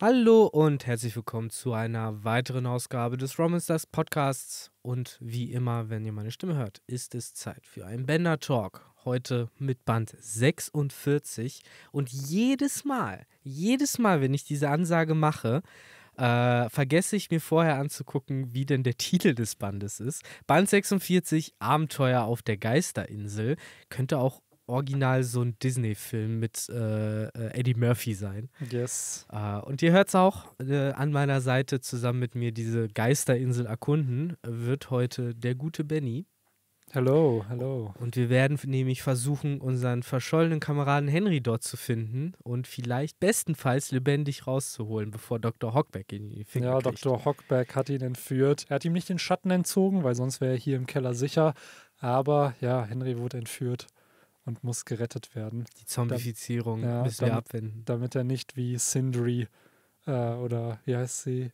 Hallo und herzlich willkommen zu einer weiteren Ausgabe des Romanstars Podcasts. Und wie immer, wenn ihr meine Stimme hört, ist es Zeit für einen Bender Talk. Heute mit Band 46. Und jedes Mal, jedes Mal, wenn ich diese Ansage mache, äh, vergesse ich mir vorher anzugucken, wie denn der Titel des Bandes ist. Band 46, Abenteuer auf der Geisterinsel, könnte auch original so ein Disney-Film mit äh, äh, Eddie Murphy sein. Yes. Äh, und ihr hört es auch äh, an meiner Seite zusammen mit mir diese Geisterinsel erkunden, wird heute der gute Benny. Hallo, hallo. Und wir werden nämlich versuchen, unseren verschollenen Kameraden Henry dort zu finden und vielleicht bestenfalls lebendig rauszuholen, bevor Dr. Hockback ihn in die Finger Ja, kriegt. Dr. Hockback hat ihn entführt. Er hat ihm nicht den Schatten entzogen, weil sonst wäre er hier im Keller sicher. Aber ja, Henry wurde entführt und muss gerettet werden. Die Zombifizierung da, ja, müssen damit, wir abwenden. Damit er nicht wie Sindri äh, oder wie heißt sie?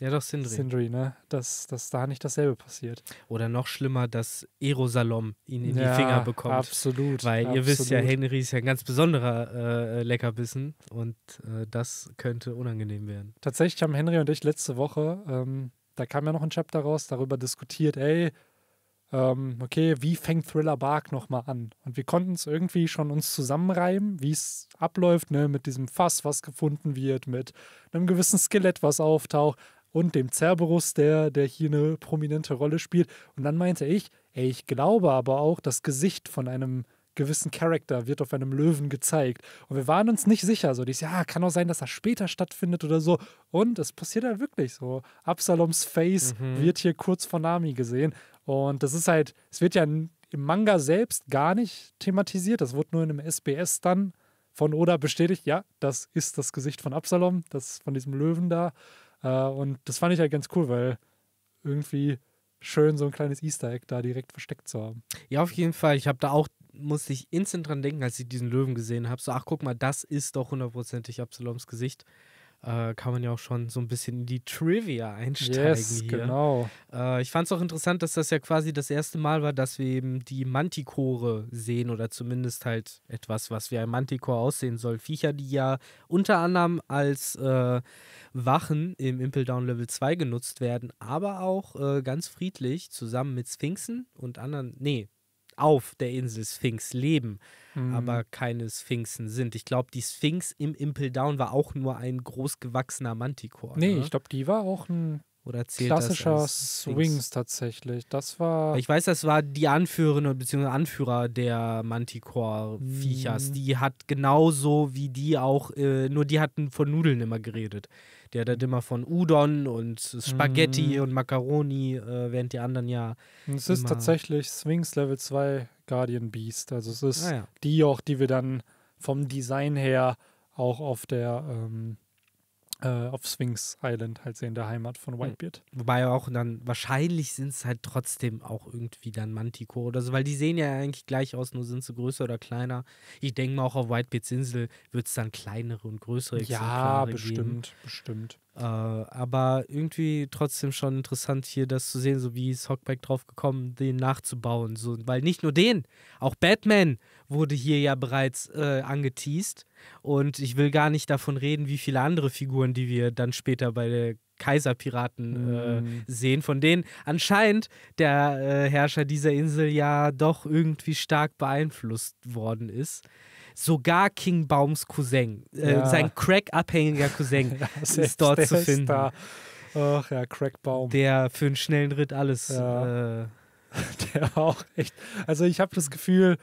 Ja, doch, Sindri. Sindri, ne? Dass, dass da nicht dasselbe passiert. Oder noch schlimmer, dass Erosalom ihn in ja, die Finger bekommt. Absolut. Weil absolut. ihr wisst ja, Henry ist ja ein ganz besonderer äh, Leckerbissen und äh, das könnte unangenehm werden. Tatsächlich haben Henry und ich letzte Woche, ähm, da kam ja noch ein Chapter raus, darüber diskutiert, ey, ähm, okay, wie fängt Thriller Bark nochmal an? Und wir konnten es irgendwie schon uns zusammenreimen, wie es abläuft, ne, mit diesem Fass, was gefunden wird, mit einem gewissen Skelett, was auftaucht und dem Cerberus, der, der hier eine prominente Rolle spielt. Und dann meinte ich, ey, ich glaube aber auch, das Gesicht von einem gewissen Charakter wird auf einem Löwen gezeigt. Und wir waren uns nicht sicher. So, die ist, ja, kann auch sein, dass das später stattfindet oder so. Und es passiert halt wirklich so. Absaloms Face mhm. wird hier kurz vor Nami gesehen. Und das ist halt, es wird ja im Manga selbst gar nicht thematisiert. Das wurde nur in einem SBS dann von Oda bestätigt. Ja, das ist das Gesicht von Absalom, das von diesem Löwen da. Äh, und das fand ich halt ganz cool, weil irgendwie schön so ein kleines Easter Egg da direkt versteckt zu haben. Ja, auf jeden Fall. Ich habe da auch, musste ich instant dran denken, als ich diesen Löwen gesehen habe. So, ach guck mal, das ist doch hundertprozentig Absaloms Gesicht äh, kann man ja auch schon so ein bisschen in die Trivia einsteigen. Yes, hier. genau. Äh, ich fand es auch interessant, dass das ja quasi das erste Mal war, dass wir eben die Mantikore sehen oder zumindest halt etwas, was wie ein Mantikor aussehen soll. Viecher, die ja unter anderem als äh, Wachen im Impel Down Level 2 genutzt werden, aber auch äh, ganz friedlich zusammen mit Sphinxen und anderen, nee, auf der Insel Sphinx leben, mhm. aber keine Sphinxen sind. Ich glaube, die Sphinx im Impel Down war auch nur ein großgewachsener Manticore. Nee, oder? Ne? ich glaube, die war auch ein klassischer Swings tatsächlich. Das war. Ich weiß, das war die Anführerin bzw. Anführer der Manticore-Viechers. Mhm. Die hat genauso wie die auch, äh, nur die hatten von Nudeln immer geredet. Der hat immer von Udon und Spaghetti mm. und Macaroni, äh, während die anderen ja. Und es ist tatsächlich Swings Level 2 Guardian Beast. Also es ist ah, ja. die auch, die wir dann vom Design her auch auf der ähm, äh, auf Sphinx Island, halt in der Heimat von hm. Whitebeard. Mhm. Wobei auch dann, wahrscheinlich sind es halt trotzdem auch irgendwie dann Manticore oder so, weil die sehen ja eigentlich gleich aus, nur sind sie größer oder kleiner. Ich denke mal, auch auf Whitebeards Insel wird es dann kleinere und größere Exemplare Ja, bestimmt, geben. bestimmt. Äh, aber irgendwie trotzdem schon interessant, hier das zu sehen, so wie ist Hockback drauf gekommen, den nachzubauen. So, weil nicht nur den, auch Batman wurde hier ja bereits äh, angeteased. Und ich will gar nicht davon reden, wie viele andere Figuren, die wir dann später bei der Kaiserpiraten äh, mhm. äh, sehen, von denen anscheinend der äh, Herrscher dieser Insel ja doch irgendwie stark beeinflusst worden ist sogar King Baums Cousin, äh, ja. sein Crack-abhängiger Cousin, ist dort ist zu finden. Ist Da. Ach ja, Crackbaum. Der für einen schnellen Ritt alles. Ja. Äh, der auch echt. Also ich habe das Gefühl,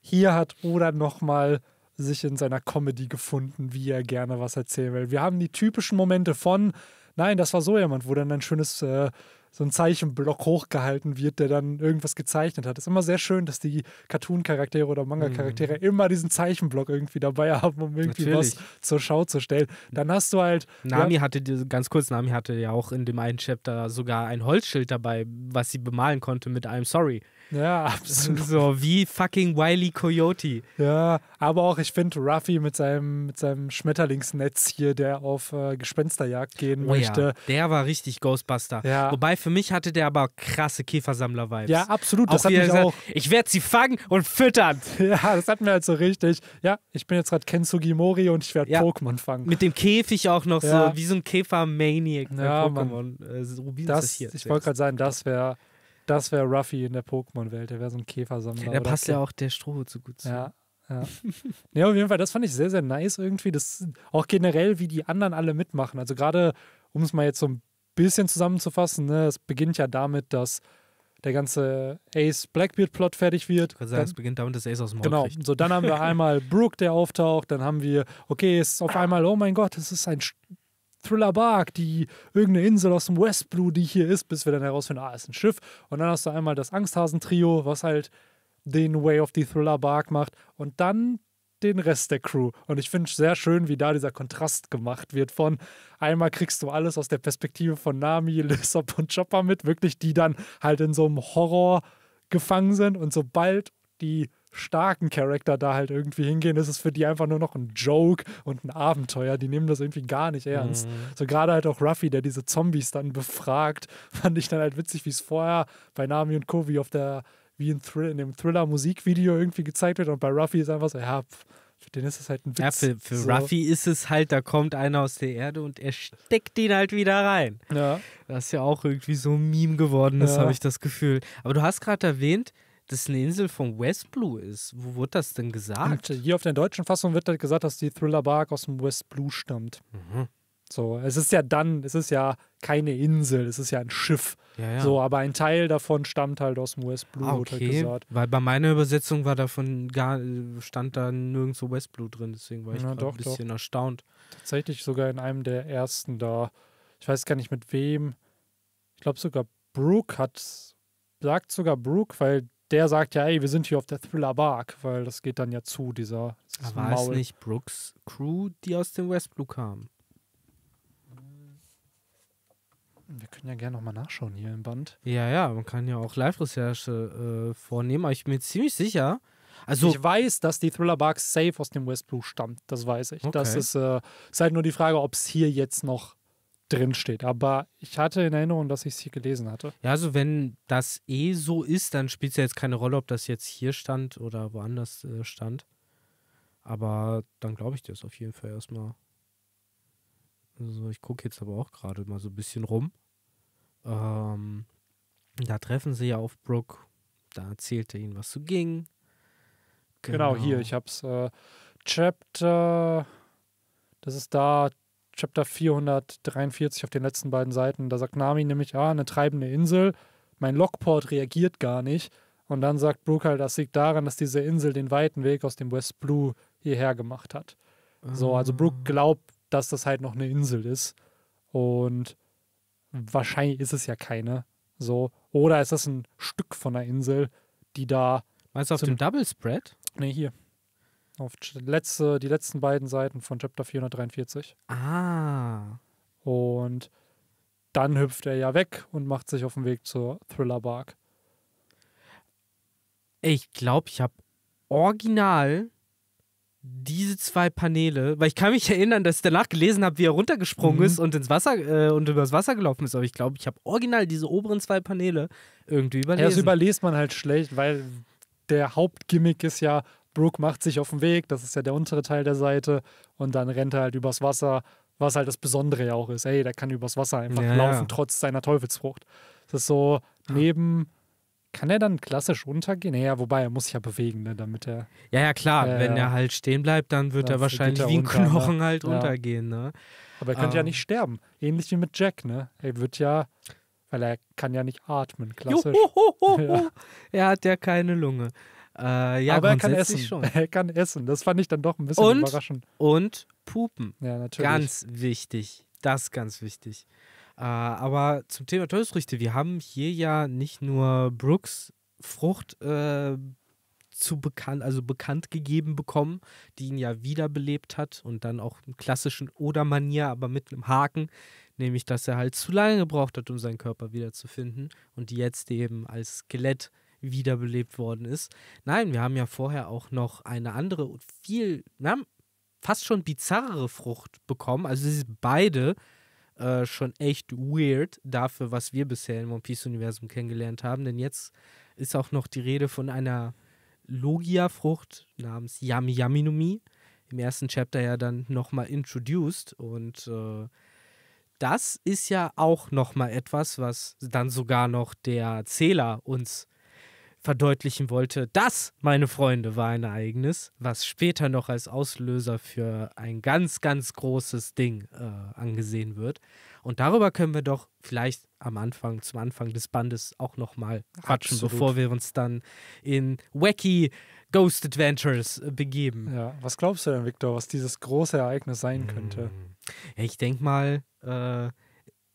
hier hat Oda nochmal sich in seiner Comedy gefunden, wie er gerne was erzählen will. Wir haben die typischen Momente von, nein, das war so jemand, wo dann ein schönes äh, so ein Zeichenblock hochgehalten wird, der dann irgendwas gezeichnet hat. Das ist immer sehr schön, dass die Cartoon-Charaktere oder Manga-Charaktere mhm. immer diesen Zeichenblock irgendwie dabei haben, um irgendwie Natürlich. was zur Schau zu stellen. Dann hast du halt. Nami ja, hatte, ganz kurz, Nami hatte ja auch in dem einen Chapter sogar ein Holzschild dabei, was sie bemalen konnte mit einem Sorry. Ja, absolut. So wie fucking Wiley Coyote. Ja, aber auch ich finde Ruffy mit seinem, mit seinem Schmetterlingsnetz hier, der auf äh, Gespensterjagd gehen oh, möchte. Ja. Der war richtig Ghostbuster. Ja. Wobei für mich hatte der aber krasse Käfersammler-Vibes. Ja, absolut. Das auch hat mich gesagt, auch. Ich werde sie fangen und füttern. Ja, das hat mir halt so richtig. Ja, ich bin jetzt gerade Kensugi Mori und ich werde ja. Pokémon fangen. Mit dem Käfig auch noch so, wie so ein Käfer-Maniac. Ja, Pokémon. Äh, Rubin das, ist das hier. Ich wollte gerade sagen, das wäre das wäre Ruffy in der Pokémon-Welt. Der wäre so ein Käfersammler. Der passt ja auch der Strohhut so gut zu. Ja. Ja. ja, auf jeden Fall, das fand ich sehr, sehr nice irgendwie. Das, auch generell, wie die anderen alle mitmachen. Also gerade, um es mal jetzt so ein bisschen zusammenzufassen, ne, es beginnt ja damit, dass der ganze Ace Blackbeard Plot fertig wird. Ich kann sagen, dann, es beginnt damit, dass Ace aus dem Maul Genau, kriegt. so dann haben wir einmal Brooke, der auftaucht, dann haben wir, okay, es ist auf einmal, oh mein Gott, es ist ein Thriller Bark, die irgendeine Insel aus dem West Blue, die hier ist, bis wir dann herausfinden, ah, ist ein Schiff. Und dann hast du einmal das Angsthasen-Trio, was halt den Way of the Thriller Bark macht. Und dann den Rest der Crew. Und ich finde es sehr schön, wie da dieser Kontrast gemacht wird von einmal kriegst du alles aus der Perspektive von Nami, Lissop und Chopper mit, wirklich die dann halt in so einem Horror gefangen sind und sobald die starken Charakter da halt irgendwie hingehen, ist es für die einfach nur noch ein Joke und ein Abenteuer. Die nehmen das irgendwie gar nicht ernst. Mhm. So gerade halt auch Ruffy, der diese Zombies dann befragt, fand ich dann halt witzig, wie es vorher bei Nami und Co. auf der, wie in, Thrill, in dem Thriller-Musikvideo irgendwie gezeigt wird und bei Ruffy ist einfach so, ja, pff, für den ist es halt ein Witz. Ja, für, für so. Ruffy ist es halt, da kommt einer aus der Erde und er steckt ihn halt wieder rein. Ja. Das ist ja auch irgendwie so ein Meme geworden, ist, ja. habe ich das Gefühl. Aber du hast gerade erwähnt, das eine Insel von Westblue ist. Wo wird das denn gesagt? Und hier auf der deutschen Fassung wird halt gesagt, dass die Thriller Bark aus dem West Blue stammt. Mhm. So, es ist ja dann, es ist ja keine Insel, es ist ja ein Schiff. Ja, ja. So, aber ein Teil davon stammt halt aus dem Westblue, ah, halt okay. Halt gesagt. Weil bei meiner Übersetzung war davon gar, stand da nirgendwo West Blue drin, deswegen war ich ja, doch, ein bisschen doch. erstaunt. Tatsächlich sogar in einem der ersten da. Ich weiß gar nicht mit wem. Ich glaube sogar Brooke hat, sagt sogar Brooke, weil der sagt ja, ey, wir sind hier auf der Thriller Bark, weil das geht dann ja zu, dieser Aber war Maul. es nicht Brooks Crew, die aus dem Westbrook kam? Wir können ja gerne nochmal nachschauen hier im Band. Ja, ja, man kann ja auch Live-Recherche äh, vornehmen, aber ich bin mir ziemlich sicher. Also ich weiß, dass die Thriller Bark safe aus dem Westbrook stammt, das weiß ich. Okay. Das ist, äh, ist halt nur die Frage, ob es hier jetzt noch drin steht. Aber ich hatte in Erinnerung, dass ich es hier gelesen hatte. Ja, also wenn das eh so ist, dann spielt es ja jetzt keine Rolle, ob das jetzt hier stand oder woanders äh, stand. Aber dann glaube ich dir das auf jeden Fall erstmal. Also ich gucke jetzt aber auch gerade mal so ein bisschen rum. Ähm, da treffen sie ja auf Brooke. Da erzählt er ihnen, was so ging. Genau, genau hier, ich habe es. Äh, Chapter, das ist da Chapter 443 auf den letzten beiden Seiten. Da sagt Nami nämlich, ah, eine treibende Insel. Mein Lockport reagiert gar nicht. Und dann sagt Brooke halt, das liegt daran, dass diese Insel den weiten Weg aus dem West Blue hierher gemacht hat. So, also Brooke ah. glaubt, dass das halt noch eine Insel ist. Und wahrscheinlich ist es ja keine. So. Oder ist das ein Stück von der Insel, die da. Meinst du auf dem Double Spread? Nee, hier auf letzte, die letzten beiden Seiten von Chapter 443. Ah. Und dann hüpft er ja weg und macht sich auf den Weg zur Thriller Bark. Ich glaube, ich habe original diese zwei Paneele, weil ich kann mich erinnern, dass ich danach gelesen habe, wie er runtergesprungen mhm. ist und ins Wasser äh, und übers Wasser gelaufen ist. Aber ich glaube, ich habe original diese oberen zwei Paneele irgendwie überlesen. Ja, das überlest man halt schlecht, weil der Hauptgimmick ist ja, Brooke macht sich auf den Weg, das ist ja der untere Teil der Seite, und dann rennt er halt übers Wasser, was halt das Besondere ja auch ist. Ey, der kann übers Wasser einfach ja, laufen, ja. trotz seiner Teufelsfrucht. Das ist so neben. Kann er dann klassisch untergehen? Naja, wobei er muss sich ja bewegen, ne, damit er. Ja, ja, klar. Äh, wenn er halt stehen bleibt, dann wird dann er wahrscheinlich er wie ein runter, ne? Knochen ne? halt ja. untergehen. Ne? Aber er könnte ähm. ja nicht sterben. Ähnlich wie mit Jack, ne? Er wird ja, weil er kann ja nicht atmen, klassisch. Jo, ja. Er hat ja keine Lunge. Äh, ja, aber er kann essen. Schon. Er kann essen. Das fand ich dann doch ein bisschen und, überraschend. Und pupen. Ja, natürlich. Ganz wichtig. Das ist ganz wichtig. Äh, aber zum Thema Teufelsfrüchte. Wir haben hier ja nicht nur Brooks Frucht äh, zu bekannt, also bekannt gegeben bekommen, die ihn ja wiederbelebt hat und dann auch im klassischen Oder-Manier, aber mit einem Haken, nämlich dass er halt zu lange gebraucht hat, um seinen Körper wiederzufinden und die jetzt eben als Skelett wiederbelebt worden ist. Nein, wir haben ja vorher auch noch eine andere, viel, wir haben fast schon bizarrere Frucht bekommen. Also sie sind beide äh, schon echt weird dafür, was wir bisher im One Piece-Universum kennengelernt haben. Denn jetzt ist auch noch die Rede von einer Logia-Frucht namens Yami Yami no Im ersten Chapter ja dann nochmal introduced. Und äh, das ist ja auch nochmal etwas, was dann sogar noch der Zähler uns verdeutlichen wollte, das, meine Freunde, war ein Ereignis, was später noch als Auslöser für ein ganz, ganz großes Ding äh, angesehen wird. Und darüber können wir doch vielleicht am Anfang, zum Anfang des Bandes auch nochmal quatschen, Absolut. bevor wir uns dann in wacky Ghost Adventures äh, begeben. Ja, was glaubst du denn, Victor, was dieses große Ereignis sein könnte? Hm. Ja, ich denke mal, äh,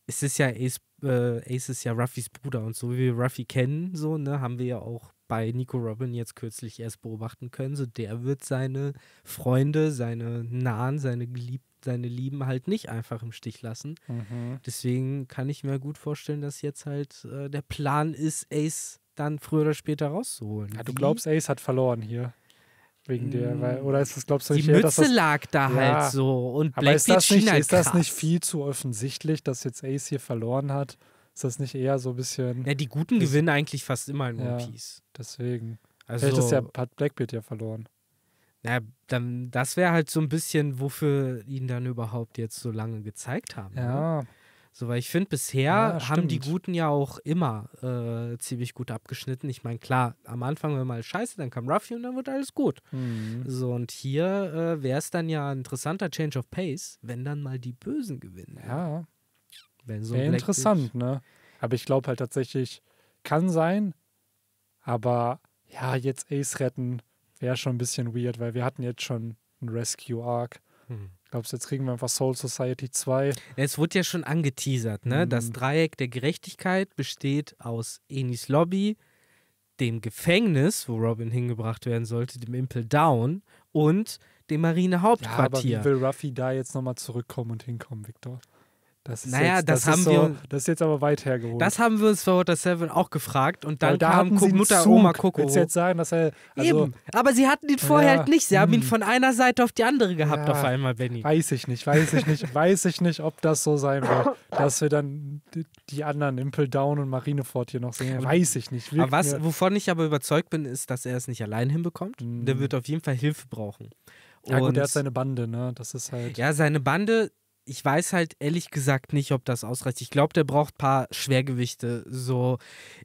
es ist ja Ace, äh, Ace ist ja Ruffys Bruder und so wie wir Ruffy kennen, so, ne, haben wir ja auch bei Nico Robin jetzt kürzlich erst beobachten können. So, der wird seine Freunde, seine Nahen, seine Geliebten, seine Lieben halt nicht einfach im Stich lassen. Mhm. Deswegen kann ich mir gut vorstellen, dass jetzt halt äh, der Plan ist, Ace dann früher oder später rauszuholen. Ja, du glaubst, Ace hat verloren hier. Wegen der, mm. weil, oder ist das, glaubst du, nicht Die eher, Mütze das, lag da halt ja, halt so und aber ist das, nicht, ist das nicht viel zu offensichtlich, dass jetzt Ace hier verloren hat? Ist das nicht eher so ein bisschen. Ja, die Guten ist, gewinnen eigentlich fast immer in One Piece. deswegen. Also, Vielleicht ist ja, hat Blackbeard ja verloren. Na, dann, das wäre halt so ein bisschen, wofür ihn dann überhaupt jetzt so lange gezeigt haben. Ne? Ja. Ne? So, weil ich finde, bisher ja, haben die Guten ja auch immer äh, ziemlich gut abgeschnitten. Ich meine, klar, am Anfang war mal scheiße, dann kam Ruffy und dann wird alles gut. Mhm. So, und hier äh, wäre es dann ja ein interessanter Change of Pace, wenn dann mal die Bösen gewinnen. Ja. Wenn so wäre interessant, ne? Aber ich glaube halt tatsächlich, kann sein, aber ja, jetzt Ace retten wäre schon ein bisschen weird, weil wir hatten jetzt schon einen Rescue-Arc. Mhm. Glaubst jetzt kriegen wir einfach Soul Society 2? Es wurde ja schon angeteasert, ne? Mhm. Das Dreieck der Gerechtigkeit besteht aus Enis Lobby, dem Gefängnis, wo Robin hingebracht werden sollte, dem Impel Down und dem Marine Hauptquartier. Ja, aber wie will Ruffy da jetzt nochmal zurückkommen und hinkommen, Victor? Das naja, jetzt, das, das haben so, wir. Das ist jetzt aber weit hergeholt. Das haben wir uns für Water Seven auch gefragt und dann da kam Ko Mutter Zug. Oma Coco. Willst jetzt sagen, dass er. Also Eben, aber sie hatten ihn vorher ja, halt nicht. Sie mh. haben ihn hm. von einer Seite auf die andere gehabt, ja, auf einmal, Benny. Weiß ich nicht, weiß ich nicht, weiß ich nicht, ob das so sein wird, dass wir dann die, anderen Impel Down und Marineford hier noch sehen. Weiß ich nicht. Aber was, wovon ich aber überzeugt bin, ist, dass er es nicht allein hinbekommt. Mhm. Der wird auf jeden Fall Hilfe brauchen. Und gut, er hat seine Bande, ne? Das ist halt. Ja, seine Bande ich weiß halt ehrlich gesagt nicht, ob das ausreicht. Ich glaube, der braucht ein paar Schwergewichte. So,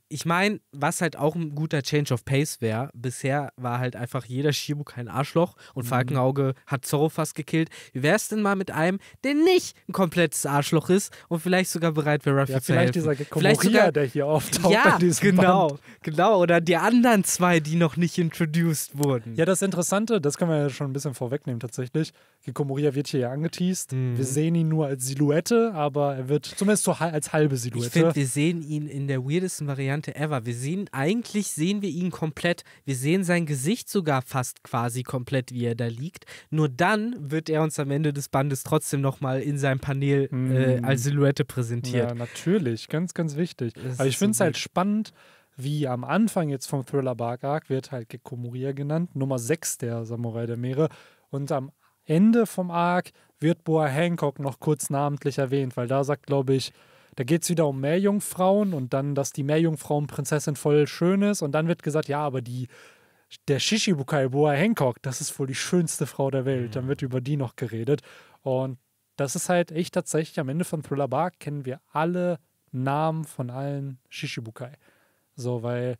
ich meine, was halt auch ein guter Change of Pace wäre, bisher war halt einfach jeder Shibu kein Arschloch und mhm. Falkenauge hat Zorro fast gekillt. Wie wäre es denn mal mit einem, der nicht ein komplettes Arschloch ist und vielleicht sogar bereit wäre, Ruffy ja, zu helfen? Dieser vielleicht sogar der hier auftaucht. Ja, genau, Band. genau. Oder die anderen zwei, die noch nicht introduced wurden. Ja, das Interessante, das können wir ja schon ein bisschen vorwegnehmen tatsächlich. Gekomoria wird hier ja angeteased. Mhm. Wir sehen sehen ihn nur als Silhouette, aber er wird zumindest so als halbe Silhouette. Ich finde, wir sehen ihn in der weirdesten Variante ever. Wir sehen, eigentlich sehen wir ihn komplett. Wir sehen sein Gesicht sogar fast quasi komplett, wie er da liegt. Nur dann wird er uns am Ende des Bandes trotzdem nochmal in seinem Panel äh, mm. äh, als Silhouette präsentiert. Ja, natürlich. Ganz, ganz wichtig. Das aber ich finde es halt spannend, wie am Anfang jetzt vom Thriller Bark Arc wird halt Gekomoria genannt, Nummer 6 der Samurai der Meere. Und am Ende vom Arc wird Boa Hancock noch kurz namentlich erwähnt, weil da sagt, glaube ich, da geht es wieder um Meerjungfrauen und dann, dass die Meerjungfrauenprinzessin voll schön ist. Und dann wird gesagt, ja, aber die, der Shishibukai Boa Hancock, das ist wohl die schönste Frau der Welt. Mhm. Dann wird über die noch geredet. Und das ist halt echt tatsächlich, am Ende von Thriller Bark kennen wir alle Namen von allen Shishibukai. So, weil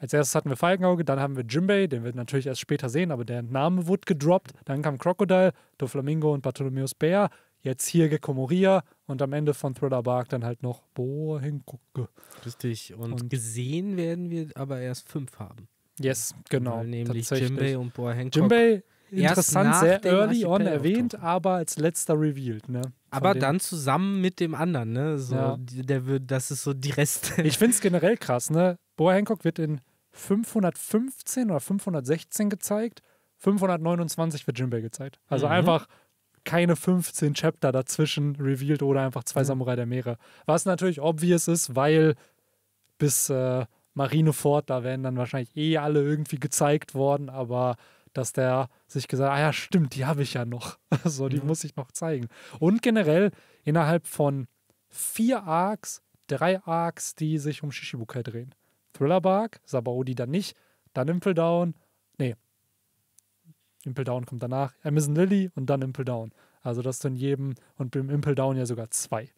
als erstes hatten wir Falkenauge, dann haben wir Jimbei, den wir natürlich erst später sehen, aber der Name wurde gedroppt. Dann kam Crocodile, Doflamingo und Bartholomeus Bär. Jetzt hier Gecko Moria und am Ende von Thriller Bark dann halt noch Boa hingucke. Richtig, und, und, gesehen werden wir aber erst fünf haben. Yes, genau. Weil nämlich Jimbei und Boa Hancock. Jimbei, interessant, sehr early on erwähnt, aber als letzter revealed. Ne? Aber dann zusammen mit dem anderen, ne? So, ja. der, der, das ist so die Reste. Ich finde es generell krass, ne? Boa Hancock wird in 515 oder 516 gezeigt, 529 wird Jinbei gezeigt. Also mhm. einfach keine 15 Chapter dazwischen revealed oder einfach zwei mhm. Samurai der Meere. Was natürlich obvious ist, weil bis äh, Marineford, da wären dann wahrscheinlich eh alle irgendwie gezeigt worden, aber dass der sich gesagt hat, ah ja, stimmt, die habe ich ja noch. so, also die mhm. muss ich noch zeigen. Und generell innerhalb von vier Arcs, drei Arcs, die sich um Shishibukai drehen. Thriller-Bark, Sabaudi dann nicht, dann Impel Down, nee, Impel Down kommt danach, Amazon Lily und dann Impel Down. Also das ist jedem und beim Impel Down ja sogar zwei.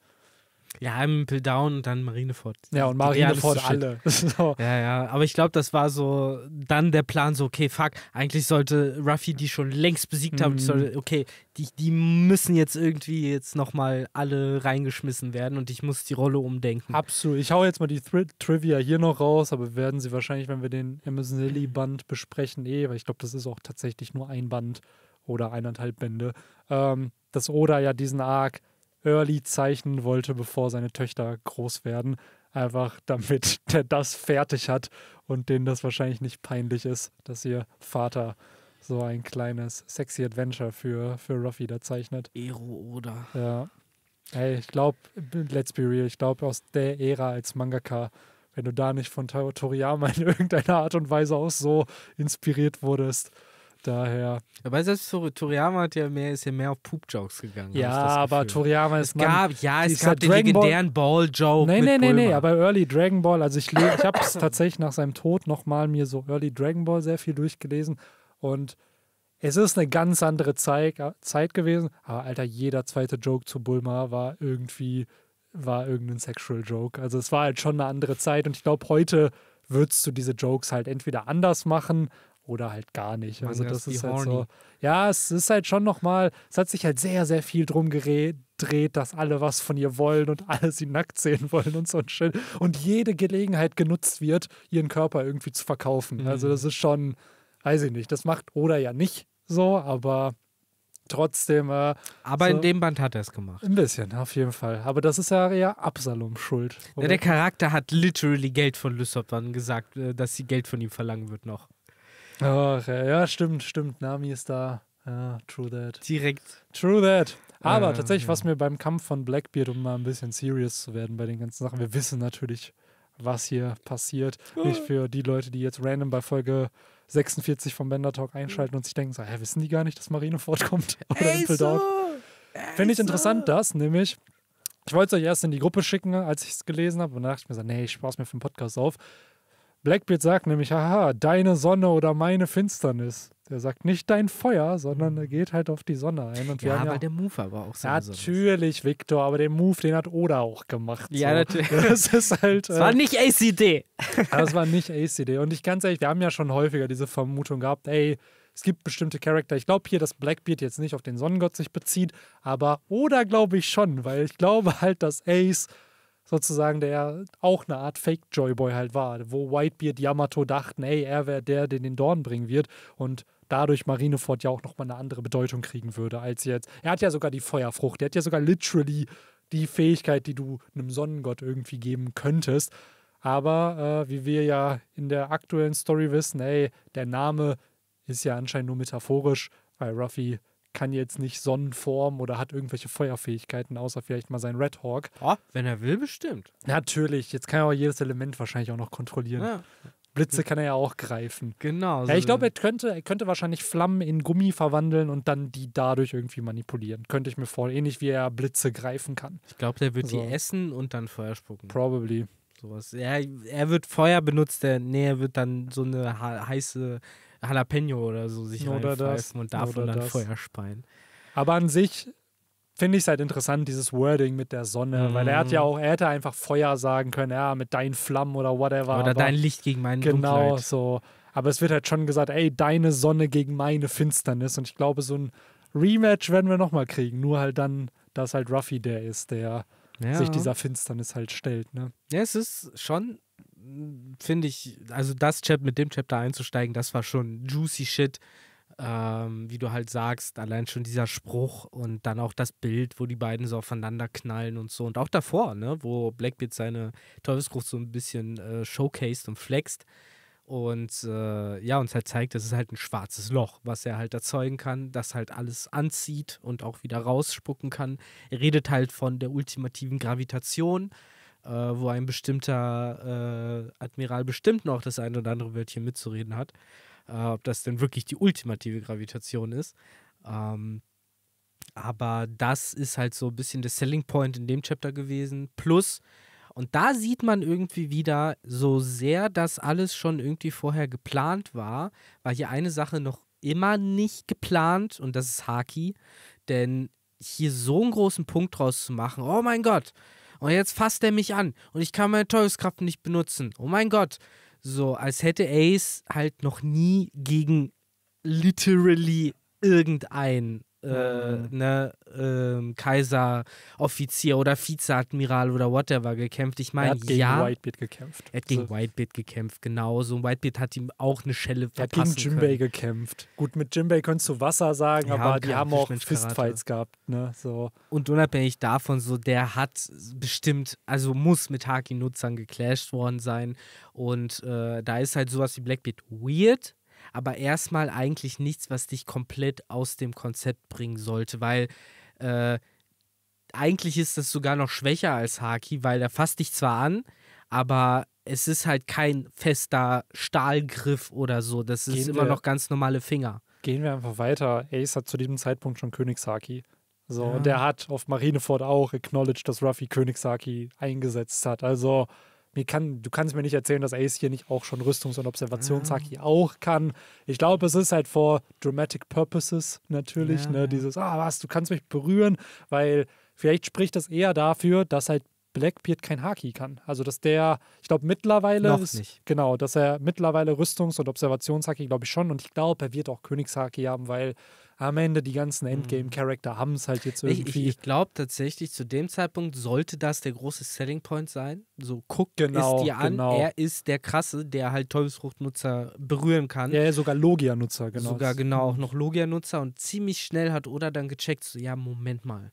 Ja, Impel Down und dann Marineford. Ja, und Marineford alle. so. Ja, ja, aber ich glaube, das war so dann der Plan, so, okay, fuck, eigentlich sollte Ruffy die schon längst besiegt haben. Die mhm. soll, okay, die, die müssen jetzt irgendwie jetzt nochmal alle reingeschmissen werden und ich muss die Rolle umdenken. Absolut. Ich hau jetzt mal die Tri Trivia hier noch raus, aber werden sie wahrscheinlich, wenn wir den Amazon Lily Band besprechen, eh, weil ich glaube, das ist auch tatsächlich nur ein Band oder eineinhalb Bände, ähm, dass Oda ja diesen Arc early zeichnen wollte, bevor seine Töchter groß werden. Einfach damit der das fertig hat und denen das wahrscheinlich nicht peinlich ist, dass ihr Vater so ein kleines sexy Adventure für, für Ruffy da zeichnet. Ero oder. Ja. Ey, ich glaube, let's be real, ich glaube, aus der Ära als Mangaka, wenn du da nicht von Toriyama in irgendeiner Art und Weise auch so inspiriert wurdest, Daher. Aber selbst Toriyama hat ja mehr, ist ja mehr auf Poop-Jokes gegangen. Ja, aber Toriyama ist. Es gab, man, ja, es gab den Dragon legendären Ball-Joke. Ball nee, nee, nee, nee, aber Early Dragon Ball, also ich, ich habe es tatsächlich nach seinem Tod nochmal mir so Early Dragon Ball sehr viel durchgelesen und es ist eine ganz andere Zeit, Zeit gewesen, aber Alter, jeder zweite Joke zu Bulma war irgendwie, war irgendein Sexual Joke. Also es war halt schon eine andere Zeit und ich glaube, heute würdest du diese Jokes halt entweder anders machen oder halt gar nicht. also das ist halt so. Ja, es ist halt schon nochmal, es hat sich halt sehr, sehr viel drum gedreht, dass alle was von ihr wollen und alle sie nackt sehen wollen und so ein Schön. Und jede Gelegenheit genutzt wird, ihren Körper irgendwie zu verkaufen. Mhm. Also das ist schon, weiß ich nicht, das macht Oda ja nicht so, aber trotzdem. Äh, aber so in dem Band hat er es gemacht. Ein bisschen, auf jeden Fall. Aber das ist ja eher Absalom schuld. Ja, der Charakter hat literally Geld von Lysop dann gesagt, äh, dass sie Geld von ihm verlangen wird noch. Ach, ja, stimmt, stimmt. Nami ist da. Ja, true that. Direkt. True that. Aber äh, tatsächlich, ja. was mir beim Kampf von Blackbeard, um mal ein bisschen serious zu werden bei den ganzen Sachen, wir wissen natürlich, was hier passiert. Äh. Nicht für die Leute, die jetzt random bei Folge 46 vom Bender Talk einschalten und sich denken, so, hä, wissen die gar nicht, dass Marine fortkommt? Oder Ey, so. Finde ich interessant, so. das nämlich. Ich wollte es euch erst in die Gruppe schicken, als ich es gelesen habe, und dann dachte ich mir so, nee, ich spare es mir für den Podcast auf. Blackbeard sagt nämlich, haha, deine Sonne oder meine Finsternis. Er sagt nicht dein Feuer, sondern er geht halt auf die Sonne ein. Und ja, aber ja der Move aber auch so. Natürlich, Victor, aber den Move, den hat Oda auch gemacht. Ja, so. natürlich. Das ist halt. Äh, war nicht ACD. das war nicht ACD. Und ich ganz ehrlich, wir haben ja schon häufiger diese Vermutung gehabt, ey, es gibt bestimmte Charakter. Ich glaube hier, dass Blackbeard jetzt nicht auf den Sonnengott sich bezieht, aber Oda glaube ich schon, weil ich glaube halt, dass Ace sozusagen, der auch eine Art Fake-Joyboy halt war, wo Whitebeard Yamato dachten, ey, er wäre der, der den Dorn bringen wird und dadurch Marineford ja auch nochmal eine andere Bedeutung kriegen würde als jetzt. Er hat ja sogar die Feuerfrucht, er hat ja sogar literally die Fähigkeit, die du einem Sonnengott irgendwie geben könntest. Aber äh, wie wir ja in der aktuellen Story wissen, ey, der Name ist ja anscheinend nur metaphorisch, weil Ruffy kann jetzt nicht Sonnenform oder hat irgendwelche Feuerfähigkeiten, außer vielleicht mal sein Red Hawk. Oh, wenn er will, bestimmt. Natürlich. Jetzt kann er auch jedes Element wahrscheinlich auch noch kontrollieren. Ja. Blitze kann er ja auch greifen. Genau. So ja, ich glaube, er könnte, er könnte wahrscheinlich Flammen in Gummi verwandeln und dann die dadurch irgendwie manipulieren. Könnte ich mir vorstellen. Ähnlich wie er Blitze greifen kann. Ich glaube, der wird so. die also essen und dann Feuer spucken. Probably. Sowas. Er, er wird Feuer benutzt, der, nee, er wird dann so eine heiße Jalapeno oder so sich oder das, und davon dann das. Feuer speien. Aber an sich finde ich es halt interessant, dieses Wording mit der Sonne, mhm. weil er hat ja mhm. auch, er hätte einfach Feuer sagen können, ja, mit deinen Flammen oder whatever. Oder dein Licht gegen meinen Genau, Dunkelheit. so. Aber es wird halt schon gesagt, ey, deine Sonne gegen meine Finsternis. Und ich glaube, so ein Rematch werden wir nochmal kriegen. Nur halt dann, dass halt Ruffy der ist, der ja. sich dieser Finsternis halt stellt. Ne? Ja, es ist schon finde ich, also das Chapter mit dem Chapter einzusteigen, das war schon juicy shit. Ähm, wie du halt sagst, allein schon dieser Spruch und dann auch das Bild, wo die beiden so aufeinander knallen und so. Und auch davor, ne, wo Blackbeard seine Teufelsgruft so ein bisschen äh, showcased und flext. Und äh, ja, uns halt zeigt, das ist halt ein schwarzes Loch, was er halt erzeugen kann, das halt alles anzieht und auch wieder rausspucken kann. Er redet halt von der ultimativen Gravitation äh, wo ein bestimmter äh, Admiral bestimmt noch das ein oder andere Wörtchen mitzureden hat, äh, ob das denn wirklich die ultimative Gravitation ist. Ähm, aber das ist halt so ein bisschen der Selling Point in dem Chapter gewesen. Plus, und da sieht man irgendwie wieder, so sehr das alles schon irgendwie vorher geplant war, war hier eine Sache noch immer nicht geplant und das ist Haki. Denn hier so einen großen Punkt draus zu machen, oh mein Gott, und jetzt fasst er mich an und ich kann meine Teufelskraft nicht benutzen. Oh mein Gott. So, als hätte Ace halt noch nie gegen literally irgendeinen äh, ne, äh, Kaiser, Offizier oder Vizeadmiral oder whatever gekämpft. Ich meine, ja. Er hat gegen Whitebeard gekämpft. Er hat gegen also, Whitebeard gekämpft, genau. So Whitebeard hat ihm auch eine Schelle verpassen Er hat gegen Jimbei gekämpft. Gut, mit Jimbei könntest du Wasser sagen, ja, aber die haben auch Fistfights gehabt. Ne? So. Und unabhängig davon, so der hat bestimmt, also muss mit Haki-Nutzern geclashed worden sein. Und äh, da ist halt sowas wie Blackbeard weird, aber erstmal eigentlich nichts, was dich komplett aus dem Konzept bringen sollte, weil äh, eigentlich ist das sogar noch schwächer als Haki, weil er fasst dich zwar an, aber es ist halt kein fester Stahlgriff oder so. Das gehen immer wir, noch ganz normale Finger. Gehen wir einfach weiter. Ace hat zu diesem Zeitpunkt schon Königshaki. So, ja. und der hat auf Marineford auch acknowledged, dass Ruffy Königshaki eingesetzt hat. Also mir kann, du kannst mir nicht erzählen, dass Ace hier nicht auch schon Rüstungs- und Observationshaki ja. auch kann. Ich glaube, es ist halt for dramatic purposes natürlich, ja, ne? Ja. Dieses, ah, was, du kannst mich berühren, weil vielleicht spricht das eher dafür, dass halt Blackbeard kein Haki kann. Also, dass der, ich glaube, mittlerweile Noch ist, nicht. genau, dass er mittlerweile Rüstungs- und Observationshaki, glaube ich schon, und ich glaube, er wird auch Königshaki haben, weil am Ende die ganzen mhm. Endgame-Charakter haben es halt jetzt irgendwie. Ich, ich glaube tatsächlich, zu dem Zeitpunkt sollte das der große Selling Point sein. So, guck genau, es dir an, genau. er ist der Krasse, der halt Teufelsfruchtnutzer berühren kann. Ja, sogar Logia-Nutzer, genau. Sogar genau, mhm. auch noch Logia-Nutzer und ziemlich schnell hat Oda dann gecheckt, so, ja, Moment mal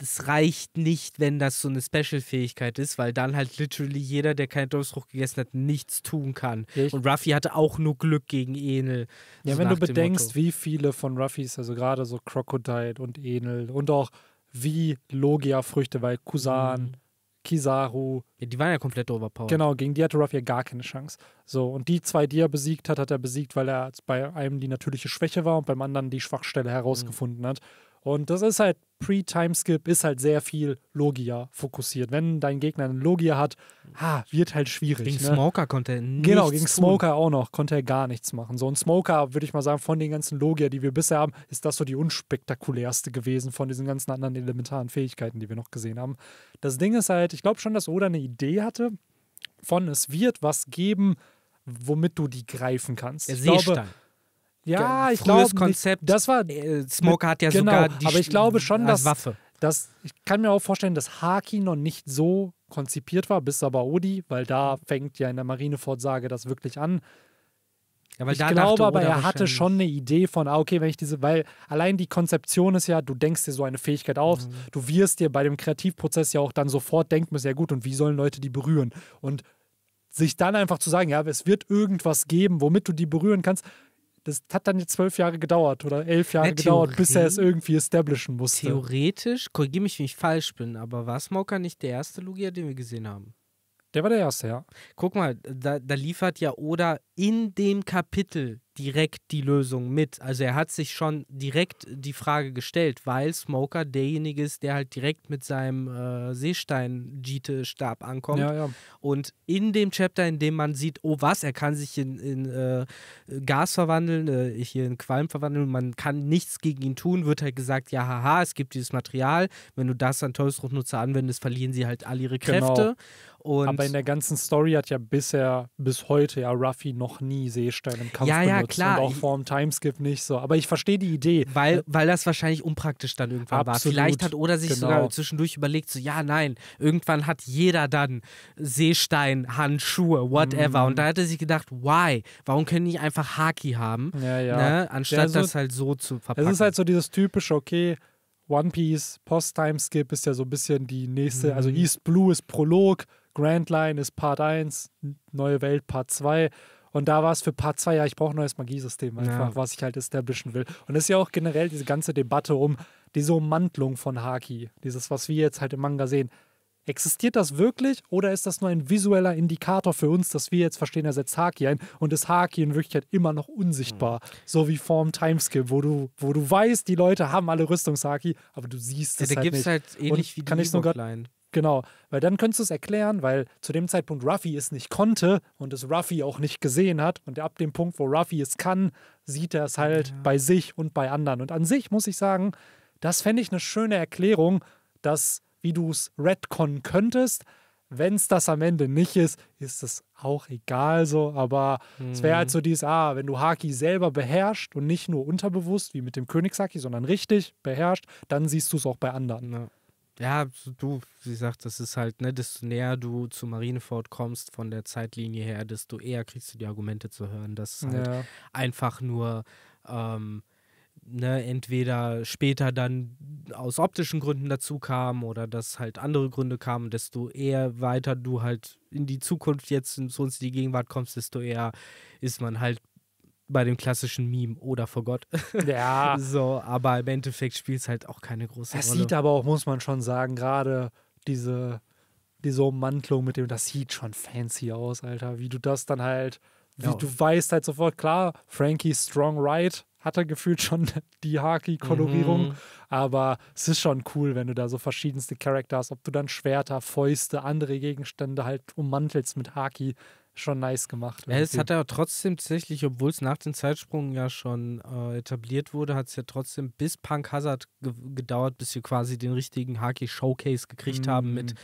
es reicht nicht, wenn das so eine Special-Fähigkeit ist, weil dann halt literally jeder, der keinen Dorfsfrucht gegessen hat, nichts tun kann. Ja, und Ruffy hatte auch nur Glück gegen Enel. Ja, so wenn du bedenkst, Motto. wie viele von Ruffys, also gerade so Crocodile und Enel und auch wie Logia-Früchte, weil Kusan, mhm. Kizaru. Ja, die waren ja komplett overpowered. Genau, gegen die hatte Ruffy ja gar keine Chance. So, und die zwei, die er besiegt hat, hat er besiegt, weil er bei einem die natürliche Schwäche war und beim anderen die Schwachstelle herausgefunden mhm. hat. Und das ist halt Pre-Timeskip ist halt sehr viel Logia fokussiert. Wenn dein Gegner einen Logia hat, ha, wird halt schwierig. Gegen ne? Smoker konnte er nichts Genau, gegen Smoker auch noch, konnte er gar nichts machen. So ein Smoker, würde ich mal sagen, von den ganzen Logia, die wir bisher haben, ist das so die unspektakulärste gewesen von diesen ganzen anderen elementaren Fähigkeiten, die wir noch gesehen haben. Das Ding ist halt, ich glaube schon, dass Oda eine Idee hatte von, es wird was geben, womit du die greifen kannst. Der Seestang. Ich glaube, ja, ich glaube. Konzept. Das war. Äh, Smoker hat ja genau, sogar die aber ich glaube schon, dass, Waffe. dass. Ich kann mir auch vorstellen, dass Haki noch nicht so konzipiert war, bis aber Odi, weil da fängt ja in der Marinefortsage das wirklich an. Ja, ich glaube aber, er hatte schon eine Idee von, ah, okay, wenn ich diese, weil allein die Konzeption ist ja, du denkst dir so eine Fähigkeit auf, mhm. du wirst dir bei dem Kreativprozess ja auch dann sofort denken ist ja gut, und wie sollen Leute die berühren? Und sich dann einfach zu sagen, ja, es wird irgendwas geben, womit du die berühren kannst, das hat dann jetzt zwölf Jahre gedauert oder elf Jahre äh, gedauert, bis er es irgendwie establishen musste. Theoretisch, korrigiere mich, wenn ich falsch bin, aber war Smoker nicht der erste Lugia, den wir gesehen haben? Der war der erste, ja. Guck mal, da, da liefert ja Oda in dem Kapitel direkt die Lösung mit. Also er hat sich schon direkt die Frage gestellt, weil Smoker derjenige ist, der halt direkt mit seinem äh, Seestein-Jite-Stab ankommt. Ja, ja. Und in dem Chapter, in dem man sieht, oh was, er kann sich in, in äh, Gas verwandeln, äh, hier in Qualm verwandeln, man kann nichts gegen ihn tun, wird halt gesagt, ja haha, es gibt dieses Material, wenn du das an teusruch anwendest, verlieren sie halt all ihre genau. Kräfte. Genau. Und Aber in der ganzen Story hat ja bisher, bis heute ja Ruffy noch nie Seestein im Kampf ja, ja, benutzt benutzt klar. Und auch vorm Timeskip nicht so. Aber ich verstehe die Idee. Weil, ne? weil das wahrscheinlich unpraktisch dann irgendwann Absolut. war. Vielleicht hat Oda sich genau. sogar zwischendurch überlegt, so ja, nein, irgendwann hat jeder dann Seestein, Handschuhe, whatever. Mm. Und da hat er sich gedacht, why? Warum können die einfach Haki haben? Ja, ja. Ne? Anstatt so, das halt so zu verpacken. Es ist halt so dieses typische, okay, One Piece, post timeskip ist ja so ein bisschen die nächste, also mhm. also East Blue ist Prolog, Grand Line ist Part 1, Neue Welt Part 2 und da war es für Part 2, ja, ich brauche ein neues Magiesystem einfach, ja. was ich halt establishen will. Und das ist ja auch generell diese ganze Debatte um diese Ummantlung von Haki, dieses, was wir jetzt halt im Manga sehen. Existiert das wirklich oder ist das nur ein visueller Indikator für uns, dass wir jetzt verstehen, er setzt Haki ein und ist Haki in Wirklichkeit immer noch unsichtbar? Mhm. So wie Form Timeskip, wo du, wo du weißt, die Leute haben alle Rüstungshaki, aber du siehst es ja, da gibt es halt ähnlich und wie kann die Liebe grad, Genau, weil dann könntest du es erklären, weil zu dem Zeitpunkt Ruffy es nicht konnte und es Ruffy auch nicht gesehen hat. Und ab dem Punkt, wo Ruffy es kann, sieht er es halt ja. bei sich und bei anderen. Und an sich muss ich sagen, das fände ich eine schöne Erklärung, dass, wie du es retconnen könntest, wenn es das am Ende nicht ist, ist es auch egal so. Aber halt mhm. es wäre halt so dieses, ah, wenn du Haki selber beherrscht und nicht nur unterbewusst, wie mit dem Königshaki, sondern richtig beherrscht, dann siehst du es auch bei anderen. Ja ja, du, wie gesagt, das ist halt, ne, desto näher du zu Marineford kommst von der Zeitlinie her, desto eher kriegst du die Argumente zu hören, dass halt ja. einfach nur ähm, ne, entweder später dann aus optischen Gründen dazu kam oder dass halt andere Gründe kamen, desto eher weiter du halt in die Zukunft jetzt zu in die Gegenwart kommst, desto eher ist man halt bei dem klassischen Meme oder vor Gott. Ja. so, aber im Endeffekt spielt es halt auch keine große das Rolle. Das sieht aber auch, muss man schon sagen, gerade diese, diese Ummantelung mit dem, das sieht schon fancy aus, Alter. Wie du das dann halt, wie ja. du weißt halt sofort, klar, Frankie Strong Right hatte gefühlt schon die Haki-Kolorierung, mhm. aber es ist schon cool, wenn du da so verschiedenste Charakter hast, ob du dann Schwerter, Fäuste, andere Gegenstände halt ummantelst mit Haki schon nice gemacht. Ja, es hat ja trotzdem tatsächlich, obwohl es nach dem Zeitsprung ja schon äh, etabliert wurde, hat es ja trotzdem bis Punk Hazard ge gedauert, bis wir quasi den richtigen Haki Showcase gekriegt mm. haben mit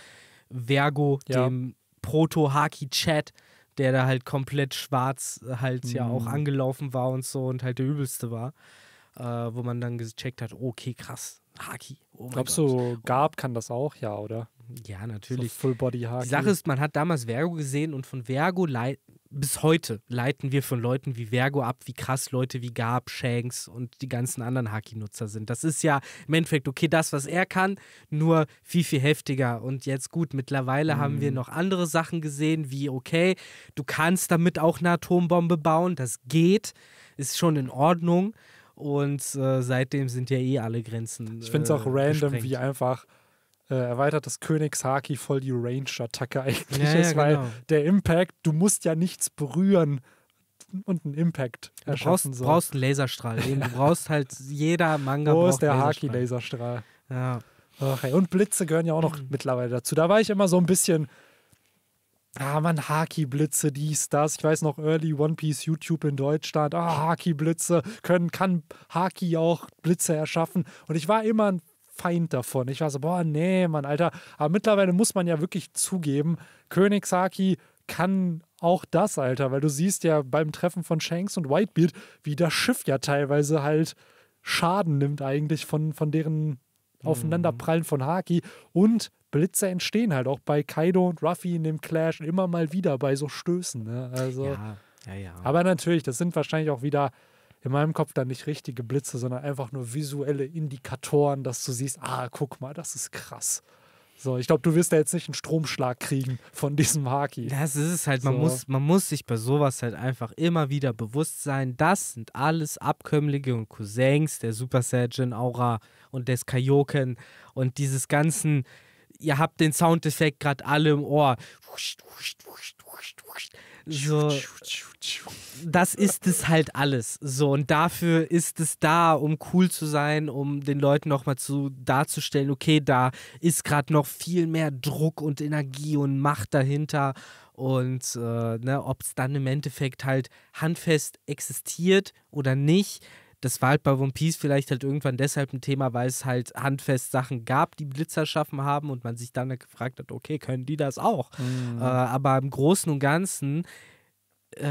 mhm. Vergo, ja. dem Proto-Haki-Chat, der da halt komplett schwarz halt mm. ja auch mhm. angelaufen war und so und halt der übelste war. Äh, wo man dann gecheckt hat, okay, krass, Haki. Oh Glaubst Gott. du, Gab kann das auch, ja, oder? Ja, natürlich. So Full Body Haki. Die Sache ist, man hat damals Vergo gesehen und von Vergo bis heute leiten wir von Leuten wie Vergo ab, wie krass Leute wie Gab, Shanks und die ganzen anderen Haki-Nutzer sind. Das ist ja im Endeffekt okay, das, was er kann, nur viel, viel heftiger. Und jetzt gut, mittlerweile mhm. haben wir mhm. noch andere Sachen gesehen, wie okay, du kannst damit auch eine Atombombe bauen, das geht, ist schon in Ordnung. Und äh, seitdem sind ja eh alle Grenzen. Ich finde es auch äh, random, gesprengt. wie einfach äh, das Königshaki voll die Range-Attacke eigentlich ja, ist, ja, weil genau. der Impact, du musst ja nichts berühren und einen Impact du erschaffen. Du brauchst, brauchst, einen Laserstrahl. Eben. Du brauchst halt, jeder Manga Wo ist der Haki-Laserstrahl? Ja. Okay. Und Blitze gehören ja auch noch mhm. mittlerweile dazu. Da war ich immer so ein bisschen Ah, man, Haki-Blitze, dies, das. Ich weiß noch, Early One Piece YouTube in Deutschland. Ah, oh, Haki-Blitze. Können, kann Haki auch Blitze erschaffen? Und ich war immer ein Feind davon. Ich war so, boah, nee, Mann, Alter. Aber mittlerweile muss man ja wirklich zugeben, Königshaki kann auch das, Alter, weil du siehst ja beim Treffen von Shanks und Whitebeard, wie das Schiff ja teilweise halt Schaden nimmt eigentlich von, von deren mhm. Aufeinanderprallen von Haki. Und Blitze entstehen halt auch bei Kaido und Ruffy in dem Clash immer mal wieder bei so Stößen. Ne? Also, ja, ja, ja. Aber natürlich, das sind wahrscheinlich auch wieder in meinem Kopf dann nicht richtige Blitze, sondern einfach nur visuelle Indikatoren, dass du siehst, ah, guck mal, das ist krass. So, ich glaube, du wirst da jetzt nicht einen Stromschlag kriegen von diesem Haki. Das ist es halt, man, so. muss, man muss sich bei sowas halt einfach immer wieder bewusst sein, das sind alles Abkömmlinge und Cousins der Super Saiyan Aura und des Kaioken und dieses ganzen ihr habt den Soundeffekt gerade alle im Ohr. So, das ist es halt alles. So, und dafür ist es da, um cool zu sein, um den Leuten nochmal zu darzustellen, okay, da ist gerade noch viel mehr Druck und Energie und Macht dahinter. Und äh, ne, ob es dann im Endeffekt halt handfest existiert oder nicht, das war halt bei One Piece vielleicht halt irgendwann deshalb ein Thema, weil es halt handfest Sachen gab, die Blitzer schaffen haben und man sich dann halt gefragt hat, okay, können die das auch? Mhm. Äh, aber im Großen und Ganzen äh,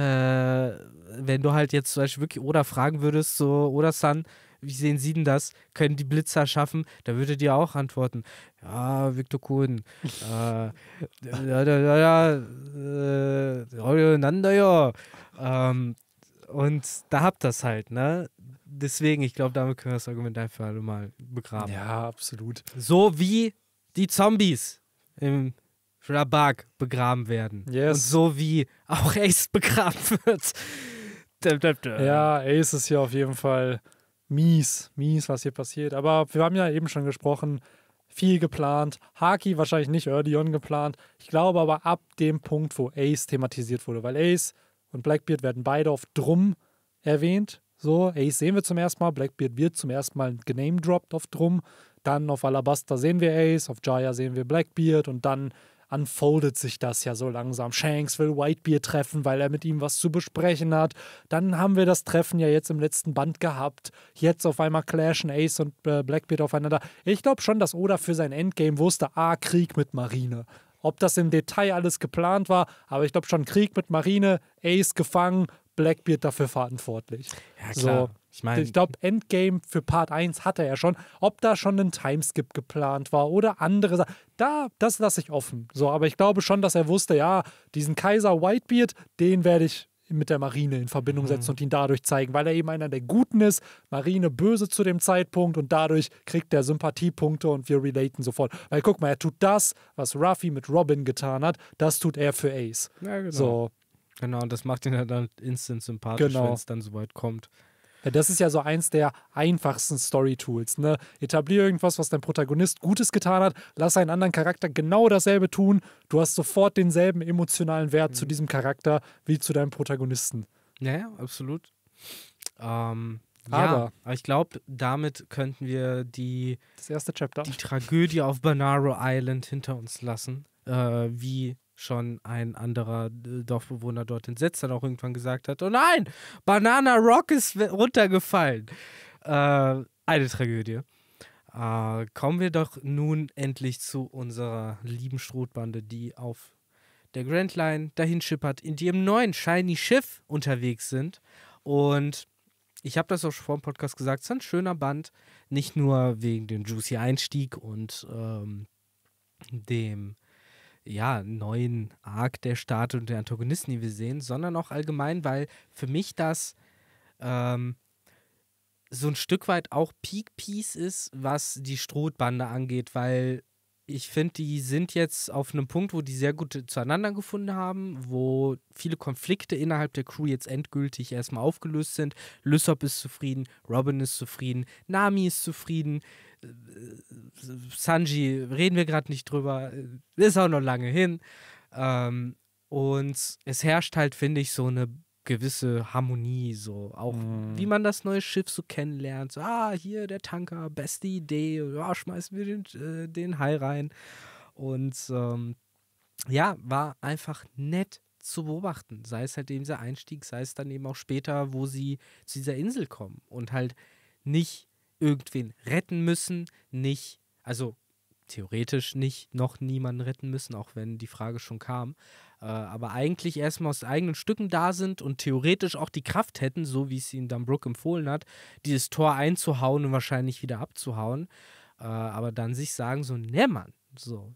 wenn du halt jetzt zum Beispiel wirklich Oda fragen würdest, so, Oda San, wie sehen Sie denn das? Können die Blitzer schaffen? Da würde dir auch antworten, ja, Victor Kuhn, äh, ja, ja, ja, ja, äh, ähm, und da habt das halt, ne? deswegen, ich glaube, damit können wir das Argument einfach alle mal begraben. Ja, absolut. So wie die Zombies im Rabak begraben werden. Yes. Und so wie auch Ace begraben wird. ja, Ace ist hier auf jeden Fall mies, mies, was hier passiert. Aber wir haben ja eben schon gesprochen, viel geplant. Haki wahrscheinlich nicht early on geplant. Ich glaube aber ab dem Punkt, wo Ace thematisiert wurde, weil Ace und Blackbeard werden beide auf Drum erwähnt so, Ace sehen wir zum ersten Mal, Blackbeard wird zum ersten Mal genamedropped auf Drum. Dann auf Alabaster sehen wir Ace, auf Jaya sehen wir Blackbeard und dann unfoldet sich das ja so langsam. Shanks will Whitebeard treffen, weil er mit ihm was zu besprechen hat. Dann haben wir das Treffen ja jetzt im letzten Band gehabt. Jetzt auf einmal clashen Ace und äh, Blackbeard aufeinander. Ich glaube schon, dass Oda für sein Endgame wusste, ah, Krieg mit Marine. Ob das im Detail alles geplant war, aber ich glaube schon Krieg mit Marine, Ace gefangen, Blackbeard dafür verantwortlich. Ja, klar. So. Ich, mein, ich glaube, Endgame für Part 1 hatte er schon. Ob da schon ein Timeskip geplant war oder andere Sachen, da, das lasse ich offen. So, aber ich glaube schon, dass er wusste, ja, diesen Kaiser Whitebeard, den werde ich mit der Marine in Verbindung mhm. setzen mhm. und ihn dadurch zeigen, weil er eben einer der Guten ist, Marine böse zu dem Zeitpunkt und dadurch kriegt er Sympathiepunkte und wir relaten sofort. Weil guck mal, er tut das, was Ruffy mit Robin getan hat, das tut er für Ace. Ja, genau. So, Genau, und das macht ihn dann instant sympathisch, genau. wenn es dann soweit kommt. Ja, das ist ja so eins der einfachsten Story-Tools. Ne? Etablier irgendwas, was dein Protagonist Gutes getan hat, lass einen anderen Charakter genau dasselbe tun. Du hast sofort denselben emotionalen Wert mhm. zu diesem Charakter wie zu deinem Protagonisten. Ja, absolut. Ähm, aber, ja, aber ich glaube, damit könnten wir die, das erste Chapter. die Tragödie auf Banaro Island hinter uns lassen, äh, wie schon ein anderer äh, Dorfbewohner dort entsetzt Sitz dann auch irgendwann gesagt hat, oh nein, Banana Rock ist runtergefallen. Äh, eine Tragödie. Äh, kommen wir doch nun endlich zu unserer lieben Strohbande, die auf der Grand Line dahin schippert, in ihrem neuen shiny Schiff unterwegs sind. Und ich habe das auch schon vor dem Podcast gesagt, es ist ein schöner Band, nicht nur wegen dem Juicy Einstieg und ähm, dem ja, neuen Arc der Staat und der Antagonisten, die wir sehen, sondern auch allgemein, weil für mich das ähm, so ein Stück weit auch Peak Piece ist, was die Strohbande angeht, weil ich finde, die sind jetzt auf einem Punkt, wo die sehr gut zueinander gefunden haben, wo viele Konflikte innerhalb der Crew jetzt endgültig erstmal aufgelöst sind. Lysop ist zufrieden, Robin ist zufrieden, Nami ist zufrieden, äh, Sanji reden wir gerade nicht drüber, ist auch noch lange hin. Ähm, und es herrscht halt, finde ich, so eine gewisse Harmonie, so auch mm. wie mhm. man das neue Schiff so kennenlernt. So, ah, hier der Tanker, beste Idee, ja, schmeißen wir den, äh, den Hai rein. Und ähm, ja, war einfach nett zu beobachten. Sei es halt eben dieser Einstieg, sei es dann eben auch später, wo sie zu dieser Insel kommen und halt nicht irgendwen retten müssen, nicht, also theoretisch nicht noch niemanden retten müssen, auch wenn die Frage schon kam. Äh, aber eigentlich erstmal aus eigenen Stücken da sind und theoretisch auch die Kraft hätten, so wie es ihnen Dunbrook empfohlen hat, dieses Tor einzuhauen und wahrscheinlich wieder abzuhauen. Äh, aber dann sich sagen so, ne Mann, so,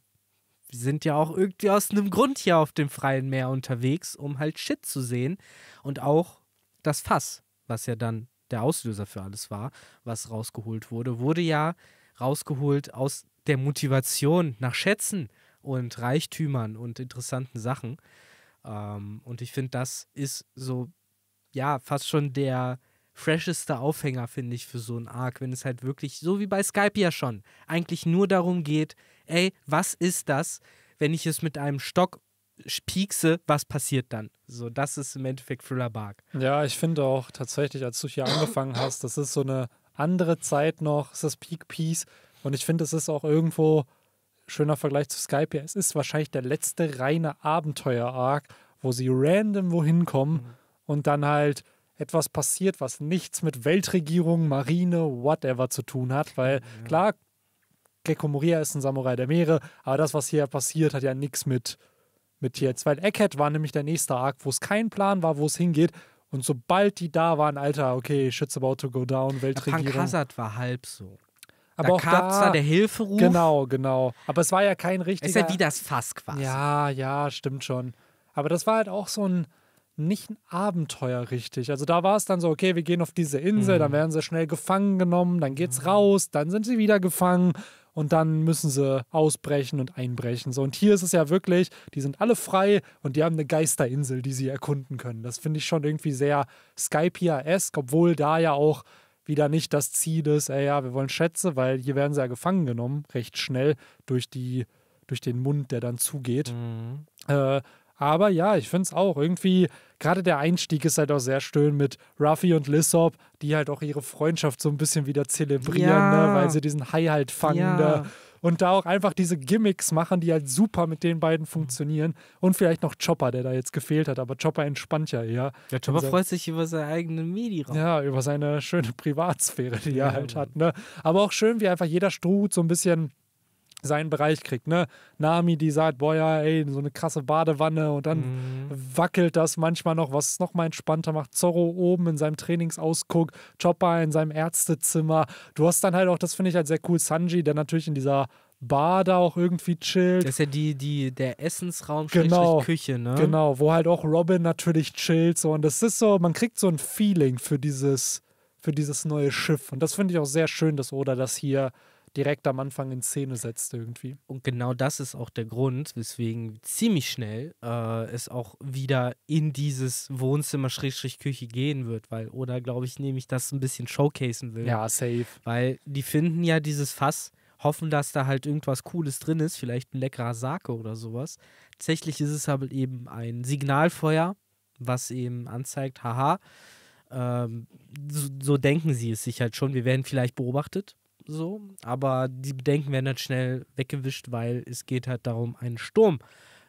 wir sind ja auch irgendwie aus einem Grund hier auf dem freien Meer unterwegs, um halt Shit zu sehen. Und auch das Fass, was ja dann der Auslöser für alles war, was rausgeholt wurde, wurde ja rausgeholt aus der Motivation nach Schätzen und Reichtümern und interessanten Sachen. Ähm, und ich finde, das ist so, ja, fast schon der fresheste Aufhänger, finde ich, für so einen Arc, wenn es halt wirklich, so wie bei Skype ja schon, eigentlich nur darum geht, ey, was ist das, wenn ich es mit einem Stock piekse, was passiert dann? So, das ist im Endeffekt Thriller Bark. Ja, ich finde auch tatsächlich, als du hier angefangen hast, das ist so eine andere Zeit noch, es ist das Peak Piece und ich finde, es ist auch irgendwo schöner Vergleich zu Skype. Ja, es ist wahrscheinlich der letzte reine Abenteuer-Arc, wo sie random wohin kommen mhm. und dann halt etwas passiert, was nichts mit Weltregierung, Marine, whatever zu tun hat. Weil mhm. klar, Gekko Moria ist ein Samurai der Meere, aber das, was hier passiert, hat ja nichts mit, mit jetzt. Weil Eckhead war nämlich der nächste Arc, wo es kein Plan war, wo es hingeht. Und sobald die da waren, Alter, okay, shit's about to go down, Weltregierung. Ja, Punk Hazard war halb so. Aber da auch da, da der Hilferuf. Genau, genau. Aber es war ja kein richtiger. Ist ja wie das Fass quasi. Ja, ja, stimmt schon. Aber das war halt auch so ein nicht ein Abenteuer richtig. Also da war es dann so, okay, wir gehen auf diese Insel, mhm. dann werden sie schnell gefangen genommen, dann geht's mhm. raus, dann sind sie wieder gefangen und dann müssen sie ausbrechen und einbrechen. So und hier ist es ja wirklich, die sind alle frei und die haben eine Geisterinsel, die sie erkunden können. Das finde ich schon irgendwie sehr Skypia-esque, obwohl da ja auch wieder nicht das Ziel ist, ey, ja, wir wollen Schätze, weil hier werden sie ja gefangen genommen, recht schnell durch die, durch den Mund, der dann zugeht. Mhm. Äh, aber ja, ich finde es auch irgendwie, gerade der Einstieg ist halt auch sehr schön mit Ruffy und Lissop, die halt auch ihre Freundschaft so ein bisschen wieder zelebrieren, ne, ja. ne, weil sie diesen Hai halt fangen. Ja. Da ne? und da auch einfach diese Gimmicks machen, die halt super mit den beiden funktionieren. Und vielleicht noch Chopper, der da jetzt gefehlt hat, aber Chopper entspannt ja eher. Ja, Chopper freut sich über seine eigene Medi-Raum. Ja, über seine schöne Privatsphäre, die er halt Mann. hat. Ne? Aber auch schön, wie einfach jeder Strut so ein bisschen seinen Bereich kriegt. Ne? Nami, die sagt, boah, ja, ey, so eine krasse Badewanne und dann mhm. wackelt das manchmal noch, was es nochmal entspannter macht. Zorro oben in seinem Trainingsausguck, Chopper in seinem Ärztezimmer. Du hast dann halt auch, das finde ich halt sehr cool, Sanji, der natürlich in dieser Bar da auch irgendwie chillt. Das ist ja die, die, der Essensraum, genau, Küche, ne? Genau, wo halt auch Robin natürlich chillt. So. Und das ist so, man kriegt so ein Feeling für dieses, für dieses neue Schiff. Und das finde ich auch sehr schön, dass Oda das hier direkt am Anfang in Szene setzt irgendwie. Und genau das ist auch der Grund, weswegen ziemlich schnell äh, es auch wieder in dieses Wohnzimmer-Küche gehen wird, weil oder glaube ich, nämlich das ein bisschen showcasen will. Ja, safe. Weil die finden ja dieses Fass, hoffen, dass da halt irgendwas Cooles drin ist, vielleicht ein leckerer Sake oder sowas. Tatsächlich ist es aber eben ein Signalfeuer, was eben anzeigt, haha, ähm, so, so denken sie es sich halt schon, wir werden vielleicht beobachtet so, aber die Bedenken werden dann schnell weggewischt, weil es geht halt darum, einen Sturm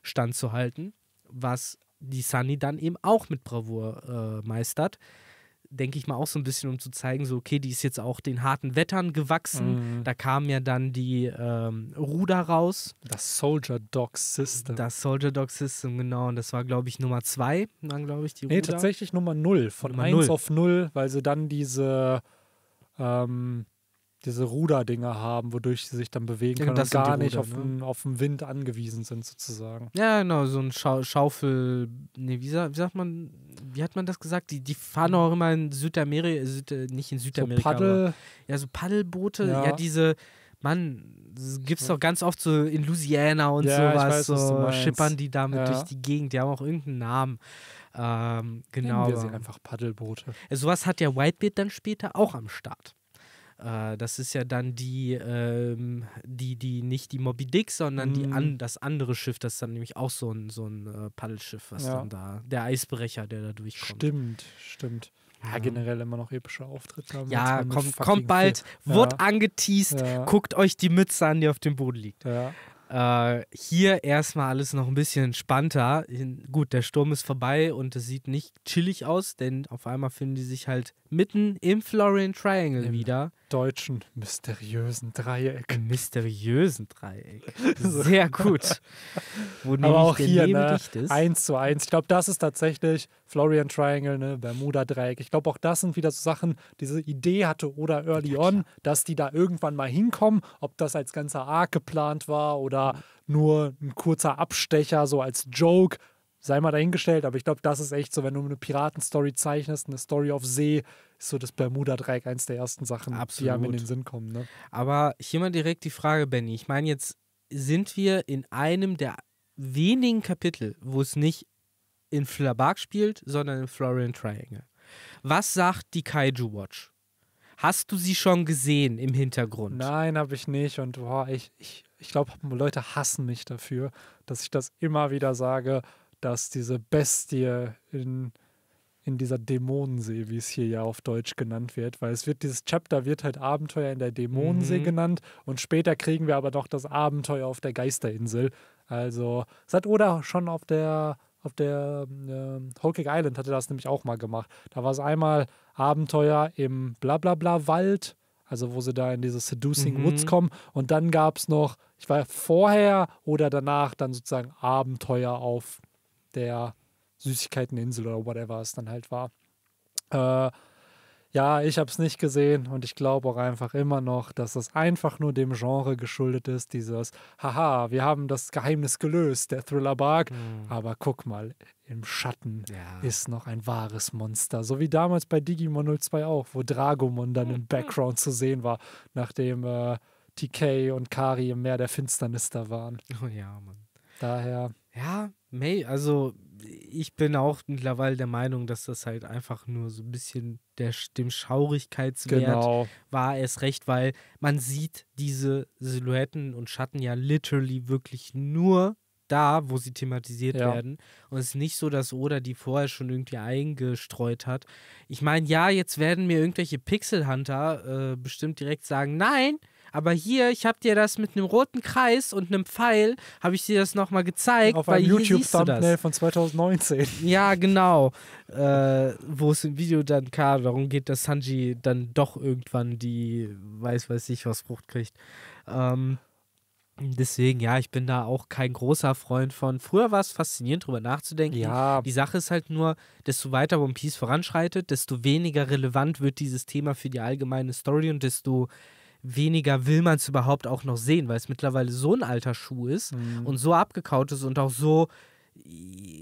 standzuhalten, was die Sunny dann eben auch mit Bravour äh, meistert. Denke ich mal auch so ein bisschen, um zu zeigen, so, okay, die ist jetzt auch den harten Wettern gewachsen. Mhm. Da kamen ja dann die ähm, Ruder raus. Das Soldier Dog System. Das Soldier Dog System, genau. Und das war, glaube ich, Nummer zwei, dann, glaube ich, die Ruder. Nee, tatsächlich Nummer null. Von Nummer 1 null. auf 0, weil sie dann diese. Ähm diese Ruderdinger haben, wodurch sie sich dann bewegen ja, können und gar Ruder, nicht auf, ne? den, auf den Wind angewiesen sind, sozusagen. Ja, genau, so ein Schau Schaufel. Nee, wie, wie, sagt man, wie hat man das gesagt? Die, die fahren auch immer in Südamerika, äh, Süd äh, nicht in Südamerika. So Paddel. Aber, ja, so Paddelboote, ja, ja diese, Mann, gibt es doch ganz oft so in Louisiana und ja, sowas, weiß, so schippern die damit ja. durch die Gegend, die haben auch irgendeinen Namen. Ähm, genau. Nennen wir sie einfach Paddelboote. Äh, sowas hat ja Whitebeard dann später auch am Start. Äh, das ist ja dann die, ähm, die, die, nicht die Moby Dick, sondern mhm. die an, das andere Schiff, das ist dann nämlich auch so ein, so ein äh, Paddelschiff, was ja. dann da, der Eisbrecher, der da durchkommt. Stimmt, stimmt. Ja, generell immer noch epische Auftritte haben. Ja, kommt, kommt bald, Film. wird angeteased, ja. guckt euch die Mütze an, die auf dem Boden liegt. Ja. Äh, hier erstmal alles noch ein bisschen entspannter. Gut, der Sturm ist vorbei und es sieht nicht chillig aus, denn auf einmal finden die sich halt mitten im Florian Triangle wieder deutschen mysteriösen Dreieck. Im mysteriösen Dreieck. Sehr gut. Wo Aber auch hier ne, eins zu eins. Ich glaube, das ist tatsächlich Florian Triangle, ne, Bermuda Dreieck. Ich glaube, auch das sind wieder so Sachen. Diese Idee hatte oder early ja, on, dass die da irgendwann mal hinkommen. Ob das als ganzer Arc geplant war oder mhm. nur ein kurzer Abstecher, so als Joke sei mal dahingestellt, aber ich glaube, das ist echt so, wenn du eine Piratenstory zeichnest, eine Story auf See, ist so das Bermuda-Dreieck eines der ersten Sachen, Absolut. die einem in den Sinn kommen. Ne? Aber hier mal direkt die Frage, Benny. Ich meine, jetzt sind wir in einem der wenigen Kapitel, wo es nicht in Flabark spielt, sondern in Florian Triangle. Was sagt die Kaiju Watch? Hast du sie schon gesehen im Hintergrund? Nein, habe ich nicht. Und boah, ich, ich, ich glaube, Leute hassen mich dafür, dass ich das immer wieder sage, dass diese Bestie in in dieser Dämonensee, wie es hier ja auf Deutsch genannt wird, weil es wird dieses Chapter wird halt Abenteuer in der Dämonensee mhm. genannt und später kriegen wir aber noch das Abenteuer auf der Geisterinsel. Also, es hat Oda schon auf der auf der ähm, äh, Whole Island hatte das nämlich auch mal gemacht. Da war es einmal Abenteuer im Blablabla Wald, also wo sie da in diese Seducing mhm. Woods kommen und dann gab es noch, ich war vorher oder danach dann sozusagen Abenteuer auf der Süßigkeiteninsel oder whatever es dann halt war. Äh, ja, ich habe es nicht gesehen und ich glaube auch einfach immer noch, dass es einfach nur dem Genre geschuldet ist, dieses Haha, wir haben das Geheimnis gelöst, der Thriller Bark, mhm. aber guck mal, im Schatten ja. ist noch ein wahres Monster, so wie damals bei Digimon 02 auch, wo Dragomon dann im mhm. Background zu sehen war, nachdem äh, TK und Kari im Meer der Finsternis da waren. Oh ja, Mann. Daher. Ja, May, also ich bin auch mittlerweile der Meinung, dass das halt einfach nur so ein bisschen der, dem Schaurigkeitswert genau. war erst recht, weil man sieht diese Silhouetten und Schatten ja literally wirklich nur da, wo sie thematisiert ja. werden. Und es ist nicht so, dass Oda die vorher schon irgendwie eingestreut hat. Ich meine, ja, jetzt werden mir irgendwelche Pixelhunter äh, bestimmt direkt sagen, nein, aber hier, ich habe dir das mit einem roten Kreis und einem Pfeil, habe ich dir das nochmal gezeigt. Auf einem YouTube-Thumbnail von 2019. Ja, genau. Äh, Wo es im Video dann kam, darum geht, dass Sanji dann doch irgendwann die weiß, weiß ich was Frucht kriegt. Ähm, Deswegen, ja, ich bin da auch kein großer Freund von. Früher war es faszinierend, drüber nachzudenken. Ja. Die Sache ist halt nur, desto weiter One Piece voranschreitet, desto weniger relevant wird dieses Thema für die allgemeine Story und desto weniger will man es überhaupt auch noch sehen, weil es mittlerweile so ein alter Schuh ist mhm. und so abgekaut ist und auch so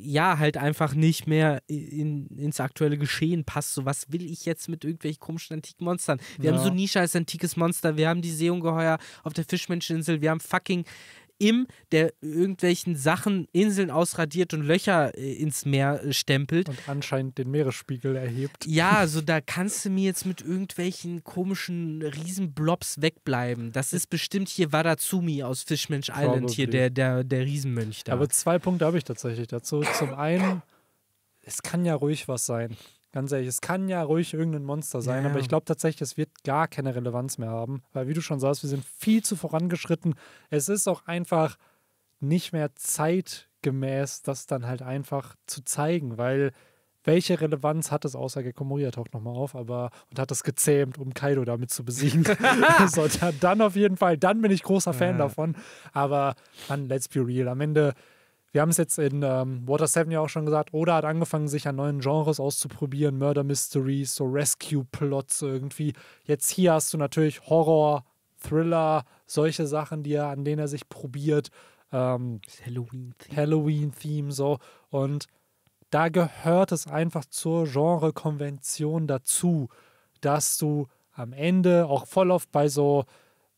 ja, halt einfach nicht mehr in, ins aktuelle Geschehen passt. So, was will ich jetzt mit irgendwelchen komischen antiken Monstern? Wir ja. haben so Nische als antikes Monster, wir haben die Seeungeheuer auf der Fischmenscheninsel, wir haben fucking im, der irgendwelchen Sachen, Inseln ausradiert und Löcher äh, ins Meer äh, stempelt. Und anscheinend den Meeresspiegel erhebt. Ja, so also da kannst du mir jetzt mit irgendwelchen komischen Riesenblobs wegbleiben. Das ist bestimmt hier Wadatsumi aus Fischmensch Island, Probably. hier der, der, der Riesenmönch da. Aber zwei Punkte habe ich tatsächlich dazu. Zum einen, es kann ja ruhig was sein ganz ehrlich, es kann ja ruhig irgendein Monster sein, ja. aber ich glaube tatsächlich, es wird gar keine Relevanz mehr haben, weil wie du schon sagst, wir sind viel zu vorangeschritten. Es ist auch einfach nicht mehr zeitgemäß, das dann halt einfach zu zeigen, weil welche Relevanz hat es außer Gekommoria taucht nochmal auf, aber und hat es gezähmt, um Kaido damit zu besiegen. so, dann, dann auf jeden Fall, dann bin ich großer Fan ja. davon. Aber man, let's be real, am Ende wir haben es jetzt in ähm, Water 7 ja auch schon gesagt, Oda hat angefangen, sich an neuen Genres auszuprobieren, Murder Mysteries, so Rescue-Plots irgendwie. Jetzt hier hast du natürlich Horror, Thriller, solche Sachen, die er, an denen er sich probiert. Ähm, Halloween-Theme. Halloween-Theme, so. Und da gehört es einfach zur Genre-Konvention dazu, dass du am Ende auch voll oft bei so,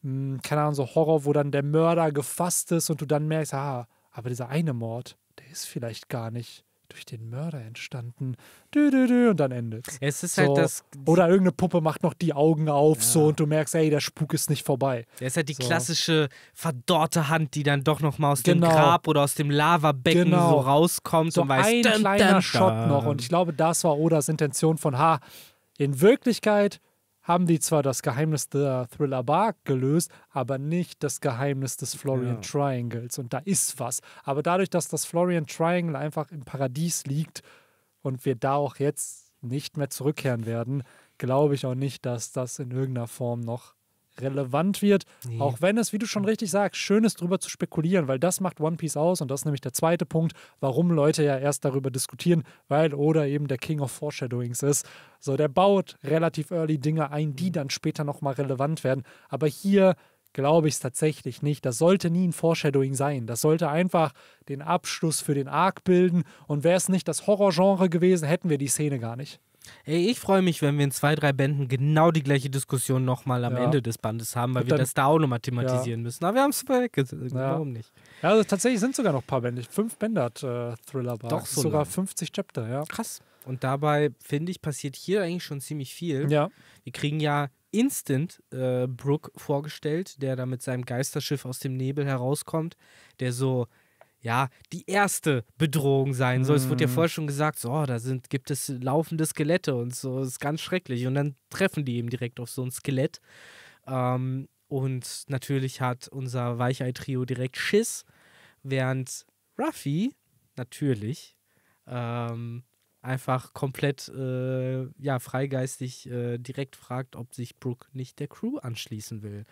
mh, hm, keine Ahnung, so Horror, wo dann der Mörder gefasst ist und du dann merkst, ah, aber dieser eine Mord, der ist vielleicht gar nicht durch den Mörder entstanden. Dü, dü, dü, und dann endet es. ist so. halt das. Oder irgendeine Puppe macht noch die Augen auf ja. so und du merkst, ey, der Spuk ist nicht vorbei. Es ist halt die so. klassische verdorrte Hand, die dann doch noch mal aus genau. dem Grab oder aus dem Lavabecken genau. so rauskommt so und weiß, ein dun, kleiner dun, dun, Shot noch. Und ich glaube, das war Odas Intention von, ha, in Wirklichkeit haben die zwar das Geheimnis der Thriller Bark gelöst, aber nicht das Geheimnis des Florian ja. Triangles. Und da ist was. Aber dadurch, dass das Florian Triangle einfach im Paradies liegt und wir da auch jetzt nicht mehr zurückkehren werden, glaube ich auch nicht, dass das in irgendeiner Form noch relevant wird. Nee. Auch wenn es, wie du schon richtig sagst, schön ist, darüber zu spekulieren, weil das macht One Piece aus und das ist nämlich der zweite Punkt, warum Leute ja erst darüber diskutieren, weil oder eben der King of Foreshadowings ist. So, der baut relativ early Dinge ein, die mhm. dann später nochmal relevant werden. Aber hier glaube ich es tatsächlich nicht. Das sollte nie ein Foreshadowing sein. Das sollte einfach den Abschluss für den Arc bilden. Und wäre es nicht das Horrorgenre gewesen, hätten wir die Szene gar nicht. Ey, ich freue mich, wenn wir in zwei, drei Bänden genau die gleiche Diskussion nochmal am ja. Ende des Bandes haben, weil dann, wir das da auch nochmal thematisieren ja. müssen. Aber wir haben es weggesetzt. Ja. Warum nicht? Ja, also tatsächlich sind sogar noch ein paar Bände. Fünf Bände hat äh, Thriller Bar. Doch, so sogar 50 Chapter, ja. Krass. Und dabei, finde ich, passiert hier eigentlich schon ziemlich viel. Ja. Wir kriegen ja instant äh, Brooke vorgestellt, der da mit seinem Geisterschiff aus dem Nebel herauskommt, der so ja, die erste Bedrohung sein soll. Mm. Es wurde ja mhm. vorher schon gesagt, so, oh, da sind, gibt es laufende Skelette und so, das ist ganz schrecklich. Und dann treffen die eben direkt auf so ein Skelett. Ähm, und natürlich hat unser Weichei-Trio direkt Schiss, während Ruffy natürlich ähm, einfach komplett äh, ja, freigeistig äh, direkt fragt, ob sich Brooke nicht der Crew anschließen will.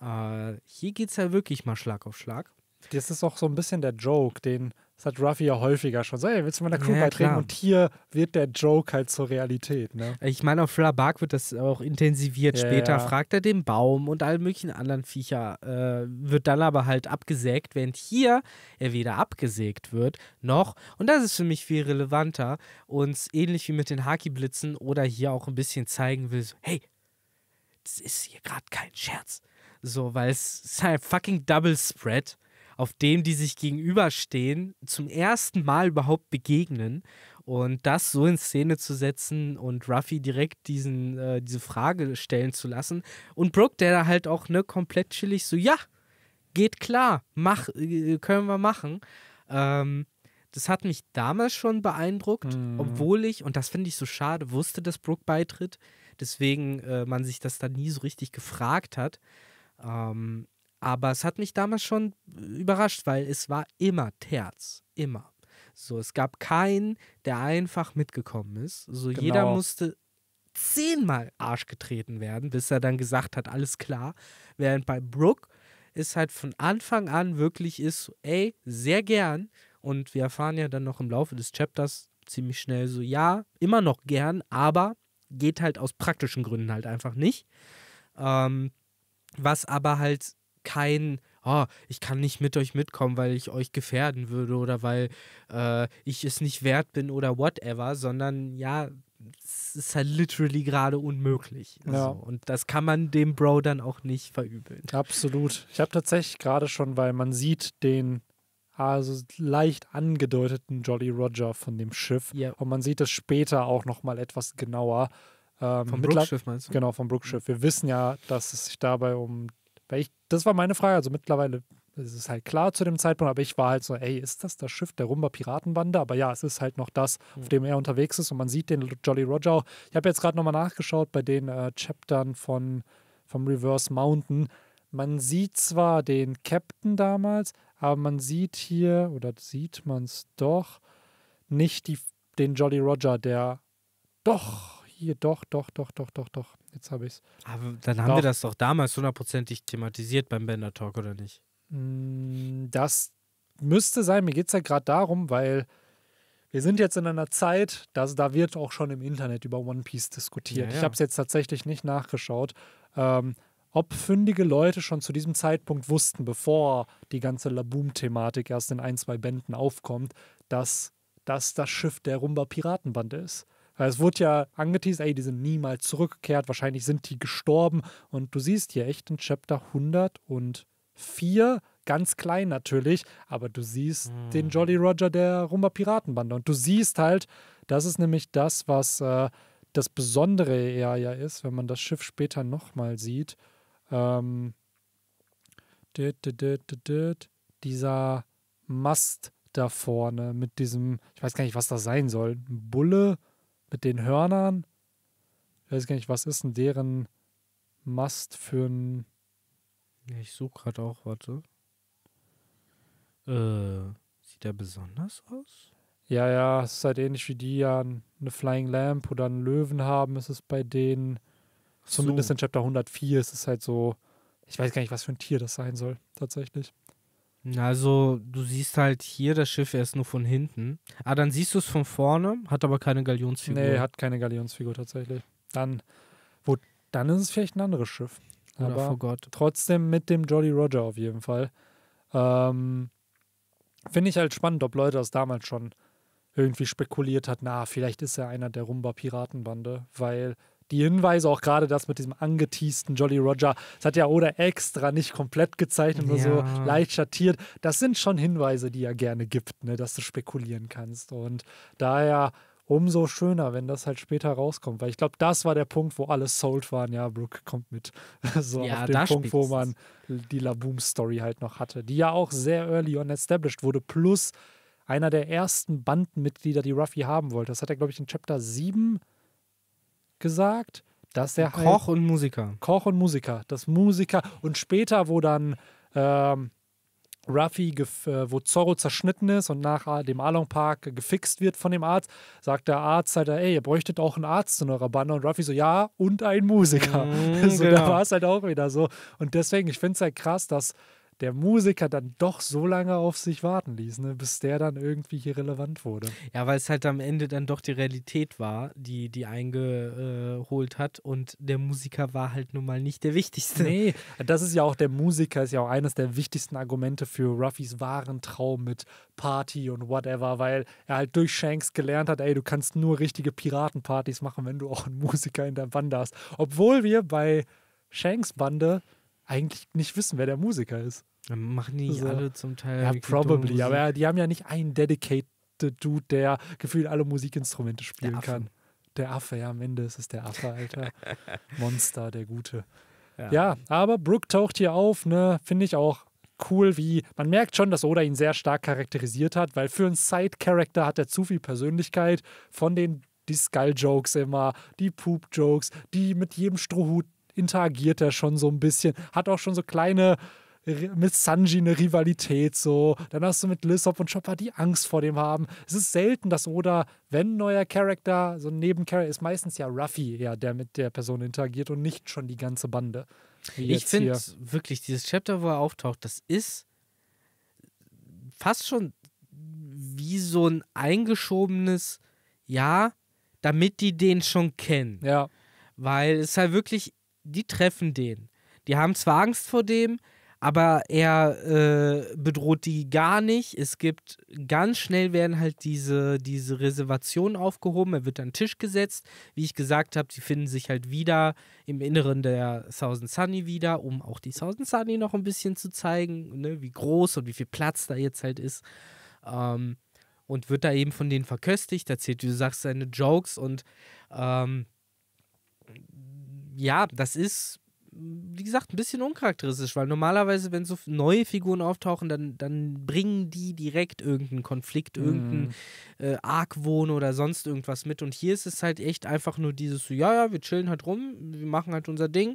Äh, hier es ja wirklich mal Schlag auf Schlag. Das ist auch so ein bisschen der Joke, den das hat Ruffy ja häufiger schon. So, ey, willst du meiner Crew ja, beitreten? Klar. Und hier wird der Joke halt zur Realität. Ne? Ich meine, auf Bark wird das auch intensiviert. Ja, Später ja. fragt er den Baum und all möglichen anderen Viecher. Äh, wird dann aber halt abgesägt, während hier er weder abgesägt wird, noch, und das ist für mich viel relevanter, uns ähnlich wie mit den Haki-Blitzen oder hier auch ein bisschen zeigen will, so, hey, das ist hier gerade kein Scherz. So, weil es ist ein fucking Double Spread auf dem die sich gegenüberstehen, zum ersten Mal überhaupt begegnen. Und das so in Szene zu setzen und Ruffy direkt diesen, äh, diese Frage stellen zu lassen. Und Brooke, der da halt auch ne, komplett chillig so, ja, geht klar, mach, äh, können wir machen. Ähm, das hat mich damals schon beeindruckt, mhm. obwohl ich, und das finde ich so schade, wusste, dass Brooke beitritt. Deswegen äh, man sich das da nie so richtig gefragt hat. Ähm, aber es hat mich damals schon äh, überrascht, weil es war immer Terz, immer. So, es gab keinen, der einfach mitgekommen ist. So, genau. jeder musste zehnmal Arsch getreten werden, bis er dann gesagt hat, alles klar. Während bei Brooke ist halt von Anfang an wirklich ist, ey, sehr gern. Und wir erfahren ja dann noch im Laufe des Chapters ziemlich schnell so, ja, immer noch gern, aber geht halt aus praktischen Gründen halt einfach nicht. Ähm, was aber halt kein, oh, ich kann nicht mit euch mitkommen, weil ich euch gefährden würde oder weil äh, ich es nicht wert bin oder whatever, sondern ja, es ist halt literally gerade unmöglich. Also, ja. Und das kann man dem Bro dann auch nicht verübeln. Absolut. Ich habe tatsächlich gerade schon, weil man sieht den also leicht angedeuteten Jolly Roger von dem Schiff. Ja. Und man sieht es später auch nochmal etwas genauer. Ähm, vom Brookschiff meinst du? Genau, vom Brookschiff. Wir wissen ja, dass es sich dabei um weil ich, das war meine Frage. Also mittlerweile ist es halt klar zu dem Zeitpunkt, aber ich war halt so, ey, ist das das Schiff der Rumba Piratenbande? Aber ja, es ist halt noch das, hm. auf dem er unterwegs ist und man sieht den Jolly Roger auch. Ich habe jetzt gerade nochmal nachgeschaut bei den äh, Chaptern von, vom Reverse Mountain. Man sieht zwar den Captain damals, aber man sieht hier, oder sieht man es doch, nicht die, den Jolly Roger, der doch hier, doch, doch, doch, doch, doch, doch. Jetzt habe ich es. Aber dann haben doch. wir das doch damals hundertprozentig thematisiert beim Bender Talk, oder nicht? Mm, das müsste sein. Mir geht es ja gerade darum, weil wir sind jetzt in einer Zeit, dass, da wird auch schon im Internet über One Piece diskutiert. Ja, ja. Ich habe es jetzt tatsächlich nicht nachgeschaut. Ähm, ob fündige Leute schon zu diesem Zeitpunkt wussten, bevor die ganze Laboom-Thematik erst in ein, zwei Bänden aufkommt, dass das das Schiff der Rumba-Piratenbande ist es wurde ja angeteased, ey, die sind niemals zurückgekehrt, wahrscheinlich sind die gestorben. Und du siehst hier echt in Chapter 104, ganz klein natürlich, aber du siehst mhm. den Jolly Roger der Rumba Piratenbande. Und du siehst halt, das ist nämlich das, was äh, das Besondere eher ja ist, wenn man das Schiff später nochmal sieht. Ähm, dit, dit, dit, dieser Mast da vorne mit diesem, ich weiß gar nicht, was das sein soll, Bulle mit den Hörnern. Ich weiß gar nicht, was ist denn deren Mast für ein. Ja, ich suche gerade auch, warte. Äh, sieht der besonders aus? Ja, ja, es ist halt ähnlich wie die ja eine Flying Lamp oder einen Löwen haben, ist es bei denen. Zumindest so. in Chapter 104 ist es halt so. Ich weiß gar nicht, was für ein Tier das sein soll, tatsächlich. Also, du siehst halt hier das Schiff erst nur von hinten. Ah, dann siehst du es von vorne, hat aber keine Galionsfigur. Nee, hat keine Galionsfigur tatsächlich. Dann, wo, dann ist es vielleicht ein anderes Schiff. Oder aber trotzdem mit dem Jolly Roger auf jeden Fall. Ähm, Finde ich halt spannend, ob Leute das damals schon irgendwie spekuliert hat, na, ah, vielleicht ist er einer der Rumba-Piratenbande, weil die Hinweise, auch gerade das mit diesem angeteasten Jolly Roger, das hat ja Oder extra nicht komplett gezeichnet, nur ja. so leicht schattiert. Das sind schon Hinweise, die er gerne gibt, ne, dass du spekulieren kannst. Und daher umso schöner, wenn das halt später rauskommt. Weil ich glaube, das war der Punkt, wo alle sold waren. Ja, Brooke kommt mit. So ja, auf den Punkt, wo man die Laboom-Story halt noch hatte, die ja auch sehr early on established wurde. Plus einer der ersten Bandenmitglieder, die Ruffy haben wollte. Das hat er, glaube ich, in Chapter 7 gesagt, dass er halt Koch und Musiker. Koch und Musiker. Das Musiker. Und später, wo dann ähm, Ruffy, äh, wo Zorro zerschnitten ist und nach dem Along Park gefixt wird von dem Arzt, sagt der Arzt halt, ey, ihr bräuchtet auch einen Arzt in eurer Bande. Und Ruffy so, ja, und ein Musiker. Mm, so, genau. da war es halt auch wieder so. Und deswegen, ich finde es halt krass, dass der Musiker dann doch so lange auf sich warten ließ, ne, bis der dann irgendwie hier relevant wurde. Ja, weil es halt am Ende dann doch die Realität war, die die eingeholt hat und der Musiker war halt nun mal nicht der Wichtigste. Nee, das ist ja auch der Musiker, ist ja auch eines der wichtigsten Argumente für Ruffys wahren Traum mit Party und whatever, weil er halt durch Shanks gelernt hat, ey, du kannst nur richtige Piratenpartys machen, wenn du auch einen Musiker in der Bande hast. Obwohl wir bei Shanks Bande eigentlich nicht wissen, wer der Musiker ist. Dann machen die also, alle zum Teil. Ja, probably. Aber die haben ja nicht einen dedicated Dude, der gefühlt alle Musikinstrumente spielen der kann. Der Affe, ja, am Ende ist es der Affe, Alter. Monster, der Gute. Ja. ja, aber Brooke taucht hier auf, ne? Finde ich auch cool, wie man merkt schon, dass Oda ihn sehr stark charakterisiert hat, weil für einen Side-Character hat er zu viel Persönlichkeit von den die Skull-Jokes immer, die Poop-Jokes, die mit jedem Strohhut interagiert er schon so ein bisschen, hat auch schon so kleine mit Sanji eine Rivalität so. Dann hast du mit Lissop und Chopper die Angst vor dem haben. Es ist selten, dass Oda, wenn ein neuer Charakter, so ein Nebencharakter, ist meistens ja Ruffy ja, der mit der Person interagiert und nicht schon die ganze Bande. Ich finde wirklich, dieses Chapter, wo er auftaucht, das ist fast schon wie so ein eingeschobenes Ja, damit die den schon kennen. Ja. Weil es halt wirklich die treffen den. Die haben zwar Angst vor dem, aber er äh, bedroht die gar nicht. Es gibt ganz schnell werden halt diese, diese Reservationen aufgehoben. Er wird an den Tisch gesetzt. Wie ich gesagt habe, die finden sich halt wieder im Inneren der Thousand Sunny wieder, um auch die Thousand Sunny noch ein bisschen zu zeigen, ne, wie groß und wie viel Platz da jetzt halt ist. Ähm, und wird da eben von denen verköstigt, erzählt, wie du sagst, seine Jokes und ähm, ja, das ist, wie gesagt, ein bisschen uncharakteristisch, weil normalerweise, wenn so neue Figuren auftauchen, dann, dann bringen die direkt irgendeinen Konflikt, mhm. irgendeinen äh, Argwohn oder sonst irgendwas mit. Und hier ist es halt echt einfach nur dieses, so, ja, ja, wir chillen halt rum, wir machen halt unser Ding.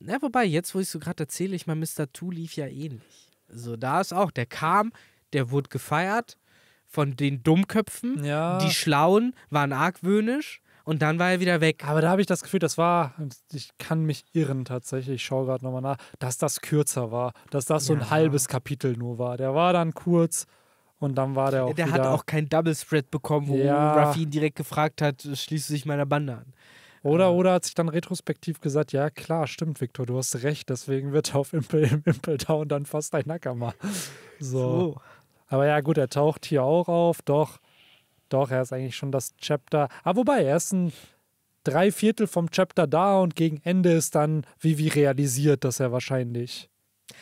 Na, ja, wobei, jetzt, wo ich so gerade erzähle, ich meine, Mr. Two lief ja ähnlich. Eh so, da ist auch, der kam, der wurde gefeiert von den Dummköpfen. Ja. Die Schlauen waren argwöhnisch und dann war er wieder weg. Aber da habe ich das Gefühl, das war, ich kann mich irren tatsächlich, ich schaue gerade nochmal nach, dass das kürzer war, dass das so ein halbes Kapitel nur war. Der war dann kurz und dann war der auch. Der wieder, hat auch kein Double Spread bekommen, wo ja. Raffi ihn direkt gefragt hat, schließt du dich meiner Bande an. Oder, äh. oder hat sich dann retrospektiv gesagt, ja klar, stimmt, Victor, du hast recht, deswegen wird auf Impel, im Impel Down dann fast ein Nackermann. So. so. Aber ja, gut, er taucht hier auch auf, doch doch, er ist eigentlich schon das Chapter. Aber ah, wobei, er ist ein Dreiviertel vom Chapter da und gegen Ende ist dann Vivi realisiert, dass er wahrscheinlich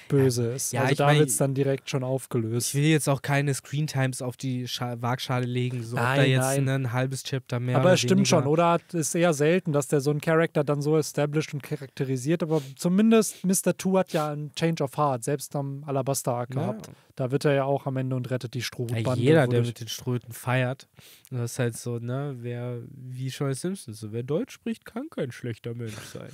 böse ist. Ja, also da wird es dann direkt schon aufgelöst. Ich will jetzt auch keine Screentimes auf die Scha Waagschale legen, so nein, ob da jetzt nein. Ne, ein halbes Chapter mehr. Aber es stimmt schon, oder? Es ist eher selten, dass der so ein Charakter dann so established und charakterisiert. Aber zumindest Mr. Two hat ja einen Change of Heart, selbst am Alabaster-Arc ja. gehabt. Da wird er ja auch am Ende und rettet die Strohbande. Ja, jeder, der mit den Ströten feiert. das ist halt so, ne, wer, wie Sean Simpson, so, wer Deutsch spricht, kann kein schlechter Mensch sein.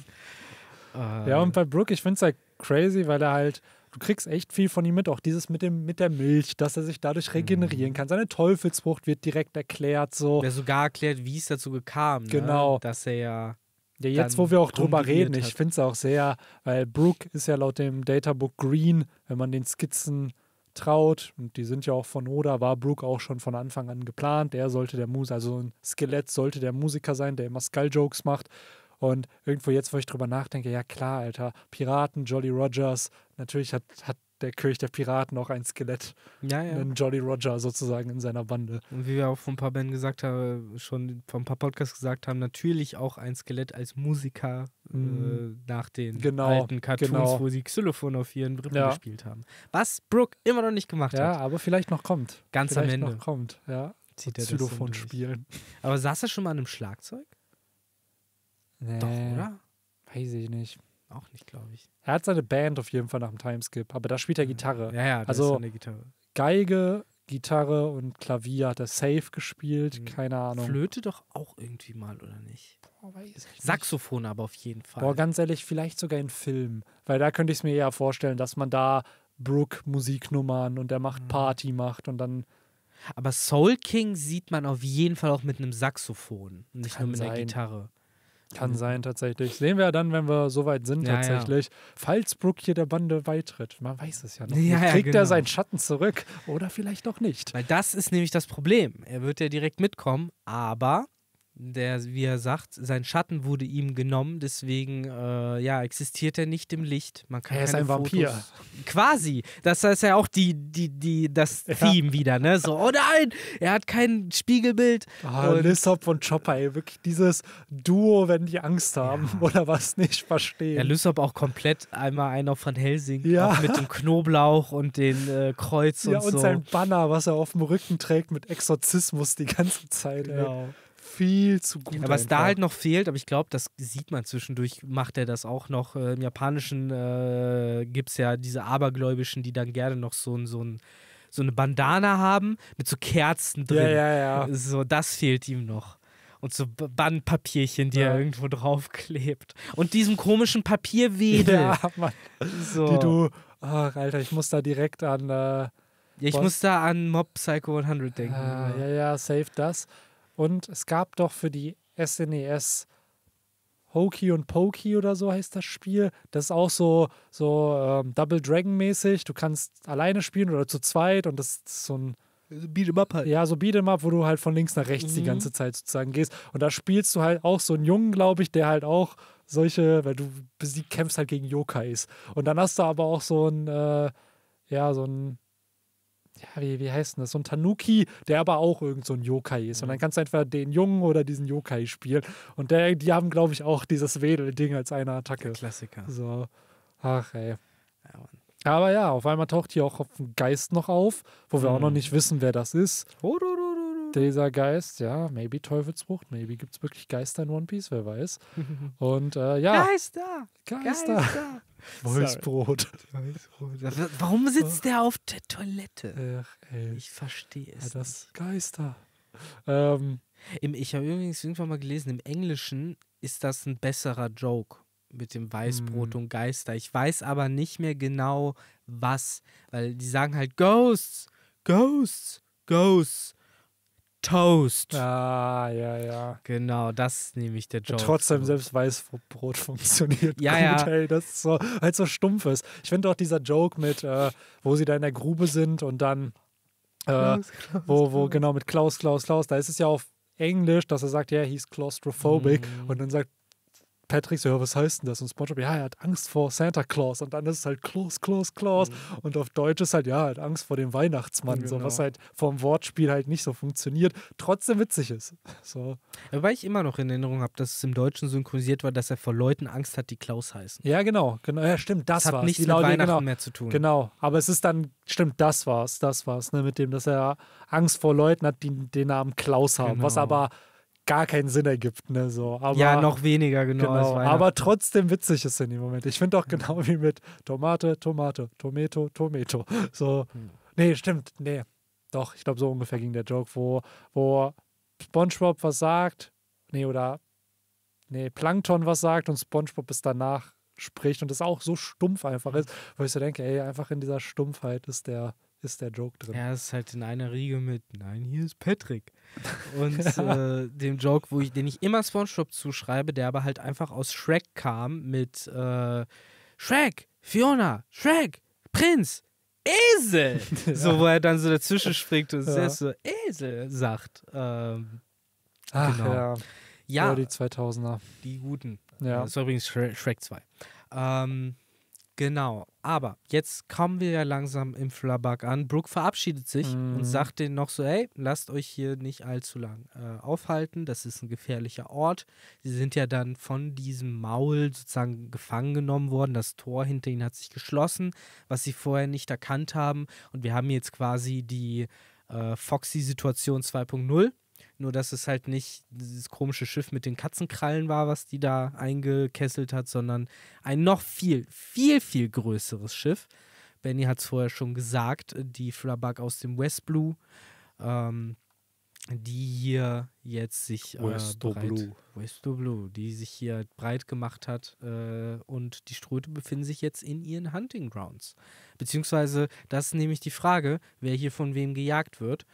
ja, ähm. und bei Brooke, ich finde es halt crazy, weil er halt, du kriegst echt viel von ihm mit, auch dieses mit, dem, mit der Milch, dass er sich dadurch mhm. regenerieren kann. Seine Teufelsfrucht wird direkt erklärt. So. Der sogar erklärt, wie es dazu gekam. Ne? Genau. Ne? Dass er ja. Ja, jetzt, wo wir auch drüber reden, hat. ich finde es auch sehr, weil Brooke ist ja laut dem Databook green, wenn man den Skizzen traut, und die sind ja auch von Oda, war Brooke auch schon von Anfang an geplant. Er sollte der Musiker, also ein Skelett sollte der Musiker sein, der immer Skull-Jokes macht. Und irgendwo jetzt, wo ich drüber nachdenke, ja klar, Alter, Piraten, Jolly Rogers, natürlich hat, hat der Kirch der Piraten auch ein Skelett. Ja, ja. Einen Jolly Roger sozusagen in seiner Bande. Und wie wir auch von ein paar Ben gesagt haben, schon von ein paar Podcasts gesagt haben, natürlich auch ein Skelett als Musiker äh, mhm. äh, nach den genau, alten Cartoons, genau. wo sie Xylophon auf ihren Rippen ja. gespielt haben. Was Brooke immer noch nicht gemacht ja, hat. Ja, aber vielleicht noch kommt. Ganz vielleicht am Ende. noch kommt, ja. Zieht er Xylophon spielen. Aber saß er schon mal an einem Schlagzeug? Nee. Doch, oder? Weiß ich nicht. Auch nicht, glaube ich. Er hat seine Band auf jeden Fall nach dem Timeskip, aber da spielt er Gitarre. Ja, ja, das also ist eine Gitarre. Geige, Gitarre und Klavier hat er safe gespielt, mhm. keine Ahnung. Flöte doch auch irgendwie mal, oder nicht? Boah, weiß Saxophon nicht. aber auf jeden Fall. Boah, ganz ehrlich, vielleicht sogar in Film, weil da könnte ich es mir eher vorstellen, dass man da Brooke Musiknummern und er macht mhm. Party macht und dann aber Soul King sieht man auf jeden Fall auch mit einem Saxophon, nicht Kann nur mit sein. einer Gitarre. Kann mhm. sein, tatsächlich. Sehen wir dann, wenn wir soweit sind, ja, tatsächlich. Ja. Falls Brooke hier der Bande beitritt. Man weiß es ja noch. Ja, Kriegt genau. er seinen Schatten zurück oder vielleicht auch nicht. Weil das ist nämlich das Problem. Er wird ja direkt mitkommen, aber der, wie er sagt, sein Schatten wurde ihm genommen, deswegen äh, ja, existiert er nicht im Licht. Man kann er ist ein Fotos Vampir. Quasi. Das ist ja auch die, die, die, das ja. Theme wieder, ne? So, oh nein, er hat kein Spiegelbild. Ah, und Lissop und Chopper, ey, wirklich dieses Duo, wenn die Angst haben ja. oder was nicht verstehen. Ja, Lissop auch komplett einmal einer von Helsing ja. mit dem Knoblauch und dem äh, Kreuz und, ja, und so. Ja, und sein Banner, was er auf dem Rücken trägt mit Exorzismus die ganze Zeit, genau. ey viel zu gut. Ja, aber was da halt noch fehlt, aber ich glaube, das sieht man zwischendurch, macht er das auch noch. Äh, Im Japanischen äh, gibt es ja diese Abergläubischen, die dann gerne noch so ein, so ein so eine Bandana haben mit so Kerzen drin. Ja, ja, ja. So, das fehlt ihm noch und so Bandpapierchen, die ja. er irgendwo draufklebt. Und diesem komischen Papierwedel. Ja, Mann. So. Die du, ach, Alter, ich muss da direkt an. Äh, ja, ich muss da an Mob Psycho 100 denken. Ah, ja, ja, ja, save das. Und es gab doch für die SNES e Hokey und Pokey oder so heißt das Spiel. Das ist auch so, so ähm, Double Dragon-mäßig. Du kannst alleine spielen oder zu zweit und das ist so ein. Beat'em Up halt. Ja, so Beat'em Up, wo du halt von links nach rechts mhm. die ganze Zeit sozusagen gehst. Und da spielst du halt auch so einen Jungen, glaube ich, der halt auch solche, weil du besieg, kämpfst halt gegen Yokais. Und dann hast du aber auch so ein, äh, ja, so ein ja, wie, wie heißt denn das? So ein Tanuki, der aber auch irgend so ein Yokai ist. Und dann mhm. kannst du entweder den Jungen oder diesen Yokai spielen. Und der, die haben, glaube ich, auch dieses Wedel-Ding als eine Attacke. Der Klassiker. So. Ach, ey. Ja, aber ja, auf einmal taucht hier auch ein Geist noch auf, wo wir mhm. auch noch mhm. nicht wissen, wer das ist. Oh, Hororo dieser Geist, ja, maybe Teufelsfrucht, maybe gibt es wirklich Geister in One Piece, wer weiß. Und äh, ja. Geister! Geister! Geister. Wolfsbrot. Warum sitzt äh. der auf der Toilette? Ach, ey. Ich verstehe es. Ja, das nicht. Geister. Ähm, Im, ich habe übrigens irgendwann mal gelesen, im Englischen ist das ein besserer Joke mit dem Weißbrot hm. und Geister. Ich weiß aber nicht mehr genau, was, weil die sagen halt Ghosts, Ghosts, Ghosts. Toast. Ah, ja, ja. Genau, das nehme ich der Joke. Und trotzdem selbst Weißbrot funktioniert. ja, gut, ja. Ey, das ist so, halt so stumpf ist. Ich finde auch dieser Joke mit, äh, wo sie da in der Grube sind und dann, äh, Klaus, Klaus, wo, wo genau mit Klaus, Klaus, Klaus, da ist es ja auf Englisch, dass er sagt, ja, yeah, he's claustrophobic. Mm. Und dann sagt Patrick so, ja, was heißt denn das? Und SpongeBob, ja, er hat Angst vor Santa Claus. Und dann ist es halt Klaus, Klaus, Klaus. Mhm. Und auf Deutsch ist halt, ja, er hat Angst vor dem Weihnachtsmann. Genau. So, was genau. halt vom Wortspiel halt nicht so funktioniert, trotzdem witzig ist. So. Weil ich immer noch in Erinnerung habe, dass es im Deutschen synchronisiert war, dass er vor Leuten Angst hat, die Klaus heißen. Ja, genau. genau. Ja, stimmt, das, das war nichts genau, mit Weihnachten genau, mehr zu tun. Genau. Aber es ist dann, stimmt, das war's, das war's, ne, mit dem, dass er Angst vor Leuten hat, die den Namen Klaus haben. Genau. Was aber gar keinen Sinn ergibt. Ne, so. aber, ja, noch weniger, genau. genau aber trotzdem witzig ist in dem Moment. Ich finde auch genau wie mit Tomate, Tomate, Tomato, Tomato. So, hm. nee, stimmt, nee. Doch, ich glaube, so ungefähr ging der Joke, wo, wo Spongebob was sagt, nee, oder nee, Plankton was sagt und Spongebob ist danach spricht und es auch so stumpf einfach ist, wo ich so denke, ey, einfach in dieser Stumpfheit ist der ist der Joke drin. Ja, es ist halt in einer Riege mit, nein, hier ist Patrick. Und äh, dem Joke, wo ich, den ich immer Spongebob zuschreibe, der aber halt einfach aus Shrek kam mit äh, Shrek, Fiona, Shrek, Prinz, Esel. Ja. So, wo er dann so dazwischen springt und ja. so Esel sagt. Ähm, Ach, genau. ja. Ja, ja. die 2000er. Die guten. Ja. Das äh, ist übrigens Shrek 2. Ähm, Genau, aber jetzt kommen wir ja langsam im Flabak an. Brooke verabschiedet sich mhm. und sagt denen noch so, ey, lasst euch hier nicht allzu lang äh, aufhalten, das ist ein gefährlicher Ort. Sie sind ja dann von diesem Maul sozusagen gefangen genommen worden, das Tor hinter ihnen hat sich geschlossen, was sie vorher nicht erkannt haben und wir haben jetzt quasi die äh, Foxy-Situation 2.0. Nur, dass es halt nicht dieses komische Schiff mit den Katzenkrallen war, was die da eingekesselt hat, sondern ein noch viel, viel, viel größeres Schiff. Benny hat es vorher schon gesagt, die Flabag aus dem West Blue, ähm, die hier jetzt sich äh, West breit, West Blue, die sich hier breit gemacht hat äh, und die Ströte befinden sich jetzt in ihren Hunting Grounds. Beziehungsweise, das ist nämlich die Frage, wer hier von wem gejagt wird.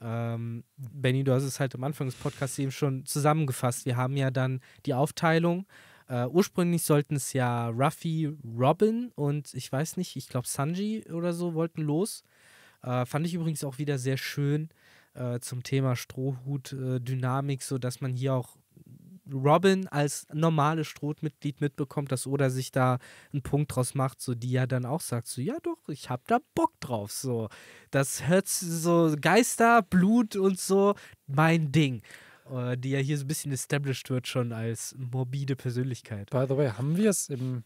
Ähm, Benny, du hast es halt am Anfang des Podcasts eben schon zusammengefasst. Wir haben ja dann die Aufteilung. Uh, ursprünglich sollten es ja Ruffy, Robin und ich weiß nicht, ich glaube Sanji oder so wollten los. Uh, fand ich übrigens auch wieder sehr schön uh, zum Thema Strohhut-Dynamik, äh, sodass man hier auch Robin als normales Strohmitglied mitbekommt, dass Oda sich da einen Punkt draus macht, so die ja dann auch sagt, so ja doch, ich hab da Bock drauf, so. Das hört so Geister, Blut und so, mein Ding. Äh, die ja hier so ein bisschen established wird schon als morbide Persönlichkeit. By the way, haben wir es im,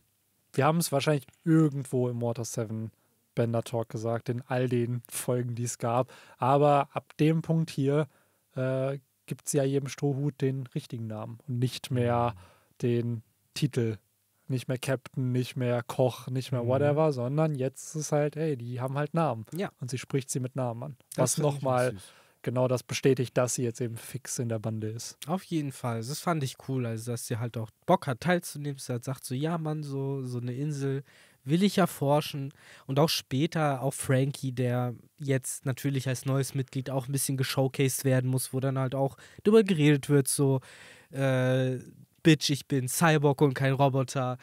wir haben es wahrscheinlich irgendwo im Water 7 Bender Talk gesagt, in all den Folgen, die es gab. Aber ab dem Punkt hier äh, gibt es ja jedem Strohhut den richtigen Namen und nicht mhm. mehr den Titel. Nicht mehr Captain, nicht mehr Koch, nicht mehr mhm. whatever, mhm. sondern jetzt ist halt, ey, die haben halt Namen. Ja. Und sie spricht sie mit Namen an. was nochmal genau das bestätigt, dass sie jetzt eben fix in der Bande ist. Auf jeden Fall. Das fand ich cool, also dass sie halt auch Bock hat, teilzunehmen. Sie hat sagt so, ja, Mann, so, so eine Insel, will ich erforschen. Und auch später, auch Frankie, der jetzt natürlich als neues Mitglied auch ein bisschen geshowcased werden muss, wo dann halt auch darüber geredet wird, so, äh, Bitch, ich bin Cyborg und kein Roboter.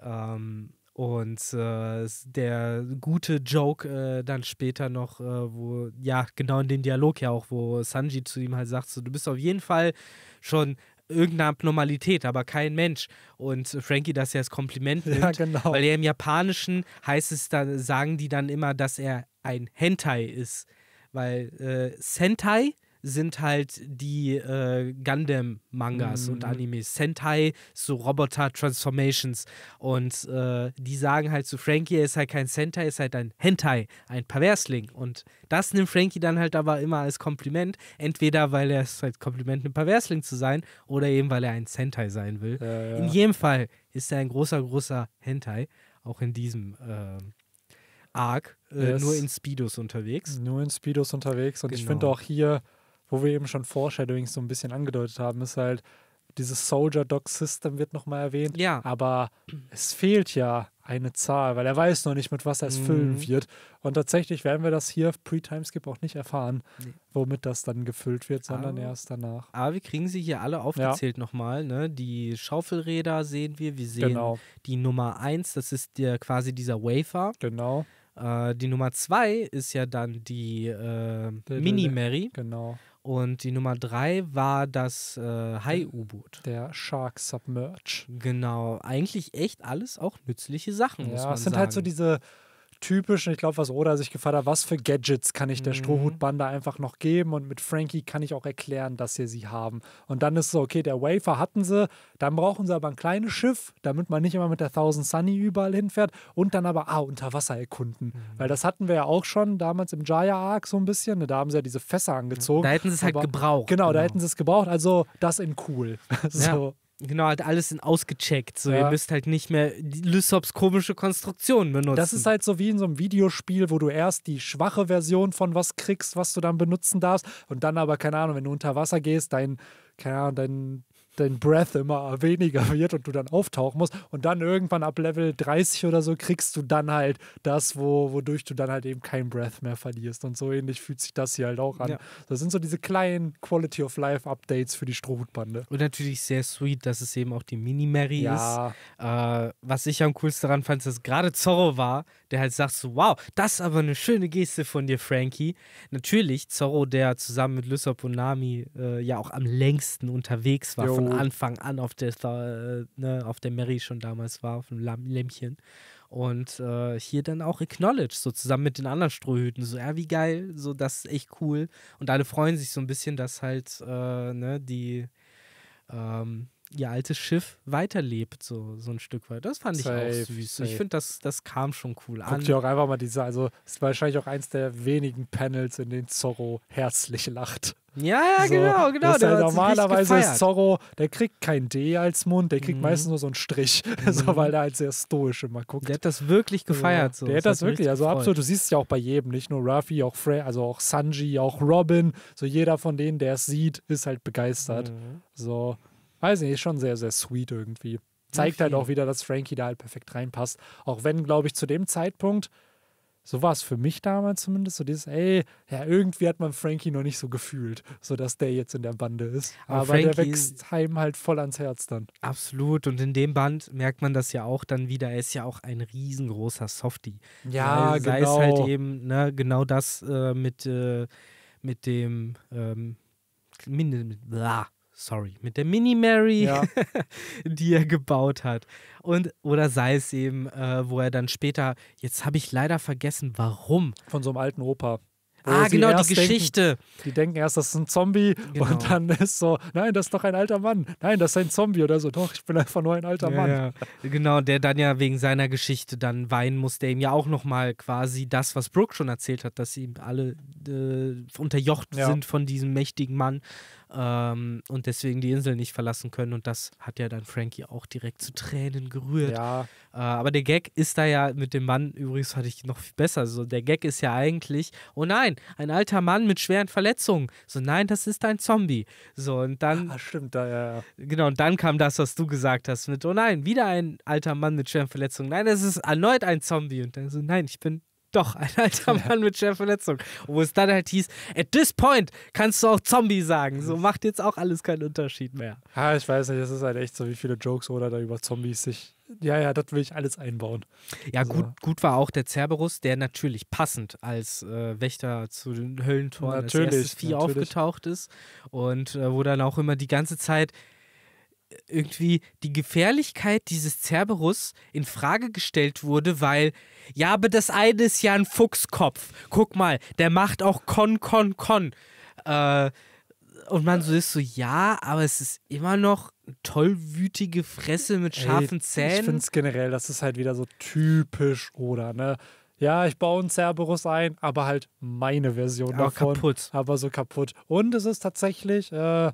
Ähm, und äh, der gute Joke äh, dann später noch, äh, wo, ja, genau in dem Dialog ja auch, wo Sanji zu ihm halt sagt, so, du bist auf jeden Fall schon irgendeine Abnormalität, aber kein Mensch. Und äh, Frankie das ja das Kompliment nimmt, ja, genau. weil er im Japanischen heißt es dann, sagen die dann immer, dass er ein Hentai ist. Weil äh, Sentai sind halt die äh, Gundam-Mangas mhm. und Animes. Sentai, so Roboter-Transformations. Und äh, die sagen halt zu Frankie, er ist halt kein Sentai, er ist halt ein Hentai, ein Perversling. Und das nimmt Frankie dann halt aber immer als Kompliment. Entweder, weil er es als halt Kompliment nimmt, Perversling zu sein, oder eben, weil er ein Sentai sein will. Ja, ja. In jedem Fall ist er ein großer, großer Hentai, auch in diesem. Äh, Arc, äh, yes. nur in Speedos unterwegs. Nur in Speedos unterwegs. Und genau. ich finde genau. auch hier wo wir eben schon Foreshadowing so ein bisschen angedeutet haben, ist halt, dieses Soldier Dog System wird nochmal erwähnt. Ja. Aber es fehlt ja eine Zahl, weil er weiß noch nicht, mit was er es mhm. füllen wird. Und tatsächlich werden wir das hier auf Pre-Timeskip auch nicht erfahren, nee. womit das dann gefüllt wird, sondern aber, ah. erst danach. Aber ah, wir kriegen sie hier alle aufgezählt ja. nochmal. Ne? Die Schaufelräder sehen wir, wir sehen genau. die Nummer 1, das ist der, quasi dieser Wafer. Genau. Äh, die Nummer 2 ist ja dann die äh, Mini-Mary. Genau. Und die Nummer drei war das äh, Hai-U-Boot. Der Shark Submerge. Genau. Eigentlich echt alles auch nützliche Sachen. Ja, es sind sagen. halt so diese typisch, ich glaube, was Oda sich gefragt hat, was für Gadgets kann ich der mhm. Strohhutbande einfach noch geben und mit Frankie kann ich auch erklären, dass sie sie haben. Und dann ist es so, okay, der Wafer hatten sie, dann brauchen sie aber ein kleines Schiff, damit man nicht immer mit der Thousand Sunny überall hinfährt und dann aber, ah, unter Wasser erkunden. Mhm. Weil das hatten wir ja auch schon damals im Jaya-Arc so ein bisschen, da haben sie ja diese Fässer angezogen. Da hätten sie es halt gebraucht. Genau, genau, da hätten sie es gebraucht, also das in cool. so. Ja. Genau, hat alles sind ausgecheckt. So, ja. ihr müsst halt nicht mehr Lysops komische Konstruktion benutzen. Das ist halt so wie in so einem Videospiel, wo du erst die schwache Version von was kriegst, was du dann benutzen darfst. Und dann aber, keine Ahnung, wenn du unter Wasser gehst, dein, keine Ahnung, dein dein Breath immer weniger wird und du dann auftauchen musst. Und dann irgendwann ab Level 30 oder so kriegst du dann halt das, wo, wodurch du dann halt eben kein Breath mehr verlierst. Und so ähnlich fühlt sich das hier halt auch an. Ja. Das sind so diese kleinen Quality of Life Updates für die Strohhutbande. Und natürlich sehr sweet, dass es eben auch die Mini-Mary ja. ist. Äh, was ich am coolsten daran fand, ist, dass gerade Zorro war, der halt sagt so, wow, das ist aber eine schöne Geste von dir, Frankie. Natürlich Zorro, der zusammen mit Lysop und Nami äh, ja auch am längsten unterwegs war. Jo von Anfang an auf der, äh, ne, auf der Mary schon damals war, auf dem Lämmchen. Und äh, hier dann auch acknowledged, so zusammen mit den anderen Strohhüten. So, ja, wie geil, so, das ist echt cool. Und alle freuen sich so ein bisschen, dass halt, äh, ne, die, ähm, ihr altes Schiff weiterlebt, so, so ein Stück weit. Das fand also safe, ich auch süß. Safe. Ich finde, das, das kam schon cool Guck an. Guck dir auch einfach mal diese, also ist wahrscheinlich auch eins der wenigen Panels, in denen Zorro herzlich lacht. Ja, ja, so, genau, genau. Halt normalerweise ist Zorro, der kriegt kein D als Mund, der kriegt mhm. meistens nur so einen Strich, mhm. so, weil er halt sehr stoisch immer guckt. Der hat das wirklich gefeiert. so. Der hat das, das hat wirklich, also gefreut. absolut, du siehst es ja auch bei jedem, nicht nur Ruffy, auch Frey, also auch Sanji, auch Robin, so jeder von denen, der es sieht, ist halt begeistert. Mhm. So, Weiß nicht, ist schon sehr, sehr sweet irgendwie. Zeigt halt okay. halt auch wieder, dass Frankie da halt perfekt reinpasst. Auch wenn, glaube ich, zu dem Zeitpunkt, so war es für mich damals zumindest, so dieses, ey, ja, irgendwie hat man Frankie noch nicht so gefühlt, so dass der jetzt in der Bande ist. Aber, Aber der wächst Heim halt voll ans Herz dann. Absolut. Und in dem Band merkt man das ja auch dann wieder, er ist ja auch ein riesengroßer Softie. Ja, sei, genau. Sei es halt genau. eben, ne, genau das äh, mit, äh, mit dem ähm, bla, sorry, mit der Mini-Mary, ja. die er gebaut hat. Und, oder sei es eben, äh, wo er dann später, jetzt habe ich leider vergessen, warum. Von so einem alten Opa. Ah, genau, die Geschichte. Denken, die denken erst, das ist ein Zombie genau. und dann ist so, nein, das ist doch ein alter Mann. Nein, das ist ein Zombie oder so. Doch, ich bin einfach nur ein alter ja, Mann. Ja. Genau, der dann ja wegen seiner Geschichte dann weinen muss, der ihm ja auch nochmal quasi das, was Brooke schon erzählt hat, dass sie alle äh, unterjocht ja. sind von diesem mächtigen Mann, ähm, und deswegen die Insel nicht verlassen können. Und das hat ja dann Frankie auch direkt zu Tränen gerührt. Ja. Äh, aber der Gag ist da ja mit dem Mann, übrigens hatte ich noch viel besser. So, der Gag ist ja eigentlich, oh nein, ein alter Mann mit schweren Verletzungen. So, nein, das ist ein Zombie. So, und dann. Ah, stimmt, da, ja, ja. Genau, und dann kam das, was du gesagt hast, mit, oh nein, wieder ein alter Mann mit schweren Verletzungen. Nein, das ist erneut ein Zombie. Und dann so, nein, ich bin doch ein alter Mann mit schwerer Verletzung. wo es dann halt hieß, at this point kannst du auch Zombie sagen. So mhm. macht jetzt auch alles keinen Unterschied mehr. Ja, ich weiß nicht, das ist halt echt so, wie viele Jokes oder da über Zombies sich. Ja, ja, das will ich alles einbauen. Ja, also. gut, gut war auch der Cerberus, der natürlich passend als äh, Wächter zu den Höllentoren natürlich, als erstes Vieh natürlich. aufgetaucht ist. Und äh, wo dann auch immer die ganze Zeit irgendwie die Gefährlichkeit dieses Cerberus in Frage gestellt wurde, weil ja, aber das eine ist ja ein Fuchskopf. Guck mal, der macht auch Kon Kon Kon. Äh, und man so ist so, ja, aber es ist immer noch tollwütige Fresse mit scharfen Ey, Zähnen. Ich finde es generell, das ist halt wieder so typisch, oder, ne? ja, ich baue einen Cerberus ein, aber halt meine Version aber davon. Kaputt. Aber so kaputt. Und es ist tatsächlich, äh,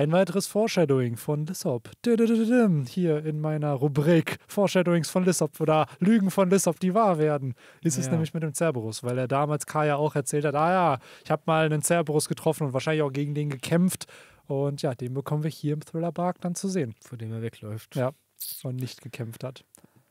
ein weiteres Foreshadowing von Lissop. Hier in meiner Rubrik Foreshadowings von Lissop oder Lügen von Lissop, die wahr werden. Ist ja. es nämlich mit dem Cerberus, weil er damals Kaya auch erzählt hat, ah ja, ich habe mal einen Cerberus getroffen und wahrscheinlich auch gegen den gekämpft. Und ja, den bekommen wir hier im Thriller Park dann zu sehen. Vor dem er wegläuft. Ja, und nicht gekämpft hat.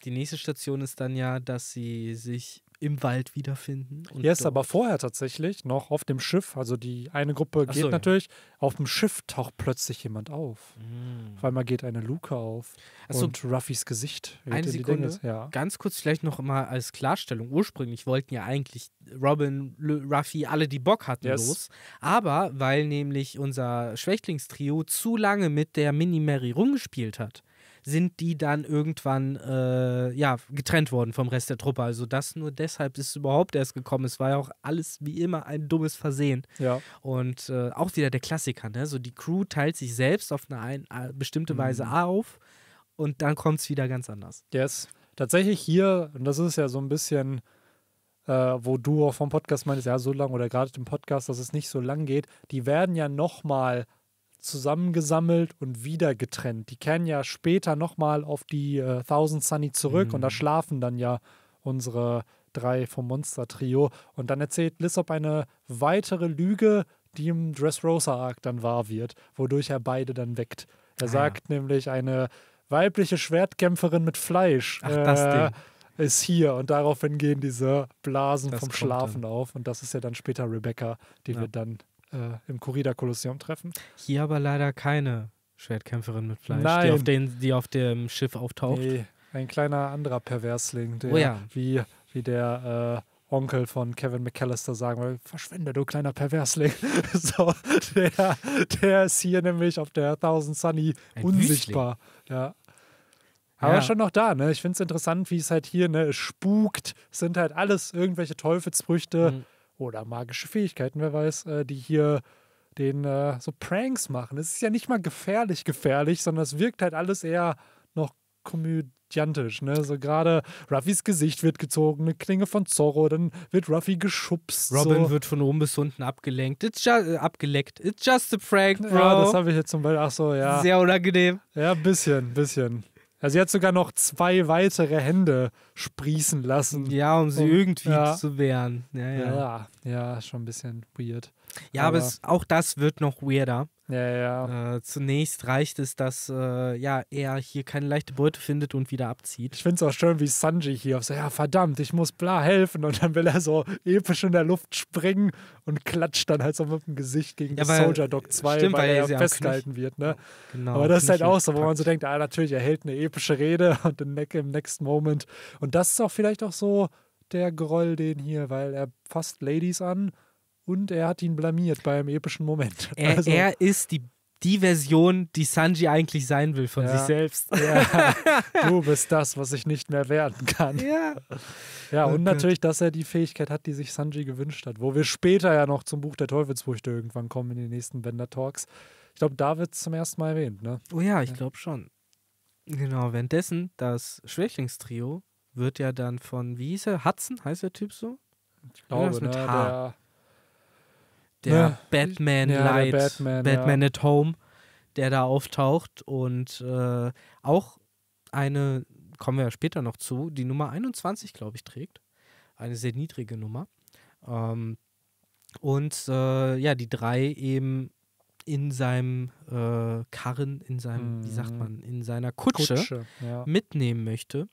Die nächste Station ist dann ja, dass sie sich im Wald wiederfinden. Und yes, aber vorher tatsächlich noch auf dem Schiff, also die eine Gruppe geht so, natürlich, ja. auf dem Schiff taucht plötzlich jemand auf. Mm. Auf einmal geht eine Luke auf also und Ruffys Gesicht. Eine Sekunde, ja. ganz kurz vielleicht noch mal als Klarstellung. Ursprünglich wollten ja eigentlich Robin, L Ruffy, alle, die Bock hatten, yes. los. Aber weil nämlich unser Schwächlingstrio zu lange mit der Mini-Mary rumgespielt hat, sind die dann irgendwann äh, ja, getrennt worden vom Rest der Truppe. Also das nur deshalb ist es überhaupt erst gekommen. Es war ja auch alles wie immer ein dummes Versehen. Ja. Und äh, auch wieder der Klassiker, ne? So die Crew teilt sich selbst auf eine, eine äh, bestimmte mhm. Weise mhm. auf und dann kommt es wieder ganz anders. Yes. Tatsächlich hier, und das ist ja so ein bisschen äh, wo du auch vom Podcast meintest, ja, so lang oder gerade im Podcast, dass es nicht so lang geht, die werden ja nochmal zusammengesammelt und wieder getrennt. Die kehren ja später nochmal auf die äh, Thousand Sunny zurück mhm. und da mhm. schlafen dann ja unsere drei vom Monster-Trio. Und dann erzählt Lissop eine weitere Lüge, die im Dressrosa-Arc dann wahr wird, wodurch er beide dann weckt. Er ah. sagt nämlich, eine weibliche Schwertkämpferin mit Fleisch Ach, äh, ist hier. Und daraufhin gehen diese Blasen das vom Schlafen dann. auf. Und das ist ja dann später Rebecca, die ja. wir dann äh, im Corrida Kolosseum treffen. Hier aber leider keine Schwertkämpferin mit Fleisch, Nein. Die, auf den, die auf dem Schiff auftaucht. Nee, ein kleiner anderer Perversling, der, oh ja. wie, wie der äh, Onkel von Kevin McAllister sagen will, verschwinde du kleiner Perversling. so, der, der ist hier nämlich auf der Thousand Sunny ein unsichtbar. Wüchling. Ja. Aber ja. schon noch da, ne? Ich finde es interessant, wie es halt hier, ne, es spukt, sind halt alles irgendwelche Teufelsfrüchte. Mhm oder magische Fähigkeiten, wer weiß, äh, die hier den äh, so Pranks machen. Es ist ja nicht mal gefährlich, gefährlich, sondern es wirkt halt alles eher noch komödiantisch. Ne? So gerade Ruffys Gesicht wird gezogen, eine Klinge von Zorro, dann wird Ruffy geschubst. Robin so. wird von oben bis unten abgelenkt. It's just, äh, abgeleckt. It's just a prank, bro. Ja, das habe ich jetzt zum Beispiel. Ach so, ja. Sehr unangenehm. Ja, ein bisschen, ein bisschen. Also sie hat sogar noch zwei weitere Hände sprießen lassen. Ja, um sie um, irgendwie ja. zu wehren. Ja ja. ja, ja. schon ein bisschen weird. Ja, aber, aber es, auch das wird noch weirder. Ja, ja. Äh, zunächst reicht es, dass äh, ja, er hier keine leichte Beute findet und wieder abzieht. Ich finde es auch schön, wie Sanji hier auf so, ja, verdammt, ich muss bla helfen. Und dann will er so episch in der Luft springen und klatscht dann halt so mit dem Gesicht gegen ja, weil, Soldier Dog 2, stimmt, weil, weil er ja festgehalten wird. Ne? Genau, Aber das ist halt auch so, wo man so denkt, ah, natürlich, er hält eine epische Rede und im, im Next Moment. Und das ist auch vielleicht auch so der Groll, den hier, weil er fasst Ladies an und er hat ihn blamiert bei einem epischen Moment. Er, also, er ist die die Version, die Sanji eigentlich sein will von ja, sich selbst. Ja. Du bist das, was ich nicht mehr werden kann. Ja. Ja, und okay. Oh natürlich, dass er die Fähigkeit hat, die sich Sanji gewünscht hat, wo wir später ja noch zum Buch der Teufelsfrüchte irgendwann kommen in den nächsten Bender Talks. Ich glaube, da wird es zum ersten Mal erwähnt, ne? Oh ja, ich glaube schon. Genau, währenddessen das Schwächlingstrio wird ja dann von, wie hieß er, Hudson, heißt der Typ so? Ich glaube, ja, ne, mit H. Der, der ja. Ne? Batman ja, Light, Batman, Batman ja. at Home, der da auftaucht und äh, auch eine, kommen wir ja später noch zu, die Nummer 21, glaube ich, trägt. Eine sehr niedrige Nummer. Ähm, und äh, ja, die drei eben in seinem äh, Karren, in seinem, mhm. wie sagt mhm. man, in seiner Kutsche, Kutsche ja. mitnehmen möchte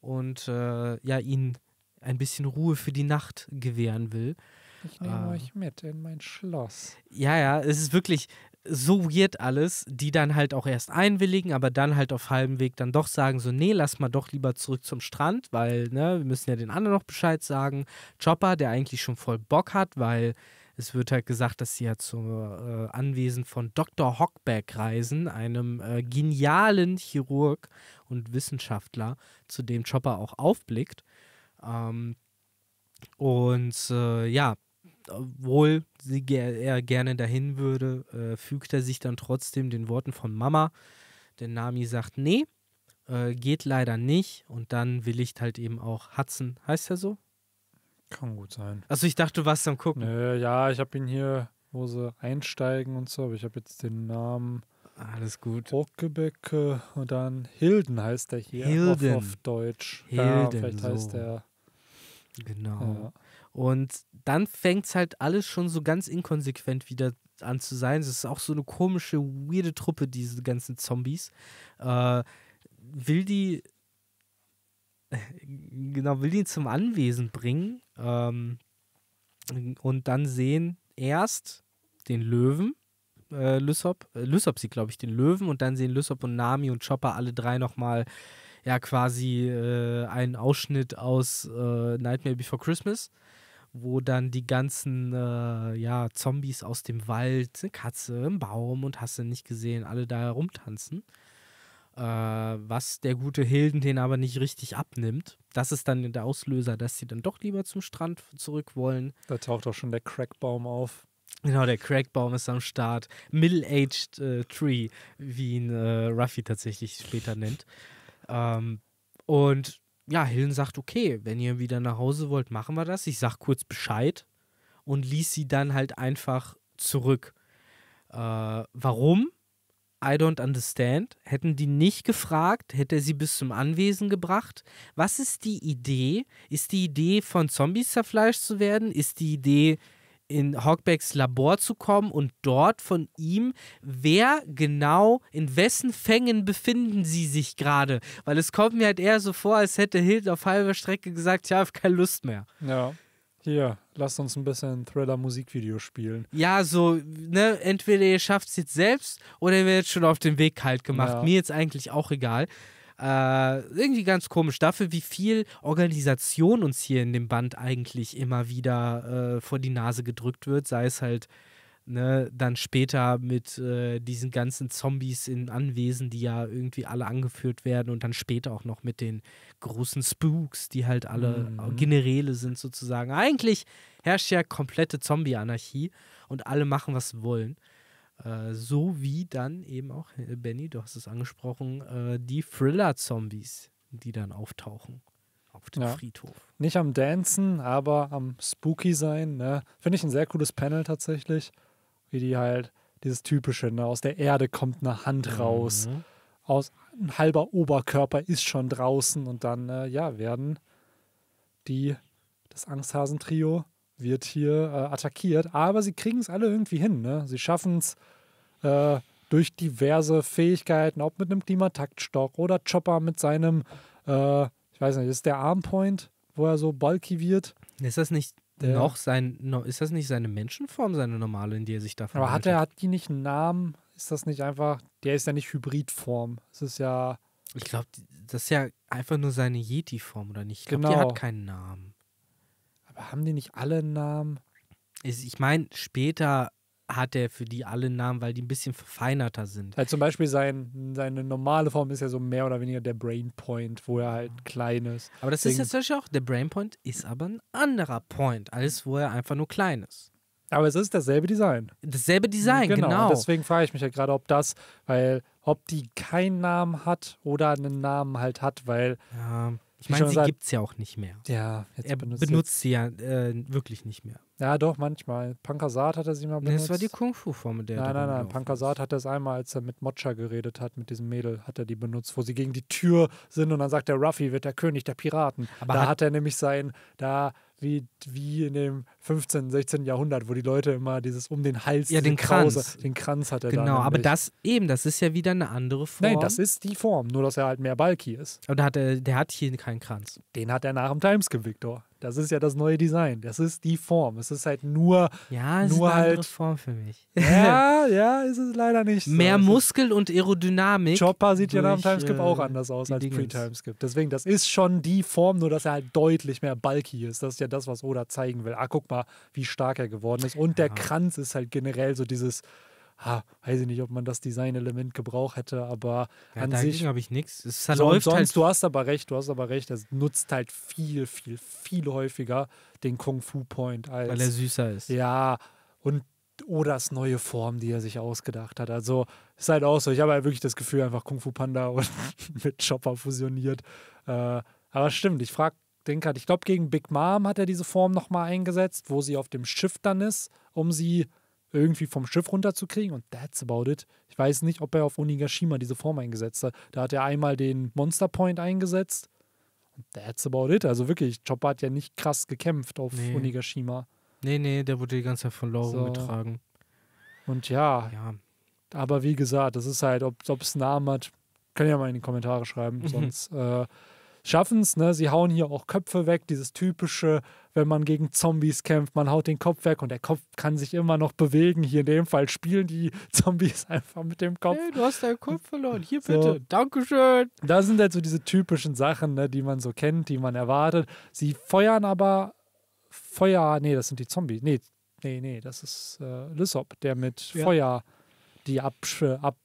und äh, ja, ihn ein bisschen Ruhe für die Nacht gewähren will. Ich nehme ah. euch mit in mein Schloss. Ja, ja, es ist wirklich so weird alles, die dann halt auch erst einwilligen, aber dann halt auf halbem Weg dann doch sagen, so, nee, lass mal doch lieber zurück zum Strand, weil, ne, wir müssen ja den anderen noch Bescheid sagen. Chopper, der eigentlich schon voll Bock hat, weil es wird halt gesagt, dass sie ja zum äh, Anwesen von Dr. Hockback reisen, einem äh, genialen Chirurg und Wissenschaftler, zu dem Chopper auch aufblickt. Ähm, und äh, ja, obwohl sie er gerne dahin würde, äh, fügt er sich dann trotzdem den Worten von Mama. Denn Nami sagt, nee, äh, geht leider nicht. Und dann willigt halt eben auch Hudson, heißt er so? Kann gut sein. Also ich dachte, du warst am gucken. Nö, ja, ich habe ihn hier, wo sie einsteigen und so, aber ich habe jetzt den Namen. Alles gut. Rockebecke und dann Hilden heißt er hier Hilden. Auf, auf Deutsch. Hilden, ja, vielleicht so. heißt er. Genau. Ja. Und dann fängt es halt alles schon so ganz inkonsequent wieder an zu sein. Es ist auch so eine komische, weirde Truppe, diese ganzen Zombies. Äh, will die. Genau, will die zum Anwesen bringen ähm, und dann sehen erst den Löwen, äh, Lysop, äh, Lysop sieht, glaube ich, den Löwen und dann sehen Lysop und Nami und Chopper alle drei nochmal ja quasi äh, einen Ausschnitt aus äh, Nightmare Before Christmas wo dann die ganzen äh, ja, Zombies aus dem Wald, eine Katze, im Baum und hast du nicht gesehen, alle da herumtanzen. Äh, was der gute Hilden den aber nicht richtig abnimmt. Das ist dann der Auslöser, dass sie dann doch lieber zum Strand zurück wollen. Da taucht auch schon der Crackbaum auf. Genau, der Crackbaum ist am Start. Middle-aged äh, Tree, wie ihn äh, Ruffy tatsächlich später nennt. Ähm, und ja, Hillen sagt, okay, wenn ihr wieder nach Hause wollt, machen wir das. Ich sag kurz Bescheid und ließ sie dann halt einfach zurück. Äh, warum? I don't understand. Hätten die nicht gefragt, hätte er sie bis zum Anwesen gebracht. Was ist die Idee? Ist die Idee, von Zombies zerfleischt zu werden? Ist die Idee, in Hogbecks Labor zu kommen und dort von ihm, wer genau, in wessen Fängen befinden sie sich gerade. Weil es kommt mir halt eher so vor, als hätte Hild auf halber Strecke gesagt, ja, ich habe keine Lust mehr. Ja. Hier, lasst uns ein bisschen Thriller-Musikvideo spielen. Ja, so, ne, entweder ihr schafft es jetzt selbst oder ihr werdet schon auf dem Weg kalt gemacht. Ja. Mir jetzt eigentlich auch egal. Äh, irgendwie ganz komisch dafür, wie viel Organisation uns hier in dem Band eigentlich immer wieder äh, vor die Nase gedrückt wird, sei es halt ne, dann später mit äh, diesen ganzen Zombies in Anwesen, die ja irgendwie alle angeführt werden und dann später auch noch mit den großen Spooks, die halt alle mhm. Generäle sind sozusagen. Eigentlich herrscht ja komplette Zombie-Anarchie und alle machen, was sie wollen. Äh, so wie dann eben auch, äh, Benny, du hast es angesprochen, äh, die Thriller-Zombies, die dann auftauchen auf dem ja. Friedhof. Nicht am Dancen, aber am Spooky sein. Ne? Finde ich ein sehr cooles Panel tatsächlich, wie die halt dieses typische, ne? aus der Erde kommt eine Hand raus, mhm. aus ein halber Oberkörper ist schon draußen und dann äh, ja werden die das Angsthasentrio wird hier äh, attackiert. Aber sie kriegen es alle irgendwie hin. Ne? Sie schaffen es äh, durch diverse Fähigkeiten, ob mit einem Klimataktstock oder Chopper mit seinem, äh, ich weiß nicht, ist der Armpoint, wo er so bulky wird. Ist das nicht der, noch sein, ist das nicht seine Menschenform, seine normale, in die er sich da verwandelt? Aber hat er, hat die nicht einen Namen? Ist das nicht einfach, der ist ja nicht Hybridform. Es ist ja. Ich glaube, das ist ja einfach nur seine Yeti-Form, oder nicht? Ich glaube, genau. die hat genau. keinen Namen. Aber haben die nicht alle einen Namen? Ich meine, später hat er für die alle Namen, weil die ein bisschen verfeinerter sind. Weil halt zum Beispiel sein, seine normale Form ist ja so mehr oder weniger der Brainpoint, wo er halt klein ist. Aber das Deswegen, ist ja zum auch, der Brainpoint ist aber ein anderer Point, als wo er einfach nur klein ist. Aber es ist dasselbe Design. Dasselbe Design, genau. genau. Deswegen frage ich mich ja gerade, ob das, weil, ob die keinen Namen hat oder einen Namen halt hat, weil ja. Ich meine, sie gibt es ja auch nicht mehr. Ja, jetzt er benutzt, benutzt sie ja äh, wirklich nicht mehr. Ja, doch, manchmal. Pankasat hat er sie mal benutzt. das war die Kung-Fu-Form, der Nein, nein, nein. Pankasat hat das einmal, als er mit Mocha geredet hat, mit diesem Mädel, hat er die benutzt, wo sie gegen die Tür sind und dann sagt der Ruffy wird der König der Piraten. Aber da hat, hat er nämlich sein, da wie, wie in dem 15., 16. Jahrhundert, wo die Leute immer dieses um den Hals, ja, den Krause, Kranz. den Kranz hat er Genau, da aber das eben, das ist ja wieder eine andere Form. Nein, das ist die Form, nur dass er halt mehr bulky ist. Und der hat, der hat hier keinen Kranz. Den hat er nach dem Timeskip, Victor. Das ist ja das neue Design. Das ist die Form. Es ist halt nur. Ja, es nur ist eine halt, andere Form für mich. Ja, ja, ist es leider nicht. So. Mehr Muskel und Aerodynamik. Chopper sieht durch, ja nach dem Timeskip auch äh, anders aus als Pre-Timeskip. Deswegen, das ist schon die Form, nur dass er halt deutlich mehr bulky ist. Das ist ja das, was Oda zeigen will. Ah, guck mal mal, wie stark er geworden ist. Und der Kranz ist halt generell so dieses, ha, weiß ich nicht, ob man das Designelement gebraucht hätte, aber ja, an sich habe ich nichts. Es läuft sonst, halt. Du hast aber recht, du hast aber recht. Er nutzt halt viel, viel, viel häufiger den Kung Fu Point als weil er süßer ist. Ja und oder es neue Form, die er sich ausgedacht hat. Also ist halt auch so. Ich habe halt wirklich das Gefühl, einfach Kung Fu Panda und mit Chopper fusioniert. Äh, aber stimmt, ich frage Ding hat. Ich glaube, gegen Big Mom hat er diese Form nochmal eingesetzt, wo sie auf dem Schiff dann ist, um sie irgendwie vom Schiff runterzukriegen. Und that's about it. Ich weiß nicht, ob er auf Onigashima diese Form eingesetzt hat. Da hat er einmal den Monster Point eingesetzt. Und that's about it. Also wirklich, Chopper hat ja nicht krass gekämpft auf nee. Onigashima. Nee, nee, der wurde die ganze Zeit von Lauren so. getragen. Und ja, ja, Aber wie gesagt, das ist halt, ob es einen Namen hat, kann ja mal in die Kommentare schreiben. Mhm. Sonst. Äh, schaffen es. Ne? Sie hauen hier auch Köpfe weg, dieses typische, wenn man gegen Zombies kämpft, man haut den Kopf weg und der Kopf kann sich immer noch bewegen. Hier in dem Fall spielen die Zombies einfach mit dem Kopf. Hey, du hast deinen Kopf verloren. Hier bitte. So. Dankeschön. Das sind halt so diese typischen Sachen, ne, die man so kennt, die man erwartet. Sie feuern aber Feuer. Nee, das sind die Zombies. Nee, nee, nee, das ist äh, Lissop, der mit ja. Feuer die ab, ab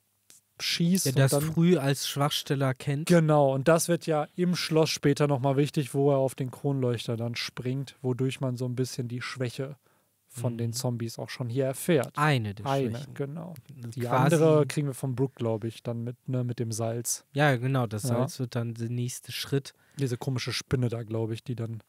schießt. Der das früh als Schwachstelle kennt. Genau, und das wird ja im Schloss später nochmal wichtig, wo er auf den Kronleuchter dann springt, wodurch man so ein bisschen die Schwäche von mhm. den Zombies auch schon hier erfährt. Eine der Eine, Schwächen. genau. Also die Quasi andere kriegen wir von Brooke, glaube ich, dann mit, ne, mit dem Salz. Ja, genau, das ja. Salz wird dann der nächste Schritt. Diese komische Spinne da, glaube ich, die dann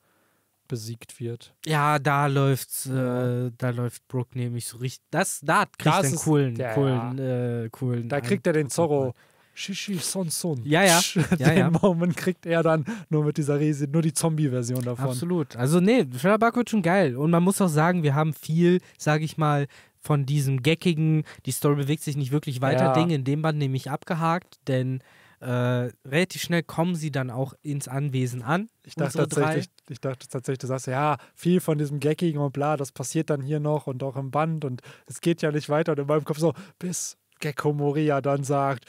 besiegt wird. Ja, da läuft äh, da läuft Brook nämlich so richtig. Das, da kriegt das einen coolen, der, coolen, ja. äh, coolen. Da kriegt er den Zorro. Shishi Son Son. Ja, ja. den ja, ja. Moment kriegt er dann nur mit dieser riesigen, nur die Zombie-Version davon. Absolut. Also, nee, Shadabak wird schon geil. Und man muss auch sagen, wir haben viel, sage ich mal, von diesem geckigen, die Story bewegt sich nicht wirklich weiter ja. Ding in dem Band nämlich abgehakt, denn äh, relativ schnell kommen sie dann auch ins Anwesen an. Ich dachte, tatsächlich, ich, ich dachte tatsächlich, du sagst, ja, viel von diesem Geckigen und bla, das passiert dann hier noch und auch im Band und es geht ja nicht weiter. Und in meinem Kopf so, bis Gecko Moria dann sagt,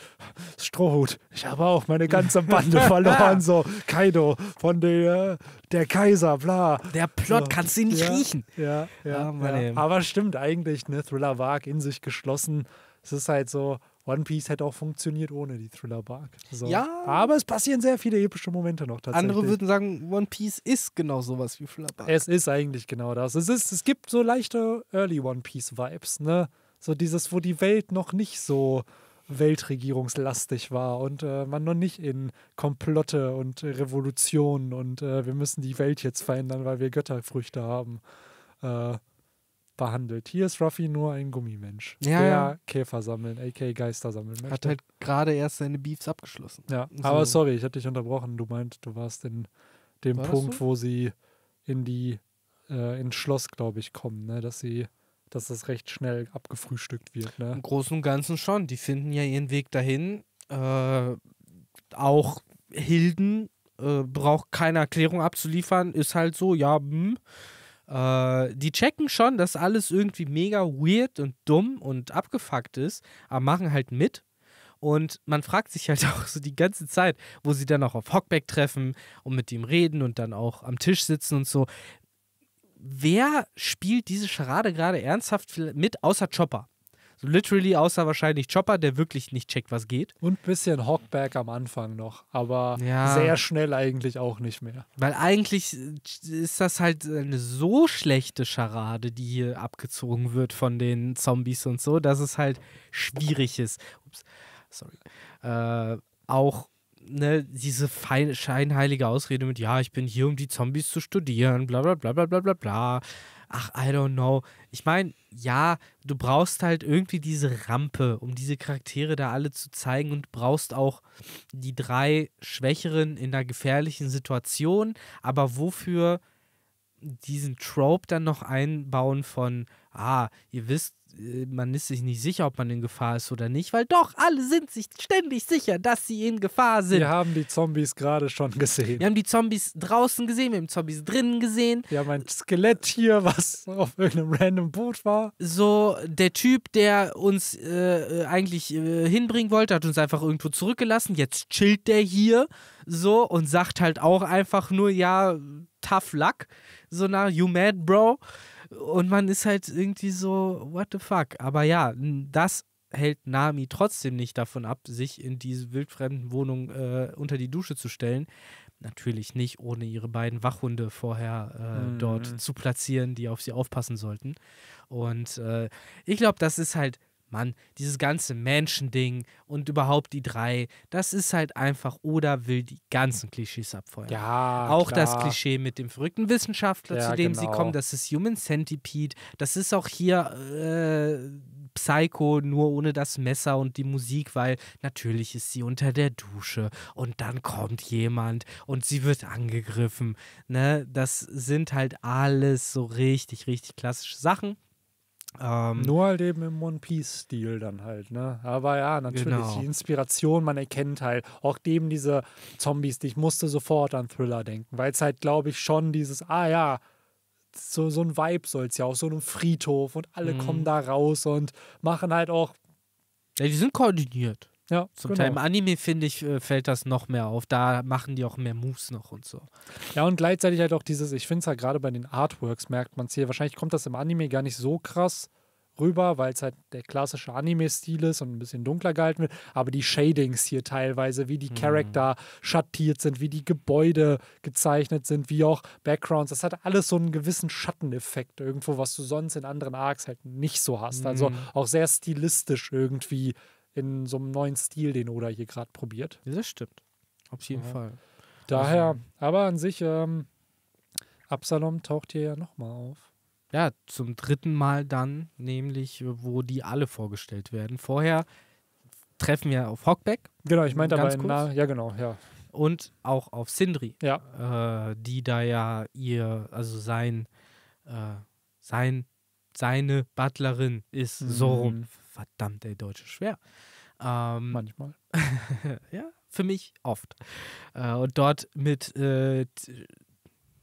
Strohhut, ich habe auch meine ganze Bande verloren, so Kaido von der, der Kaiser, bla. Der Plot so. kannst du nicht ja, riechen. Ja, ja, oh, ja. Aber stimmt eigentlich, ne, Thriller Wag in sich geschlossen. Es ist halt so, One Piece hätte auch funktioniert ohne die Thriller-Bark. So. Ja. Aber es passieren sehr viele epische Momente noch tatsächlich. Andere würden sagen, One Piece ist genau sowas wie Thriller-Bark. Es ist eigentlich genau das. Es, ist, es gibt so leichte Early One Piece-Vibes, ne? So dieses, wo die Welt noch nicht so weltregierungslastig war und äh, man noch nicht in Komplotte und Revolutionen und äh, wir müssen die Welt jetzt verändern, weil wir Götterfrüchte haben. Äh, behandelt. Hier ist Ruffy nur ein Gummimensch, ja, der ja. Käfer sammeln, a.k.a. Geister sammeln möchte. Hat halt gerade erst seine Beefs abgeschlossen. Ja, so. Also aber sorry, ich hatte dich unterbrochen. Du meint, du warst in dem War Punkt, so? wo sie in die äh, ins Schloss, glaube ich, kommen, ne? dass sie dass das recht schnell abgefrühstückt wird. Ne? Im Großen und Ganzen schon. Die finden ja ihren Weg dahin. Äh, auch Hilden äh, braucht keine Erklärung abzuliefern, ist halt so, ja, mh. Hm. Äh, die checken schon, dass alles irgendwie mega weird und dumm und abgefuckt ist, aber machen halt mit. Und man fragt sich halt auch so die ganze Zeit, wo sie dann auch auf Hockback treffen und mit ihm reden und dann auch am Tisch sitzen und so. Wer spielt diese Scharade gerade ernsthaft mit, außer Chopper? So literally, außer wahrscheinlich Chopper, der wirklich nicht checkt, was geht. Und ein bisschen Hockback am Anfang noch, aber ja. sehr schnell eigentlich auch nicht mehr. Weil eigentlich äh, ist das halt eine so schlechte Scharade, die hier abgezogen wird von den Zombies und so, dass es halt schwierig ist. Ups, sorry. Äh, auch Ne, diese fein, scheinheilige Ausrede mit, ja, ich bin hier, um die Zombies zu studieren, bla bla bla bla bla bla bla ach, I don't know. Ich meine, ja, du brauchst halt irgendwie diese Rampe, um diese Charaktere da alle zu zeigen und brauchst auch die drei Schwächeren in einer gefährlichen Situation, aber wofür diesen Trope dann noch einbauen von, ah, ihr wisst, äh, man ist sich nicht sicher, ob man in Gefahr ist oder nicht, weil doch, alle sind sich ständig sicher, dass sie in Gefahr sind. Wir haben die Zombies gerade schon gesehen. Wir haben die Zombies draußen gesehen, wir haben Zombies drinnen gesehen. Wir haben ein Skelett hier, was auf irgendeinem random Boot war. So, der Typ, der uns äh, eigentlich äh, hinbringen wollte, hat uns einfach irgendwo zurückgelassen. Jetzt chillt der hier so und sagt halt auch einfach nur, ja, tough luck. So nach, you mad, bro. Und man ist halt irgendwie so, what the fuck? Aber ja, das hält Nami trotzdem nicht davon ab, sich in diese wildfremden Wohnung äh, unter die Dusche zu stellen. Natürlich nicht, ohne ihre beiden Wachhunde vorher äh, mm. dort mhm. zu platzieren, die auf sie aufpassen sollten. Und äh, ich glaube, das ist halt Mann, dieses ganze Menschen-Ding und überhaupt die drei, das ist halt einfach, oder will die ganzen Klischees abfeuern. Ja. Auch klar. das Klischee mit dem verrückten Wissenschaftler, ja, zu dem genau. sie kommen, das ist Human Centipede, das ist auch hier äh, Psycho, nur ohne das Messer und die Musik, weil natürlich ist sie unter der Dusche und dann kommt jemand und sie wird angegriffen. Ne? Das sind halt alles so richtig, richtig klassische Sachen. Ähm, Nur halt eben im One Piece-Stil dann halt, ne? Aber ja, natürlich, genau. die Inspiration, man erkennt halt auch eben diese Zombies, die ich musste sofort an Thriller denken, weil es halt, glaube ich, schon dieses, ah ja, so, so ein Vibe soll es ja auch, so ein Friedhof und alle mhm. kommen da raus und machen halt auch. Ja, die sind koordiniert. Ja, zum genau. Teil im Anime, finde ich, äh, fällt das noch mehr auf. Da machen die auch mehr Moves noch und so. Ja, und gleichzeitig halt auch dieses, ich finde es halt gerade bei den Artworks merkt man es hier. Wahrscheinlich kommt das im Anime gar nicht so krass rüber, weil es halt der klassische Anime-Stil ist und ein bisschen dunkler gehalten wird. Aber die Shadings hier teilweise, wie die Charakter mhm. schattiert sind, wie die Gebäude gezeichnet sind, wie auch Backgrounds, das hat alles so einen gewissen Schatteneffekt irgendwo, was du sonst in anderen Arcs halt nicht so hast. Also mhm. auch sehr stilistisch irgendwie in so einem neuen Stil, den Oda hier gerade probiert. Das stimmt. Auf jeden ja. Fall. Daher, also aber an sich, ähm, Absalom taucht hier ja nochmal auf. Ja, zum dritten Mal dann, nämlich, äh, wo die alle vorgestellt werden. Vorher treffen wir auf Hockback. Genau, ich meinte aber, na, ja genau, ja. Und auch auf Sindri, ja. Äh, die da ja ihr, also sein, äh, sein, seine Butlerin ist, mhm. so rum verdammt, der Deutsche schwer. Ähm, Manchmal. ja, für mich oft. Äh, und dort mit äh,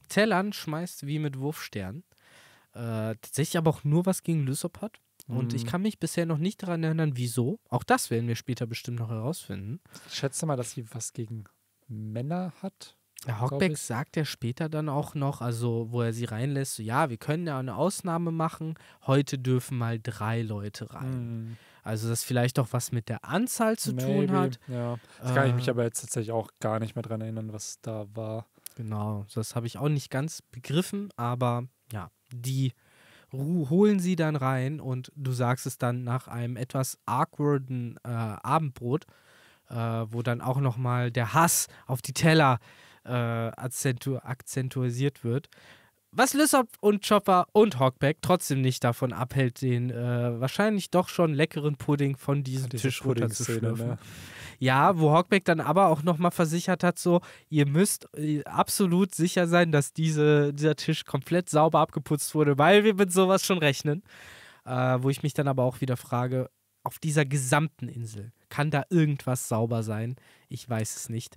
Tellern schmeißt wie mit Wurfstern. Äh, tatsächlich aber auch nur was gegen Lysop hat. Und ich mhm. kann mich bisher noch nicht daran erinnern, wieso. Auch das werden wir später bestimmt noch herausfinden. Ich schätze mal, dass sie was gegen Männer hat. Ja, Hockbeck sagt ja später dann auch noch, also wo er sie reinlässt, so, ja, wir können ja eine Ausnahme machen, heute dürfen mal drei Leute rein. Mhm. Also das vielleicht auch was mit der Anzahl zu Maybe. tun hat. Ja, das kann ich mich ähm, aber jetzt tatsächlich auch gar nicht mehr dran erinnern, was da war. Genau, das habe ich auch nicht ganz begriffen, aber ja, die holen sie dann rein und du sagst es dann nach einem etwas awkwarden äh, Abendbrot, äh, wo dann auch nochmal der Hass auf die Teller äh, akzentu akzentuisiert wird. Was Lysop und Chopper und Hockback trotzdem nicht davon abhält, den äh, wahrscheinlich doch schon leckeren Pudding von diesem ja, Tisch runterzuschlürfen. Ne? Ja, wo Hockback dann aber auch nochmal versichert hat, so, ihr müsst äh, absolut sicher sein, dass diese, dieser Tisch komplett sauber abgeputzt wurde, weil wir mit sowas schon rechnen. Äh, wo ich mich dann aber auch wieder frage, auf dieser gesamten Insel. Kann da irgendwas sauber sein? Ich weiß es nicht.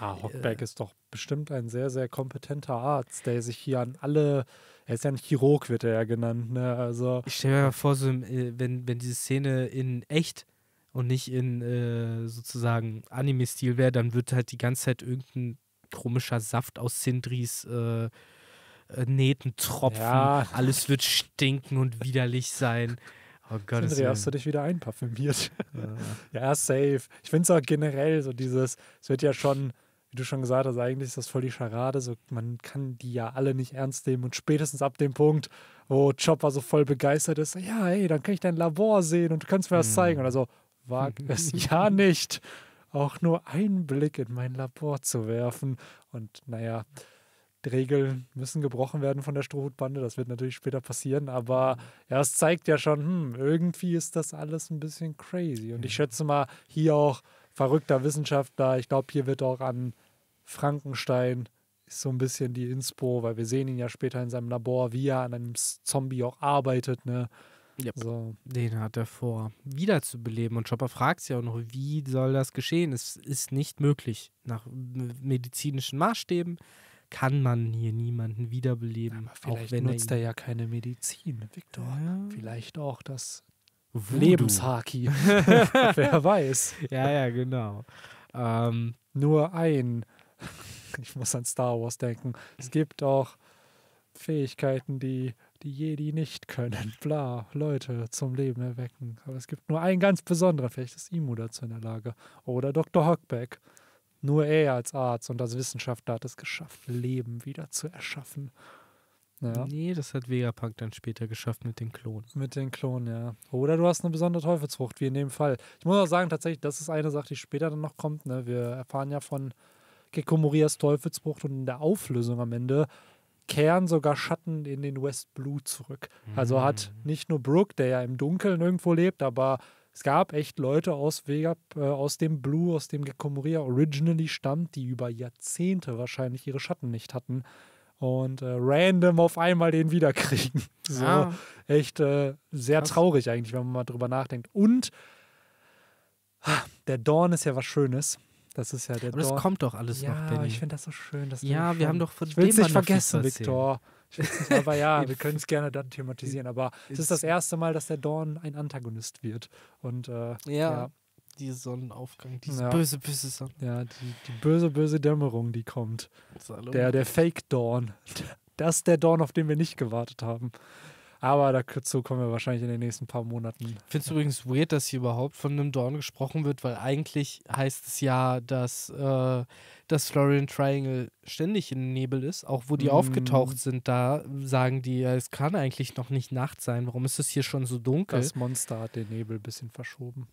Ja, Hockberg äh, ist doch bestimmt ein sehr, sehr kompetenter Arzt, der sich hier an alle, er ist ja ein Chirurg, wird er ja genannt. Ne? Also, ich stelle mir mal vor, so, äh, wenn, wenn diese Szene in echt und nicht in äh, sozusagen Anime-Stil wäre, dann wird halt die ganze Zeit irgendein komischer Saft aus Sindris äh, äh Nähten tropfen. Ja. Alles wird stinken und widerlich sein. Oh Gott. Sindri, hast du dich wieder einparfümiert? Ja. ja, safe. Ich finde es auch generell so dieses, es wird ja schon, wie du schon gesagt hast, eigentlich ist das voll die Scharade. So, man kann die ja alle nicht ernst nehmen. Und spätestens ab dem Punkt, wo Chopper so voll begeistert ist, ja, hey, dann kann ich dein Labor sehen und du kannst mir was mhm. zeigen. Oder so, wag es ja nicht, auch nur einen Blick in mein Labor zu werfen. Und naja, Regeln müssen gebrochen werden von der Strohhutbande. Das wird natürlich später passieren, aber mhm. ja, es zeigt ja schon, hm, irgendwie ist das alles ein bisschen crazy. Und ich mhm. schätze mal, hier auch verrückter Wissenschaftler. Ich glaube, hier wird auch an Frankenstein ist so ein bisschen die Inspo, weil wir sehen ihn ja später in seinem Labor, wie er an einem Zombie auch arbeitet, ne? Yep. So. Den hat er vor, wiederzubeleben. Und Chopper fragt sich auch noch, wie soll das geschehen? Es ist nicht möglich nach medizinischen Maßstäben kann man hier niemanden wiederbeleben. Aber vielleicht auch wenn nutzt er, er, ja keine Medizin, Viktor. Ja. Vielleicht auch das Voodoo. Lebenshaki. Wer weiß. Ja, ja, genau. Ähm, Nur ein, ich muss an Star Wars denken, es gibt auch Fähigkeiten, die die Jedi nicht können. Bla, Leute zum Leben erwecken. Aber es gibt nur einen ganz besonderen. Vielleicht ist Imu dazu in der Lage. Oder Dr. Hockback. Nur er als Arzt und als Wissenschaftler hat es geschafft, Leben wieder zu erschaffen. Ja. Nee, das hat Vegapunk dann später geschafft mit den Klonen. Mit den Klonen, ja. Oder du hast eine besondere Teufelsfrucht, wie in dem Fall. Ich muss auch sagen, tatsächlich, das ist eine Sache, die später dann noch kommt. Ne? Wir erfahren ja von Morias Teufelsfrucht und in der Auflösung am Ende kehren sogar Schatten in den West Blue zurück. Also hat mhm. nicht nur Brooke, der ja im Dunkeln irgendwo lebt, aber es gab echt Leute aus Vega, äh, aus dem Blue, aus dem Gekomoria originally stammt, die über Jahrzehnte wahrscheinlich ihre Schatten nicht hatten und äh, random auf einmal den wiederkriegen. So ah. echt äh, sehr Krass. traurig eigentlich, wenn man mal drüber nachdenkt. Und ah, der Dorn ist ja was Schönes. Das ist ja der Aber Dorn. das kommt doch alles ja, noch, Benny. ich finde das so schön. ja, wir schön. haben doch von ich dem nicht vergessen, Victor. Erzählen. Aber ja, wir können es gerne dann thematisieren. Aber es ist das erste Mal, dass der Dorn ein Antagonist wird. Und äh, ja. ja. Die Sonnenaufgang, die ja. böse, böse Sonne. Ja, die, die, böse, böse Dämmerung, die kommt. Der, der Fake Dawn. Das ist der Dawn, auf den wir nicht gewartet haben. Aber dazu kommen wir wahrscheinlich in den nächsten paar Monaten. Ich finde es übrigens weird, dass hier überhaupt von einem Dorn gesprochen wird, weil eigentlich heißt es ja, dass äh, das Florian Triangle ständig in Nebel ist. Auch wo die mm. aufgetaucht sind, da sagen die, es kann eigentlich noch nicht Nacht sein. Warum ist es hier schon so dunkel? Das Monster hat den Nebel ein bisschen verschoben.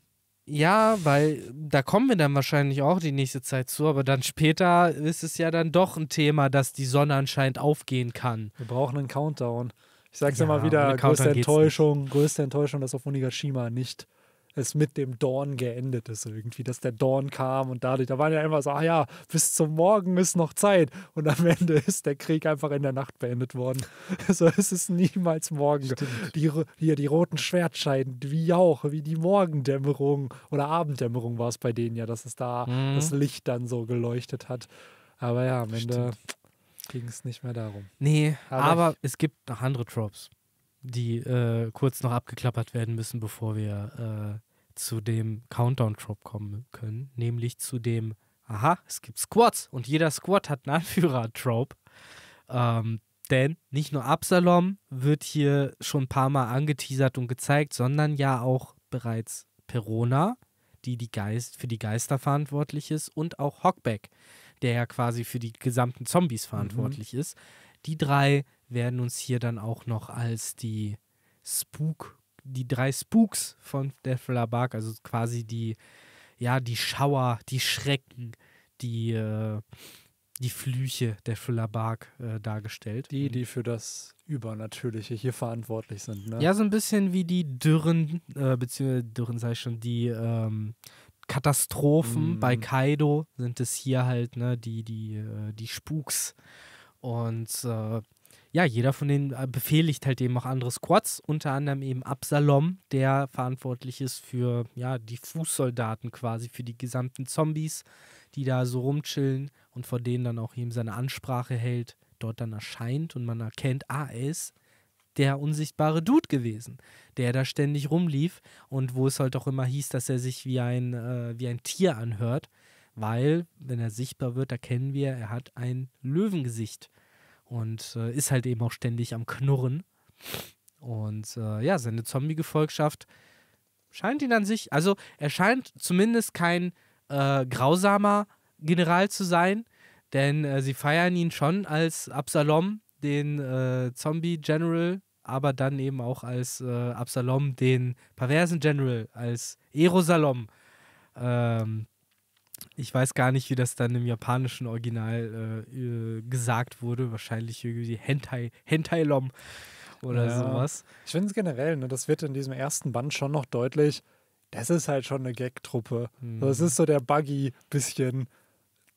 Ja, weil da kommen wir dann wahrscheinlich auch die nächste Zeit zu, aber dann später ist es ja dann doch ein Thema, dass die Sonne anscheinend aufgehen kann. Wir brauchen einen Countdown. Ich sag's ja, immer wieder, größte Enttäuschung, größte Enttäuschung, dass auf Onigashima nicht es mit dem Dorn geendet ist irgendwie, dass der Dorn kam und dadurch, da waren ja immer so, ah ja, bis zum Morgen ist noch Zeit und am Ende ist der Krieg einfach in der Nacht beendet worden. so es ist niemals morgen. Die, hier die roten Schwertscheiden, wie Jauch, wie die Morgendämmerung oder Abenddämmerung war es bei denen ja, dass es da mhm. das Licht dann so geleuchtet hat. Aber ja, am Ende Stimmt ging es nicht mehr darum. Nee, aber, aber es gibt noch andere Tropes, die äh, kurz noch abgeklappert werden müssen, bevor wir äh, zu dem Countdown-Trop kommen können, nämlich zu dem, aha, es gibt Squads und jeder Squad hat einen Anführer-Trope. Ähm, denn nicht nur Absalom wird hier schon ein paar Mal angeteasert und gezeigt, sondern ja auch bereits Perona, die, die Geist, für die Geister verantwortlich ist, und auch Hockback, der ja quasi für die gesamten Zombies mhm. verantwortlich mhm. ist. Die drei werden uns hier dann auch noch als die Spook, die drei Spooks von Deathler Bark, also quasi die, ja, die Schauer, die Schrecken, die, äh, die Flüche der Thriller Bark äh, dargestellt. Die, die für das Übernatürliche hier verantwortlich sind, ne? Ja, so ein bisschen wie die Dürren, äh, beziehungsweise Dürren sei schon, die, ähm, Katastrophen. Mhm. Bei Kaido sind es hier halt, ne, die, die, äh, die Spuks. Und äh, ja, jeder von denen äh, befehligt halt eben auch andere Squads, unter anderem eben Absalom, der verantwortlich ist für ja, die Fußsoldaten quasi, für die gesamten Zombies, die da so rumchillen und vor denen dann auch eben seine Ansprache hält, dort dann erscheint und man erkennt, ah, er ist der unsichtbare Dude gewesen, der da ständig rumlief und wo es halt auch immer hieß, dass er sich wie ein, äh, wie ein Tier anhört, weil, wenn er sichtbar wird, erkennen wir, er hat ein Löwengesicht und äh, ist halt eben auch ständig am Knurren. Und äh, ja, seine Zombie-Gefolgschaft scheint ihn an sich, also er scheint zumindest kein äh, grausamer General zu sein, denn äh, sie feiern ihn schon als Absalom den äh, Zombie General, aber dann eben auch als äh, Absalom den perversen General, als Erosalom. Ähm, ich weiß gar nicht, wie das dann im japanischen Original äh, äh gesagt wurde. Wahrscheinlich irgendwie Hentai, Hentai-Lom oder ja. sowas. Ich finde es generell, ne, das wird in diesem ersten Band schon noch deutlich. Das ist halt schon eine Gag-Truppe. Mhm. Das ist so der Buggy bisschen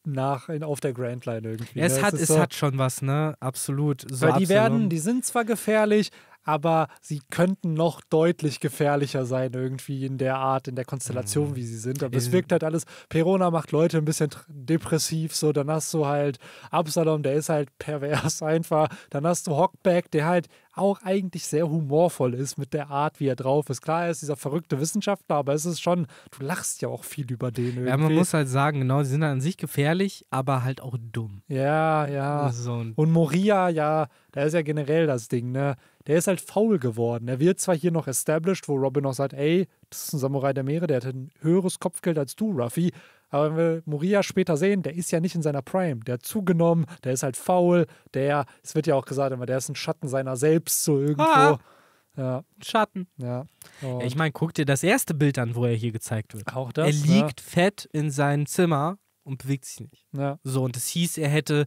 nach in, auf der Grand Line irgendwie. es, ne? hat, es, es so, hat schon was, ne? Absolut. So weil die werden, die sind zwar gefährlich, aber sie könnten noch deutlich gefährlicher sein, irgendwie in der Art, in der Konstellation, mhm. wie sie sind. Aber es wirkt halt alles. Perona macht Leute ein bisschen depressiv, so. Dann hast du halt Absalom, der ist halt pervers einfach. Dann hast du Hockback, der halt auch eigentlich sehr humorvoll ist mit der Art, wie er drauf ist. Klar, er ist dieser verrückte Wissenschaftler, aber es ist schon, du lachst ja auch viel über den. Irgendwie. Ja, man muss halt sagen, genau, sie sind halt an sich gefährlich, aber halt auch dumm. Ja, ja. So Und Moria, ja, da ist ja generell das Ding, ne? der ist halt faul geworden. Er wird zwar hier noch established, wo Robin noch sagt, ey, das ist ein Samurai der Meere, der hat ein höheres Kopfgeld als du, Ruffy. Aber wenn wir Moria später sehen, der ist ja nicht in seiner Prime. Der hat zugenommen, der ist halt faul, der, es wird ja auch gesagt immer, der ist ein Schatten seiner selbst so irgendwo. Ah. Ja. Schatten. Ja. ich meine, guck dir das erste Bild an, wo er hier gezeigt wird. Auch das. Er liegt ja. fett in seinem Zimmer und bewegt sich nicht. Ja. So, und es hieß, er hätte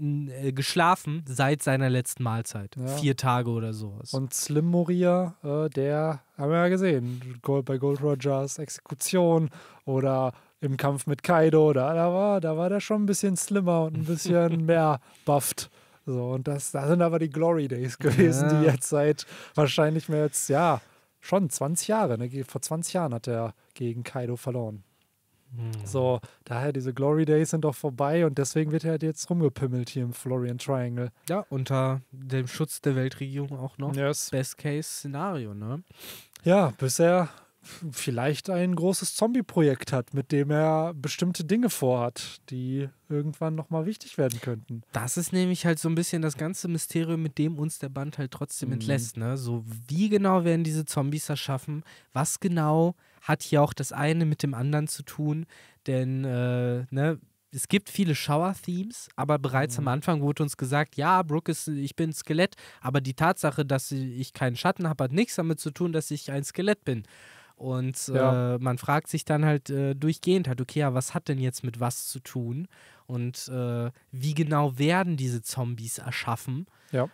äh, geschlafen seit seiner letzten Mahlzeit. Ja. Vier Tage oder sowas. Und Slim Moria, äh, der haben wir ja gesehen, Gold, bei Gold Rogers Exekution oder im Kampf mit Kaido, da, da, war, da war der schon ein bisschen slimmer und ein bisschen mehr bufft. So, und das, das sind aber die Glory Days gewesen, ja. die jetzt seit wahrscheinlich mehr jetzt, ja, schon 20 Jahre. Ne? Vor 20 Jahren hat er gegen Kaido verloren. Hm. So, daher diese Glory Days sind doch vorbei und deswegen wird halt jetzt rumgepimmelt hier im Florian Triangle. Ja, unter dem Schutz der Weltregierung auch noch. Yes. Best-Case-Szenario, ne? Ja, bisher vielleicht ein großes Zombie-Projekt hat, mit dem er bestimmte Dinge vorhat, die irgendwann nochmal wichtig werden könnten. Das ist nämlich halt so ein bisschen das ganze Mysterium, mit dem uns der Band halt trotzdem mhm. entlässt. Ne? So, wie genau werden diese Zombies erschaffen? Was genau hat hier auch das eine mit dem anderen zu tun, denn äh, ne, es gibt viele Shower-Themes, aber bereits mhm. am Anfang wurde uns gesagt, ja, Brooke ist, ich bin Skelett, aber die Tatsache, dass ich keinen Schatten habe, hat nichts damit zu tun, dass ich ein Skelett bin. Und ja. äh, man fragt sich dann halt äh, durchgehend halt, okay, ja, was hat denn jetzt mit was zu tun? Und äh, wie genau werden diese Zombies erschaffen? Ja.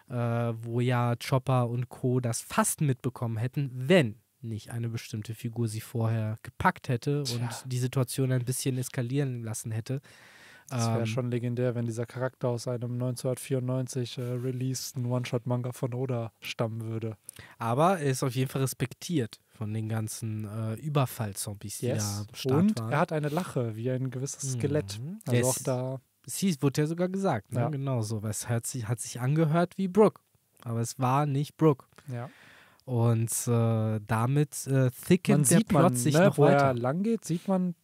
Äh, wo ja Chopper und Co. das fast mitbekommen hätten, wenn nicht eine bestimmte Figur sie vorher gepackt hätte Tja. und die Situation ein bisschen eskalieren lassen hätte. Das wäre ähm, schon legendär, wenn dieser Charakter aus einem 1994 äh, releaseden One-Shot-Manga von Oda stammen würde. Aber er ist auf jeden Fall respektiert von den ganzen äh, Überfall-Zombies, die da am Start Und waren. er hat eine Lache, wie ein gewisses mhm. Skelett. Mhm. Also yes. auch da. Es hieß, wurde ja sogar gesagt, ne? ja. genau so. es hat sich, hat sich angehört wie Brooke, aber es war nicht Brooke. Ja. Und äh, damit äh, thickens der Plot sich ne, noch wo weiter. Wo er lang geht, sieht man,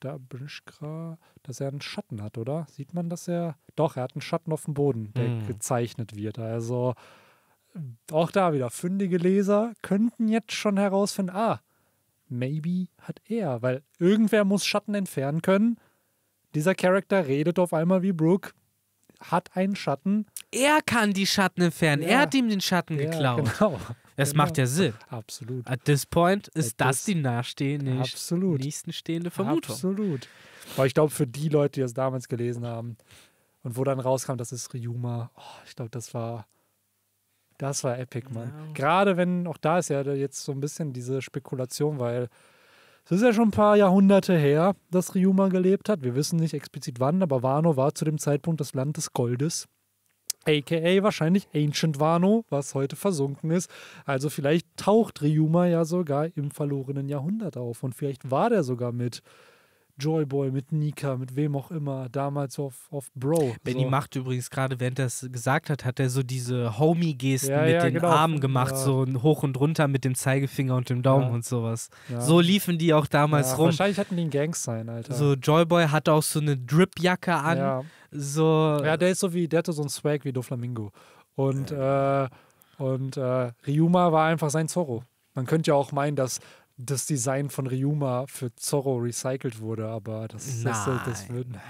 da bin ich gerade, dass er einen Schatten hat, oder? Sieht man, dass er, doch, er hat einen Schatten auf dem Boden, der mm. gezeichnet wird. Also auch da wieder, fündige Leser könnten jetzt schon herausfinden, ah, maybe hat er, weil irgendwer muss Schatten entfernen können. Dieser Charakter redet auf einmal wie Brooke, hat einen Schatten. Er kann die Schatten entfernen. Ja. Er hat ihm den Schatten ja, geklaut. Genau. Das macht ja Sinn. Absolut. At this point ist At das die nachstehende, absolut. nächstenstehende Vermutung. Absolut. Weil ich glaube, für die Leute, die das damals gelesen haben und wo dann rauskam, das ist Ryuma, oh, ich glaube, das war. Das war epic, Mann. Wow. Gerade wenn, auch da ist ja jetzt so ein bisschen diese Spekulation, weil es ist ja schon ein paar Jahrhunderte her, dass Ryuma gelebt hat. Wir wissen nicht explizit wann, aber Wano war zu dem Zeitpunkt das Land des Goldes aka wahrscheinlich Ancient Wano, was heute versunken ist. Also vielleicht taucht Ryuma ja sogar im verlorenen Jahrhundert auf und vielleicht war der sogar mit Joyboy, mit Nika, mit wem auch immer, damals auf, auf Bro. Benny so. macht übrigens gerade, während er es gesagt hat, hat er so diese Homie-Gesten ja, mit ja, den genau. Armen gemacht, ja. so hoch und runter mit dem Zeigefinger und dem Daumen und sowas. So liefen die auch damals rum. Wahrscheinlich hatten die ein Gang sein, Alter. So Joyboy hat auch so eine Drip-Jacke an. So. Ja, der ist so wie, der hatte so einen Swag wie Doflamingo. Und, äh, und äh, Ryuma war einfach sein Zorro. Man könnte ja auch meinen, dass das Design von Ryuma für Zorro recycelt wurde, aber das, ist das, das wird. Nein,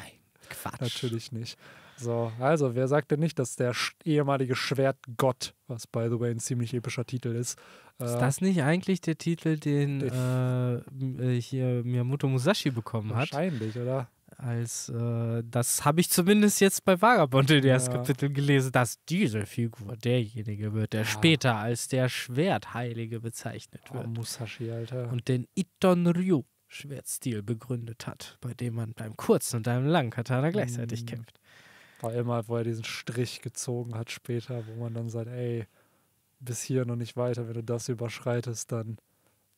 Quatsch. Natürlich nicht. So, also, wer sagt denn nicht, dass der ehemalige Schwertgott, was by the way ein ziemlich epischer Titel ist. Ist äh, das nicht eigentlich der Titel, den äh, äh, hier Miyamoto Musashi bekommen wahrscheinlich, hat? Wahrscheinlich, oder? als äh, das habe ich zumindest jetzt bei Vagabond in ja. das Kapitel gelesen, dass diese Figur derjenige wird, der ja. später als der Schwertheilige bezeichnet oh, wird. Musashi, Alter. Und den Iton Ryu Schwertstil begründet hat, bei dem man beim kurzen und einem langen Katana gleichzeitig mhm. kämpft. War immer, wo er diesen Strich gezogen hat später, wo man dann sagt, ey, bis hier noch nicht weiter, wenn du das überschreitest, dann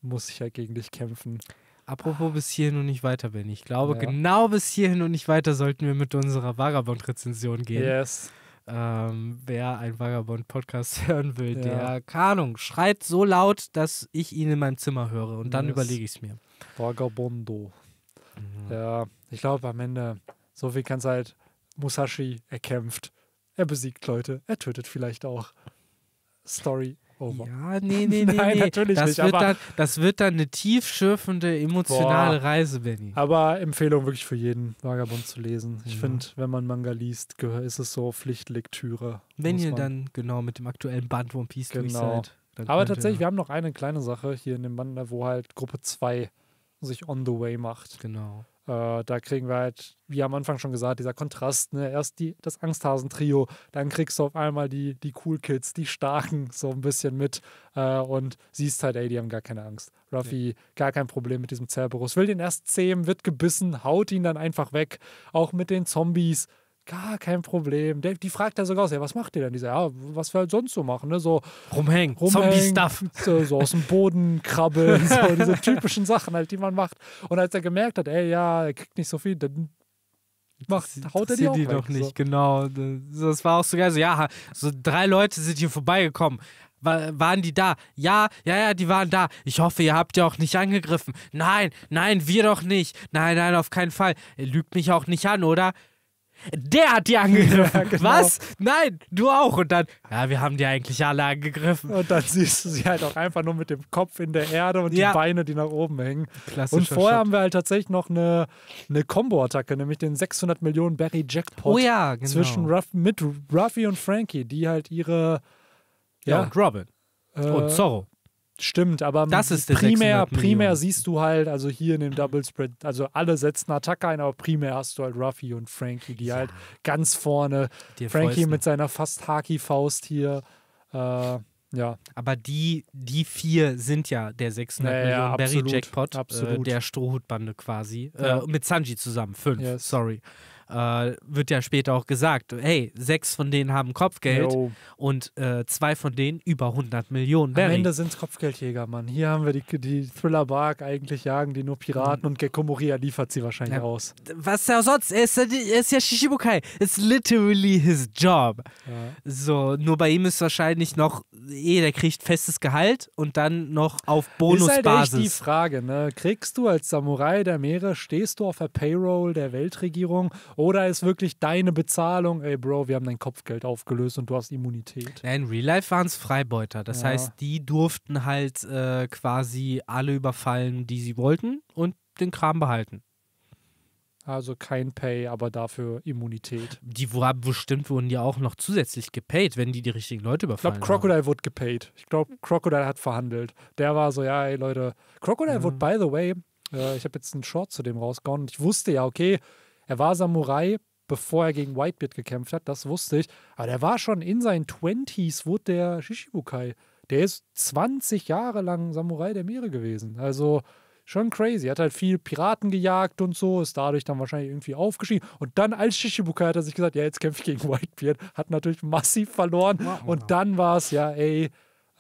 muss ich ja halt gegen dich kämpfen. Apropos bis hierhin und nicht weiter, Benny. Ich glaube, ja. genau bis hierhin und nicht weiter sollten wir mit unserer Vagabond-Rezension gehen. Yes. Ähm, wer einen Vagabond-Podcast hören will, ja. der, Kanung, schreit so laut, dass ich ihn in meinem Zimmer höre. Und dann yes. überlege ich es mir. Vagabondo. Mhm. Ja, ich glaube, am Ende, so viel kann es halt. Musashi, er kämpft, er besiegt Leute, er tötet vielleicht auch. Story Over. Ja, nee, nee, nee. Nein, nee. natürlich das nicht. Wird dann, das wird dann eine tiefschürfende, emotionale boah. Reise, Benny. Aber Empfehlung wirklich für jeden Vagabund zu lesen. Ich ja. finde, wenn man Manga liest, ist es so Pflichtlektüre. Wenn ihr dann genau mit dem aktuellen Band One Piece genau. durch seid. Aber tatsächlich, wir haben noch eine kleine Sache hier in dem Band, wo halt Gruppe 2 sich on the way macht. Genau. Äh, da kriegen wir halt, wie am Anfang schon gesagt, dieser Kontrast, ne? Erst die, das Angsthasen-Trio, dann kriegst du auf einmal die, die Cool Kids, die Starken so ein bisschen mit äh, und siehst halt, ey, die haben gar keine Angst. Ruffy, ja. gar kein Problem mit diesem Cerberus. Will den erst zähmen, wird gebissen, haut ihn dann einfach weg. Auch mit den Zombies, Gar kein Problem. Der, die fragt er sogar aus, ja, was macht ihr denn? Die sagt, ja, was wir halt sonst so machen, ne? So rumhängen, rumhängen Zombie-Stuff. So, so, aus dem Boden krabbeln, so diese typischen Sachen halt, die man macht. Und als er gemerkt hat, ey, ja, er kriegt nicht so viel, dann macht, haut er die auch die weg, noch nicht, so. genau. Das war auch so geil, so, ja, so drei Leute sind hier vorbeigekommen waren die da? Ja, ja, ja, die waren da. Ich hoffe, ihr habt ja auch nicht angegriffen. Nein, nein, wir doch nicht. Nein, nein, auf keinen Fall. Lügt mich auch nicht an, oder? der hat die angegriffen. Ja, genau. Was? Nein, du auch. Und dann, ja, wir haben die eigentlich alle angegriffen. Und dann siehst du sie halt auch einfach nur mit dem Kopf in der Erde und ja. die Beine, die nach oben hängen. Klassischer und vorher Shot. haben wir halt tatsächlich noch eine, eine Combo-Attacke, nämlich den 600 Millionen Barry Jackpot. Oh ja, genau. Zwischen Ruff, mit Ruffy und Frankie, die halt ihre. Ja, ja und Robin. Äh, und Zorro. Stimmt, aber das ist primär, primär siehst du halt, also hier in dem Double Spread, also alle setzen Attacke ein, aber primär hast du halt Ruffy und Frankie, die ja. halt ganz vorne. Die Frankie Fäuste. mit seiner fast Haki-Faust hier. Äh, ja. Aber die, die vier sind ja der 600 naja, Millionen ja, Barry Jackpot äh, absolut. Äh, der Strohhutbande quasi. Äh, ja. Äh, mit Sanji zusammen, fünf, yes. sorry äh, wird ja später auch gesagt, hey, sechs von denen haben Kopfgeld Yo. und äh, zwei von denen über 100 Millionen. Barry. Am Ende sind es Kopfgeldjäger, Mann. Hier haben wir die, die Thriller Bark, eigentlich jagen die nur Piraten mhm. und Gekko Moria liefert sie wahrscheinlich ja, aus. Was ja sonst, er ist, er ist ja Shishibukai. It's literally his job. Ja. So, nur bei ihm ist wahrscheinlich noch, eh, der kriegt festes Gehalt und dann noch auf Bonusbasis. Ist halt echt die Frage, ne? Kriegst du als Samurai der Meere, stehst du auf der Payroll der Weltregierung oder ist wirklich deine Bezahlung, ey Bro, wir haben dein Kopfgeld aufgelöst und du hast Immunität? in Real Life waren es Freibeuter. Das ja. heißt, die durften halt äh, quasi alle überfallen, die sie wollten und den Kram behalten. Also kein Pay, aber dafür Immunität. Die war, bestimmt wurden die auch noch zusätzlich gepaid, wenn die die richtigen Leute überfallen. Ich glaube, Crocodile haben. wurde gepaid. Ich glaube, Crocodile hat verhandelt. Der war so, ja, ey, Leute. Crocodile mhm. wurde, by the way, äh, ich habe jetzt einen Short zu dem rausgehauen. und Ich wusste ja, okay, er war Samurai, bevor er gegen Whitebeard gekämpft hat, das wusste ich. Aber der war schon in seinen Twenties, wurde der Shishibukai. Der ist 20 Jahre lang Samurai der Meere gewesen. Also schon crazy. Hat halt viel Piraten gejagt und so, ist dadurch dann wahrscheinlich irgendwie aufgestiegen. Und dann als Shishibukai hat er sich gesagt, ja, jetzt kämpfe ich gegen Whitebeard. Hat natürlich massiv verloren. und dann war es, ja, ey,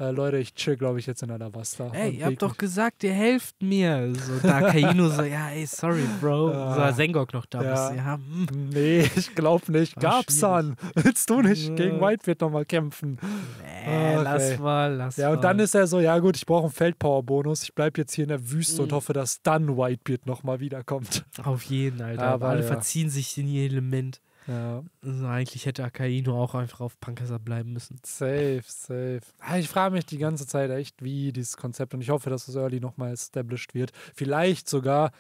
äh, Leute, ich chill, glaube ich, jetzt in einer Wasser. Ey, ihr habt doch gesagt, ihr helft mir. So, da Kaino so, ja, ey, sorry, Bro. so, war ah. Sengok noch da. Ja. Ist, ja hm. nee, ich glaube nicht. Gabsan, willst du nicht gegen Whitebeard nochmal kämpfen? Nee, Ach, lass mal, lass mal. Ja, und dann ist er so, ja gut, ich brauche einen Feldpower-Bonus. Ich bleibe jetzt hier in der Wüste mhm. und hoffe, dass dann Whitebeard nochmal wiederkommt. Auf jeden, Alter. Aber, Aber alle ja. verziehen sich in ihr Element. Ja. Also eigentlich hätte Akainu auch einfach auf Punkasser bleiben müssen. Safe, safe. Ah, ich frage mich die ganze Zeit echt, wie dieses Konzept und ich hoffe, dass es das early nochmal established wird. Vielleicht sogar,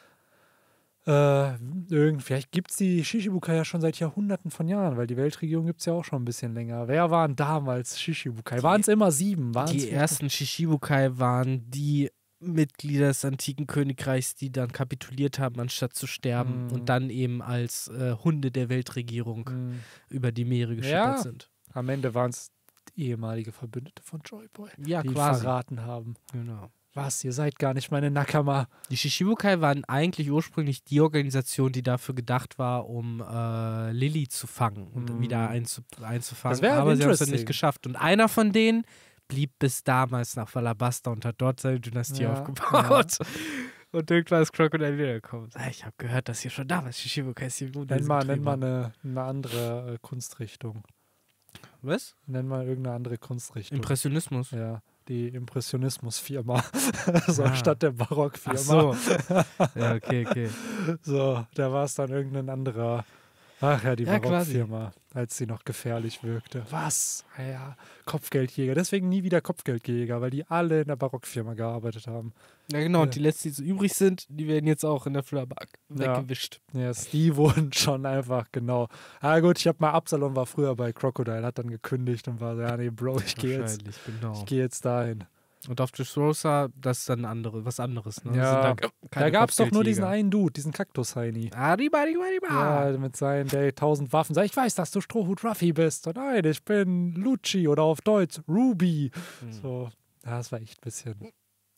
äh, irgend, vielleicht gibt es die Shishibukai ja schon seit Jahrhunderten von Jahren, weil die Weltregierung gibt es ja auch schon ein bisschen länger. Wer waren damals Shishibukai? Waren es immer sieben? Waren's die ersten Shishibukai waren die Mitglieder des antiken Königreichs, die dann kapituliert haben, anstatt zu sterben mm. und dann eben als äh, Hunde der Weltregierung mm. über die Meere geschippert ja. sind. Am Ende waren es ehemalige Verbündete von Joyboy, ja, die quasi. verraten haben. Genau. Was, ihr seid gar nicht meine Nakama. Die Shishibukai waren eigentlich ursprünglich die Organisation, die dafür gedacht war, um äh, Lilly zu fangen und mm. wieder mhm. einzu einzufangen. Das Aber sie haben es dann nicht geschafft. Und einer von denen blieb bis damals nach Valabasta und hat dort seine Dynastie ja, aufgebaut. Ja. Und irgendwann ist Crocodile wiedergekommen. Ah, ich habe gehört, dass hier schon damals Shishibukai Sibun Nenn mal, nenn mal eine, eine andere äh, Kunstrichtung. Was? Nenn mal irgendeine andere Kunstrichtung. Impressionismus. Ja, die Impressionismus-Firma. so ah. statt der Barock-Firma. so. ja, okay, okay. So, da war es dann irgendein anderer Ach ja, die ja, Barockfirma, als sie noch gefährlich wirkte. Was? Ah ja, Kopfgeldjäger. Deswegen nie wieder Kopfgeldjäger, weil die alle in der Barockfirma gearbeitet haben. Ja, genau. Äh, und die letzten, die so übrig sind, die werden jetzt auch in der Flurbank weggewischt. Ja, yes, die wurden schon einfach, genau. Ah, gut, ich habe mal, Absalom war früher bei Crocodile, hat dann gekündigt und war so, ja, nee, Bro, ich gehe jetzt, genau. ich geh jetzt dahin. Und auf Dressrosa, das ist dann andere, was anderes. Ne? Ja, da, da gab es doch nur diesen einen Dude, diesen Kaktus-Heini. Arriba, arriba, arriba. Ja, mit seinen der, tausend Waffen. Sag, ich weiß, dass du Strohhut Ruffy bist. Und nein, ich bin Lucci oder auf Deutsch Ruby. Hm. So, das war echt ein bisschen.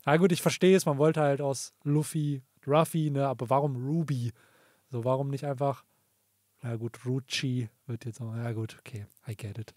Na gut, ich verstehe es, man wollte halt aus Luffy Ruffy, ne? Aber warum Ruby? So, warum nicht einfach, na gut, Rucci wird jetzt auch, ja gut, okay, I get it.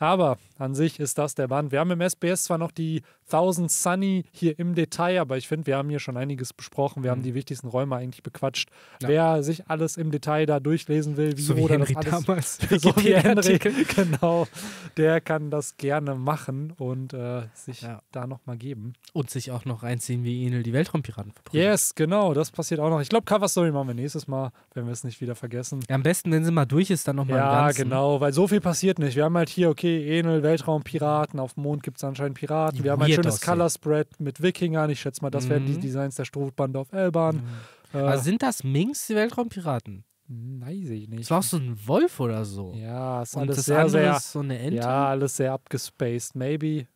Aber an sich ist das der Band. Wir haben im SBS zwar noch die 1000 Sunny hier im Detail, aber ich finde, wir haben hier schon einiges besprochen. Wir mhm. haben die wichtigsten Räume eigentlich bequatscht. Ja. Wer sich alles im Detail da durchlesen will, wie, so wie oder Henry das alles, damals. so wie Henry, genau, der kann das gerne machen und äh, sich ja. da nochmal geben. Und sich auch noch reinziehen, wie Enel die Weltraumpiraten verbringen. Yes, genau, das passiert auch noch. Ich glaube, Cover Story machen wir nächstes Mal, wenn wir es nicht wieder vergessen. Ja, am besten, wenn sie mal durch ist, dann nochmal Ja, genau, weil so viel passiert nicht. Wir haben halt hier, okay, okay, Enel, Weltraumpiraten, auf dem Mond gibt es anscheinend Piraten. Die wir haben ein schönes aussehen. Color Spread mit Wikingern. Ich schätze mal, das mhm. werden die Designs der Strohband auf Elban. Mhm. Äh, also sind das Minks, die Weltraumpiraten? Weiß ich nicht. Das war auch so ein Wolf oder so. Ja, ist Und alles das sehr, sehr, ist so eine Ente. Ja, alles sehr abgespaced, maybe.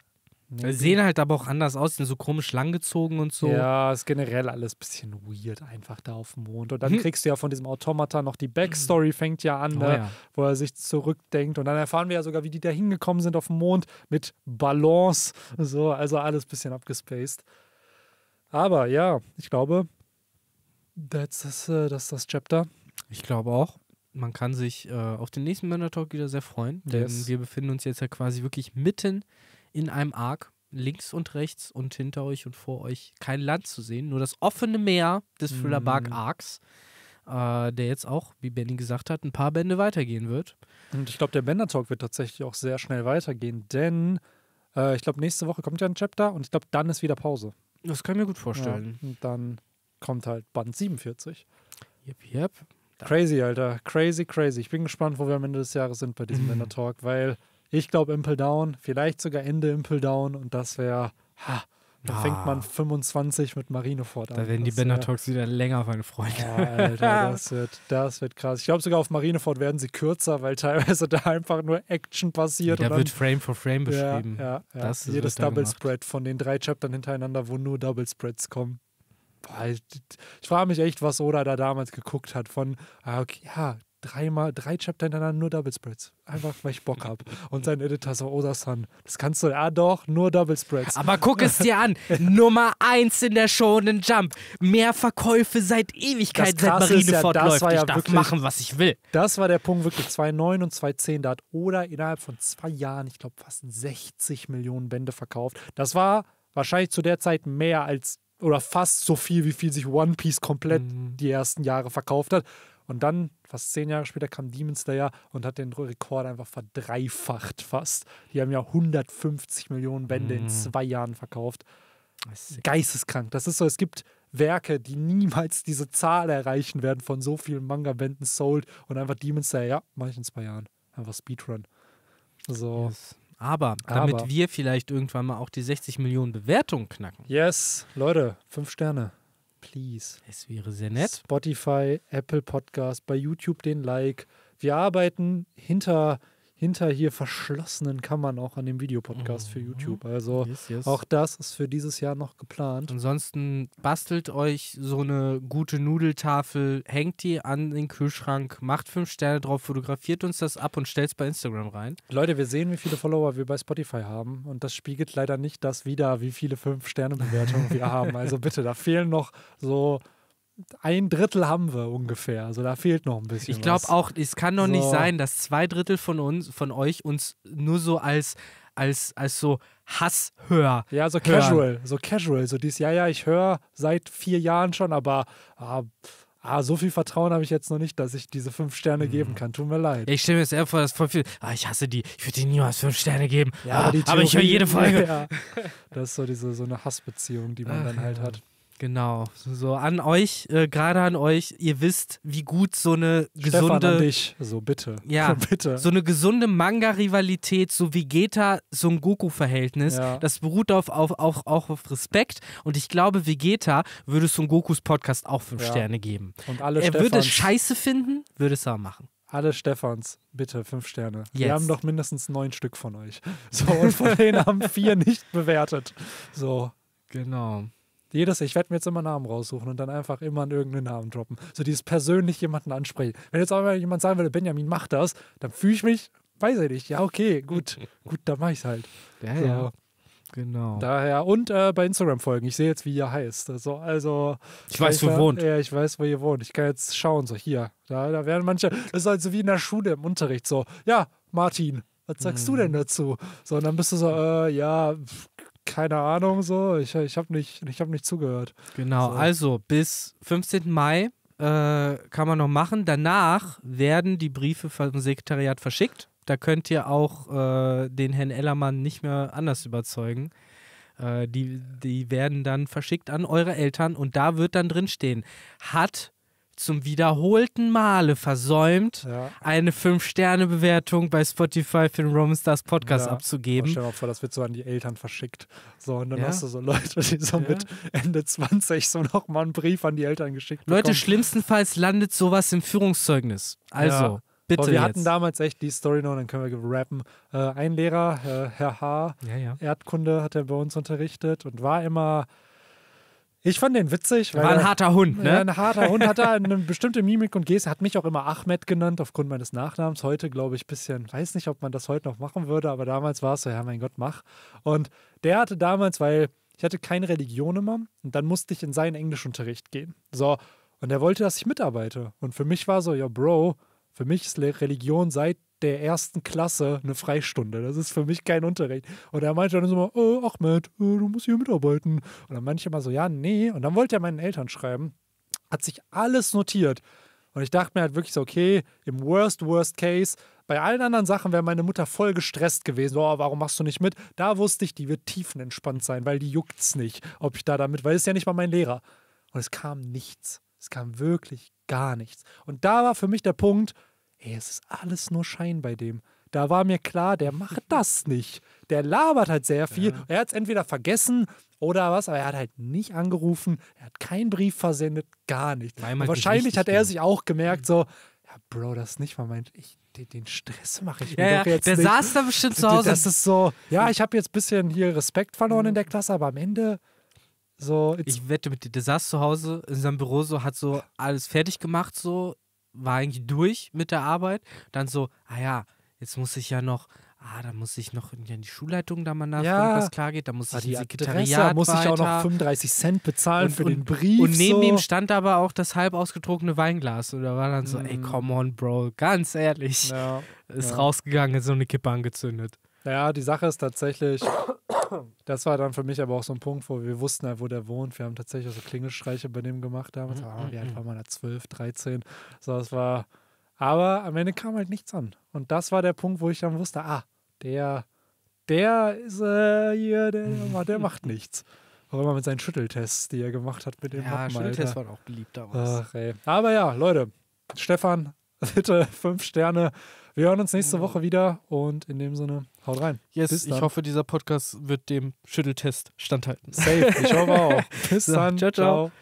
Also nee, sehen halt aber auch anders aus, sind so komisch langgezogen und so. Ja, ist generell alles ein bisschen weird einfach da auf dem Mond. Und dann hm. kriegst du ja von diesem Automata noch die Backstory, fängt ja an, oh, ne? ja. wo er sich zurückdenkt. Und dann erfahren wir ja sogar, wie die da hingekommen sind auf dem Mond mit Balance. So, also alles ein bisschen abgespaced. Aber ja, ich glaube, äh, das ist das, das, das Chapter. Ich glaube auch man kann sich äh, auf den nächsten Männer Talk wieder sehr freuen, denn yes. wir befinden uns jetzt ja quasi wirklich mitten in einem Arc links und rechts und hinter euch und vor euch kein Land zu sehen, nur das offene Meer des Thriller mhm. Bark Arcs, äh, der jetzt auch, wie Benny gesagt hat, ein paar Bände weitergehen wird. Und ich glaube, der Bender Talk wird tatsächlich auch sehr schnell weitergehen, denn äh, ich glaube, nächste Woche kommt ja ein Chapter und ich glaube, dann ist wieder Pause. Das kann ich mir gut vorstellen. Ja, und dann kommt halt Band 47. Yep, yep. Crazy, Alter. Crazy, crazy. Ich bin gespannt, wo wir am Ende des Jahres sind bei diesem Bender Talk, weil ich glaube Impel Down, vielleicht sogar Ende Impel Down und das wäre, da ah. fängt man 25 mit Marineford an. Da werden die Bender-Talks wieder länger, meine Freunde. Ja, Alter, das wird, das wird krass. Ich glaube sogar auf Marineford werden sie kürzer, weil teilweise da einfach nur Action passiert. Da wird dann, Frame for Frame beschrieben. Ja, ja, das ist, jedes Double Spread von den drei Chaptern hintereinander, wo nur Double Spreads kommen. Boah, ich, ich frage mich echt, was Oda da damals geguckt hat. Von, ah, okay, ja, dreimal, drei Chapter hintereinander nur Double Spreads. Einfach, weil ich Bock habe. Und sein Editor so, Oda oh, San, das kannst du, ja doch, nur Double Spreads. Aber guck es dir an. Nummer eins in der Shonen Jump. Mehr Verkäufe seit Ewigkeit, seit Marineford ja, läuft. Ja ich darf wirklich, machen, was ich will. Das war der Punkt wirklich. 2009 und 2010, da hat Oda innerhalb von zwei Jahren, ich glaube, fast 60 Millionen Bände verkauft. Das war wahrscheinlich zu der Zeit mehr als oder fast so viel, wie viel sich One Piece komplett mhm. die ersten Jahre verkauft hat. Und dann Fast zehn Jahre später kam Demon Slayer und hat den Rekord einfach verdreifacht fast. Die haben ja 150 Millionen Bände mm. in mhm. zwei Jahren verkauft. Geisteskrank. Das ist so, es gibt Werke, die niemals diese Zahl erreichen werden von so vielen Manga-Bänden sold und einfach Demon Slayer, ja, mach ich in zwei Jahren. Einfach Speedrun. So. Yes. Aber damit Aber. wir vielleicht irgendwann mal auch die 60 Millionen Bewertungen knacken. Yes, Leute, fünf Sterne please. Es wäre sehr nett. Spotify, Apple Podcast, bei YouTube den Like. Wir arbeiten hinter hinter hier verschlossenen Kammern auch an dem Videopodcast mhm. für YouTube. Also yes, yes. auch das ist für dieses Jahr noch geplant. Ansonsten bastelt euch so eine gute Nudeltafel, hängt die an den Kühlschrank, macht fünf Sterne drauf, fotografiert uns das ab und stellt es bei Instagram rein. Leute, wir sehen, wie viele Follower wir bei Spotify haben und das spiegelt leider nicht das wieder, wie viele fünf Sterne Bewertungen wir haben. Also bitte, da fehlen noch so ein Drittel haben wir ungefähr. Also da fehlt noch ein bisschen. Ich glaube auch, es kann doch so. nicht sein, dass zwei Drittel von uns, von euch uns nur so als als, als so Hasshör. Ja, so casual, so casual, so dieses, ja, ja, ich höre seit vier Jahren schon, aber ah, ah, so viel Vertrauen habe ich jetzt noch nicht, dass ich diese fünf Sterne geben mhm. kann. Tut mir leid. ich stelle mir jetzt eher vor, dass voll viel, ah, ich hasse die, ich würde die niemals fünf Sterne geben, ja, aber, Theorie, ah, aber, ich höre jede Folge. Ja, das ist so, diese, so eine Hassbeziehung, die man Ach, dann halt hat. Genau, so an euch, äh, gerade an euch, ihr wisst, wie gut so eine Stefan gesunde. An dich. So bitte. Ja, bitte. So eine gesunde Manga-Rivalität, so Vegeta, Son Goku-Verhältnis, ja. das beruht auf, auf, auf, auch auf Respekt. Und ich glaube, Vegeta würde Son Gokus Podcast auch fünf ja. Sterne geben. Und alle Er Stefans. würde es scheiße finden, würde es aber machen. Alle Stefans, bitte fünf Sterne. Jetzt. Wir haben doch mindestens neun Stück von euch. So, und von denen haben vier nicht bewertet. So. Genau. Jedes, ich werde mir jetzt immer Namen raussuchen und dann einfach immer einen irgendeinen Namen droppen. So dieses persönlich jemanden ansprechen. Wenn jetzt aber jemand sagen würde, Benjamin, mach das, dann fühle ich mich, weiß ich nicht, ja, okay, gut, gut, dann mache ich es halt. Ja, so. ja. Genau. Daher und äh, bei Instagram folgen. Ich sehe jetzt, wie ihr heißt. Also, also ich weiß, wo ihr wohnt. Ja, ich weiß, wo ihr wohnt. Ich kann jetzt schauen, so hier. Da, da werden manche, das ist halt so wie in der Schule im Unterricht, so, ja, Martin, was sagst mhm. du denn dazu? So, und dann bist du so, äh, ja, keine Ahnung so. Ich, ich habe nicht, hab nicht zugehört. Genau, so. also bis 15. Mai äh, kann man noch machen. Danach werden die Briefe vom Sekretariat verschickt. Da könnt ihr auch äh, den Herrn Ellermann nicht mehr anders überzeugen. Äh, die, die werden dann verschickt an eure Eltern und da wird dann drinstehen, hat zum wiederholten Male versäumt, ja. eine 5-Sterne-Bewertung bei Spotify für den Roman Stars Podcast ja. abzugeben. Stell dir mal vor, das wird so an die Eltern verschickt. So, und dann ja. hast du so Leute, die so mit Ende 20 so nochmal einen Brief an die Eltern geschickt haben. Leute, bekommen. schlimmstenfalls landet sowas im Führungszeugnis. Also. Bitte Aber wir jetzt. hatten damals echt die Story noch, dann können wir rappen. Äh, ein Lehrer, äh, Herr H., Erdkunde hat er bei uns unterrichtet und war immer ich fand den witzig. War ein harter Hund, ne? Ja, ein harter Hund, hat da eine bestimmte Mimik und Geste, hat mich auch immer Ahmed genannt, aufgrund meines Nachnamens. Heute, glaube ich, ein bisschen, weiß nicht, ob man das heute noch machen würde, aber damals war es so, ja, mein Gott, mach. Und der hatte damals, weil ich hatte keine Religion immer und dann musste ich in seinen Englischunterricht gehen. So, und er wollte, dass ich mitarbeite. Und für mich war so, ja, Bro, für mich ist Religion seit der ersten Klasse eine Freistunde. Das ist für mich kein Unterricht. Und er meinte dann so mal, äh, Ahmed, äh, du musst hier mitarbeiten. Und dann manche mal so, ja, nee. Und dann wollte er meinen Eltern schreiben. Hat sich alles notiert. Und ich dachte mir halt wirklich so, okay, im Worst, Worst Case, bei allen anderen Sachen wäre meine Mutter voll gestresst gewesen. Oh, warum machst du nicht mit? Da wusste ich, die wird tiefenentspannt sein, weil die juckt es nicht, ob ich da damit, weil es ja nicht mal mein Lehrer. Und es kam nichts. Es kam wirklich gar nichts. Und da war für mich der Punkt, ey, es ist alles nur Schein bei dem. Da war mir klar, der macht das nicht. Der labert halt sehr viel. Ja. Er hat es entweder vergessen oder was, aber er hat halt nicht angerufen, er hat keinen Brief versendet, gar nicht. Halt wahrscheinlich hat er sich auch gemerkt, mhm. so, ja, Bro, das ist nicht mal mein. Ich, den, den Stress mache ich mir ja, doch jetzt der nicht. Der saß da bestimmt zu Hause. Das ist so, ja, mhm. ich habe jetzt ein bisschen hier Respekt verloren in mhm. der Klasse, aber am Ende. So, ich wette mit dir, der saß zu Hause in seinem Büro so, hat so alles fertig gemacht, so war eigentlich durch mit der Arbeit. Dann so, ah ja, jetzt muss ich ja noch, ah, da muss ich noch in die Schulleitung da mal nachfragen, ja. was klar geht. Da muss ah, ich die Sekretariat muss ich auch noch 35 Cent bezahlen und, für und, den Brief. Und neben so. ihm stand aber auch das halb ausgetrockene Weinglas. Und da war dann so, mm. ey, mhm. come on, Bro, ganz ehrlich. Ja. Ist ja. rausgegangen, hat so eine Kippe angezündet. Naja, die Sache ist tatsächlich, das war dann für mich aber auch so ein Punkt, wo wir wussten halt, wo der wohnt. Wir haben tatsächlich so Klingelstreiche bei dem gemacht damals. Mhm. Ah, wie alt mhm. war man da? 12, 13. So, das war. Aber am Ende kam halt nichts an. Und das war der Punkt, wo ich dann wusste, ah, der, der ist äh, hier, der, der macht nichts. Auch immer mit seinen Schütteltests, die er gemacht hat mit dem Ja, Schütteltests waren auch beliebt damals. Ach, ey. Aber ja, Leute, Stefan, bitte fünf Sterne wir hören uns nächste Woche wieder und in dem Sinne, haut rein. Yes, Bis ich hoffe, dieser Podcast wird dem Schütteltest standhalten. Safe, ich hoffe auch. Bis so, dann. ciao. ciao. ciao.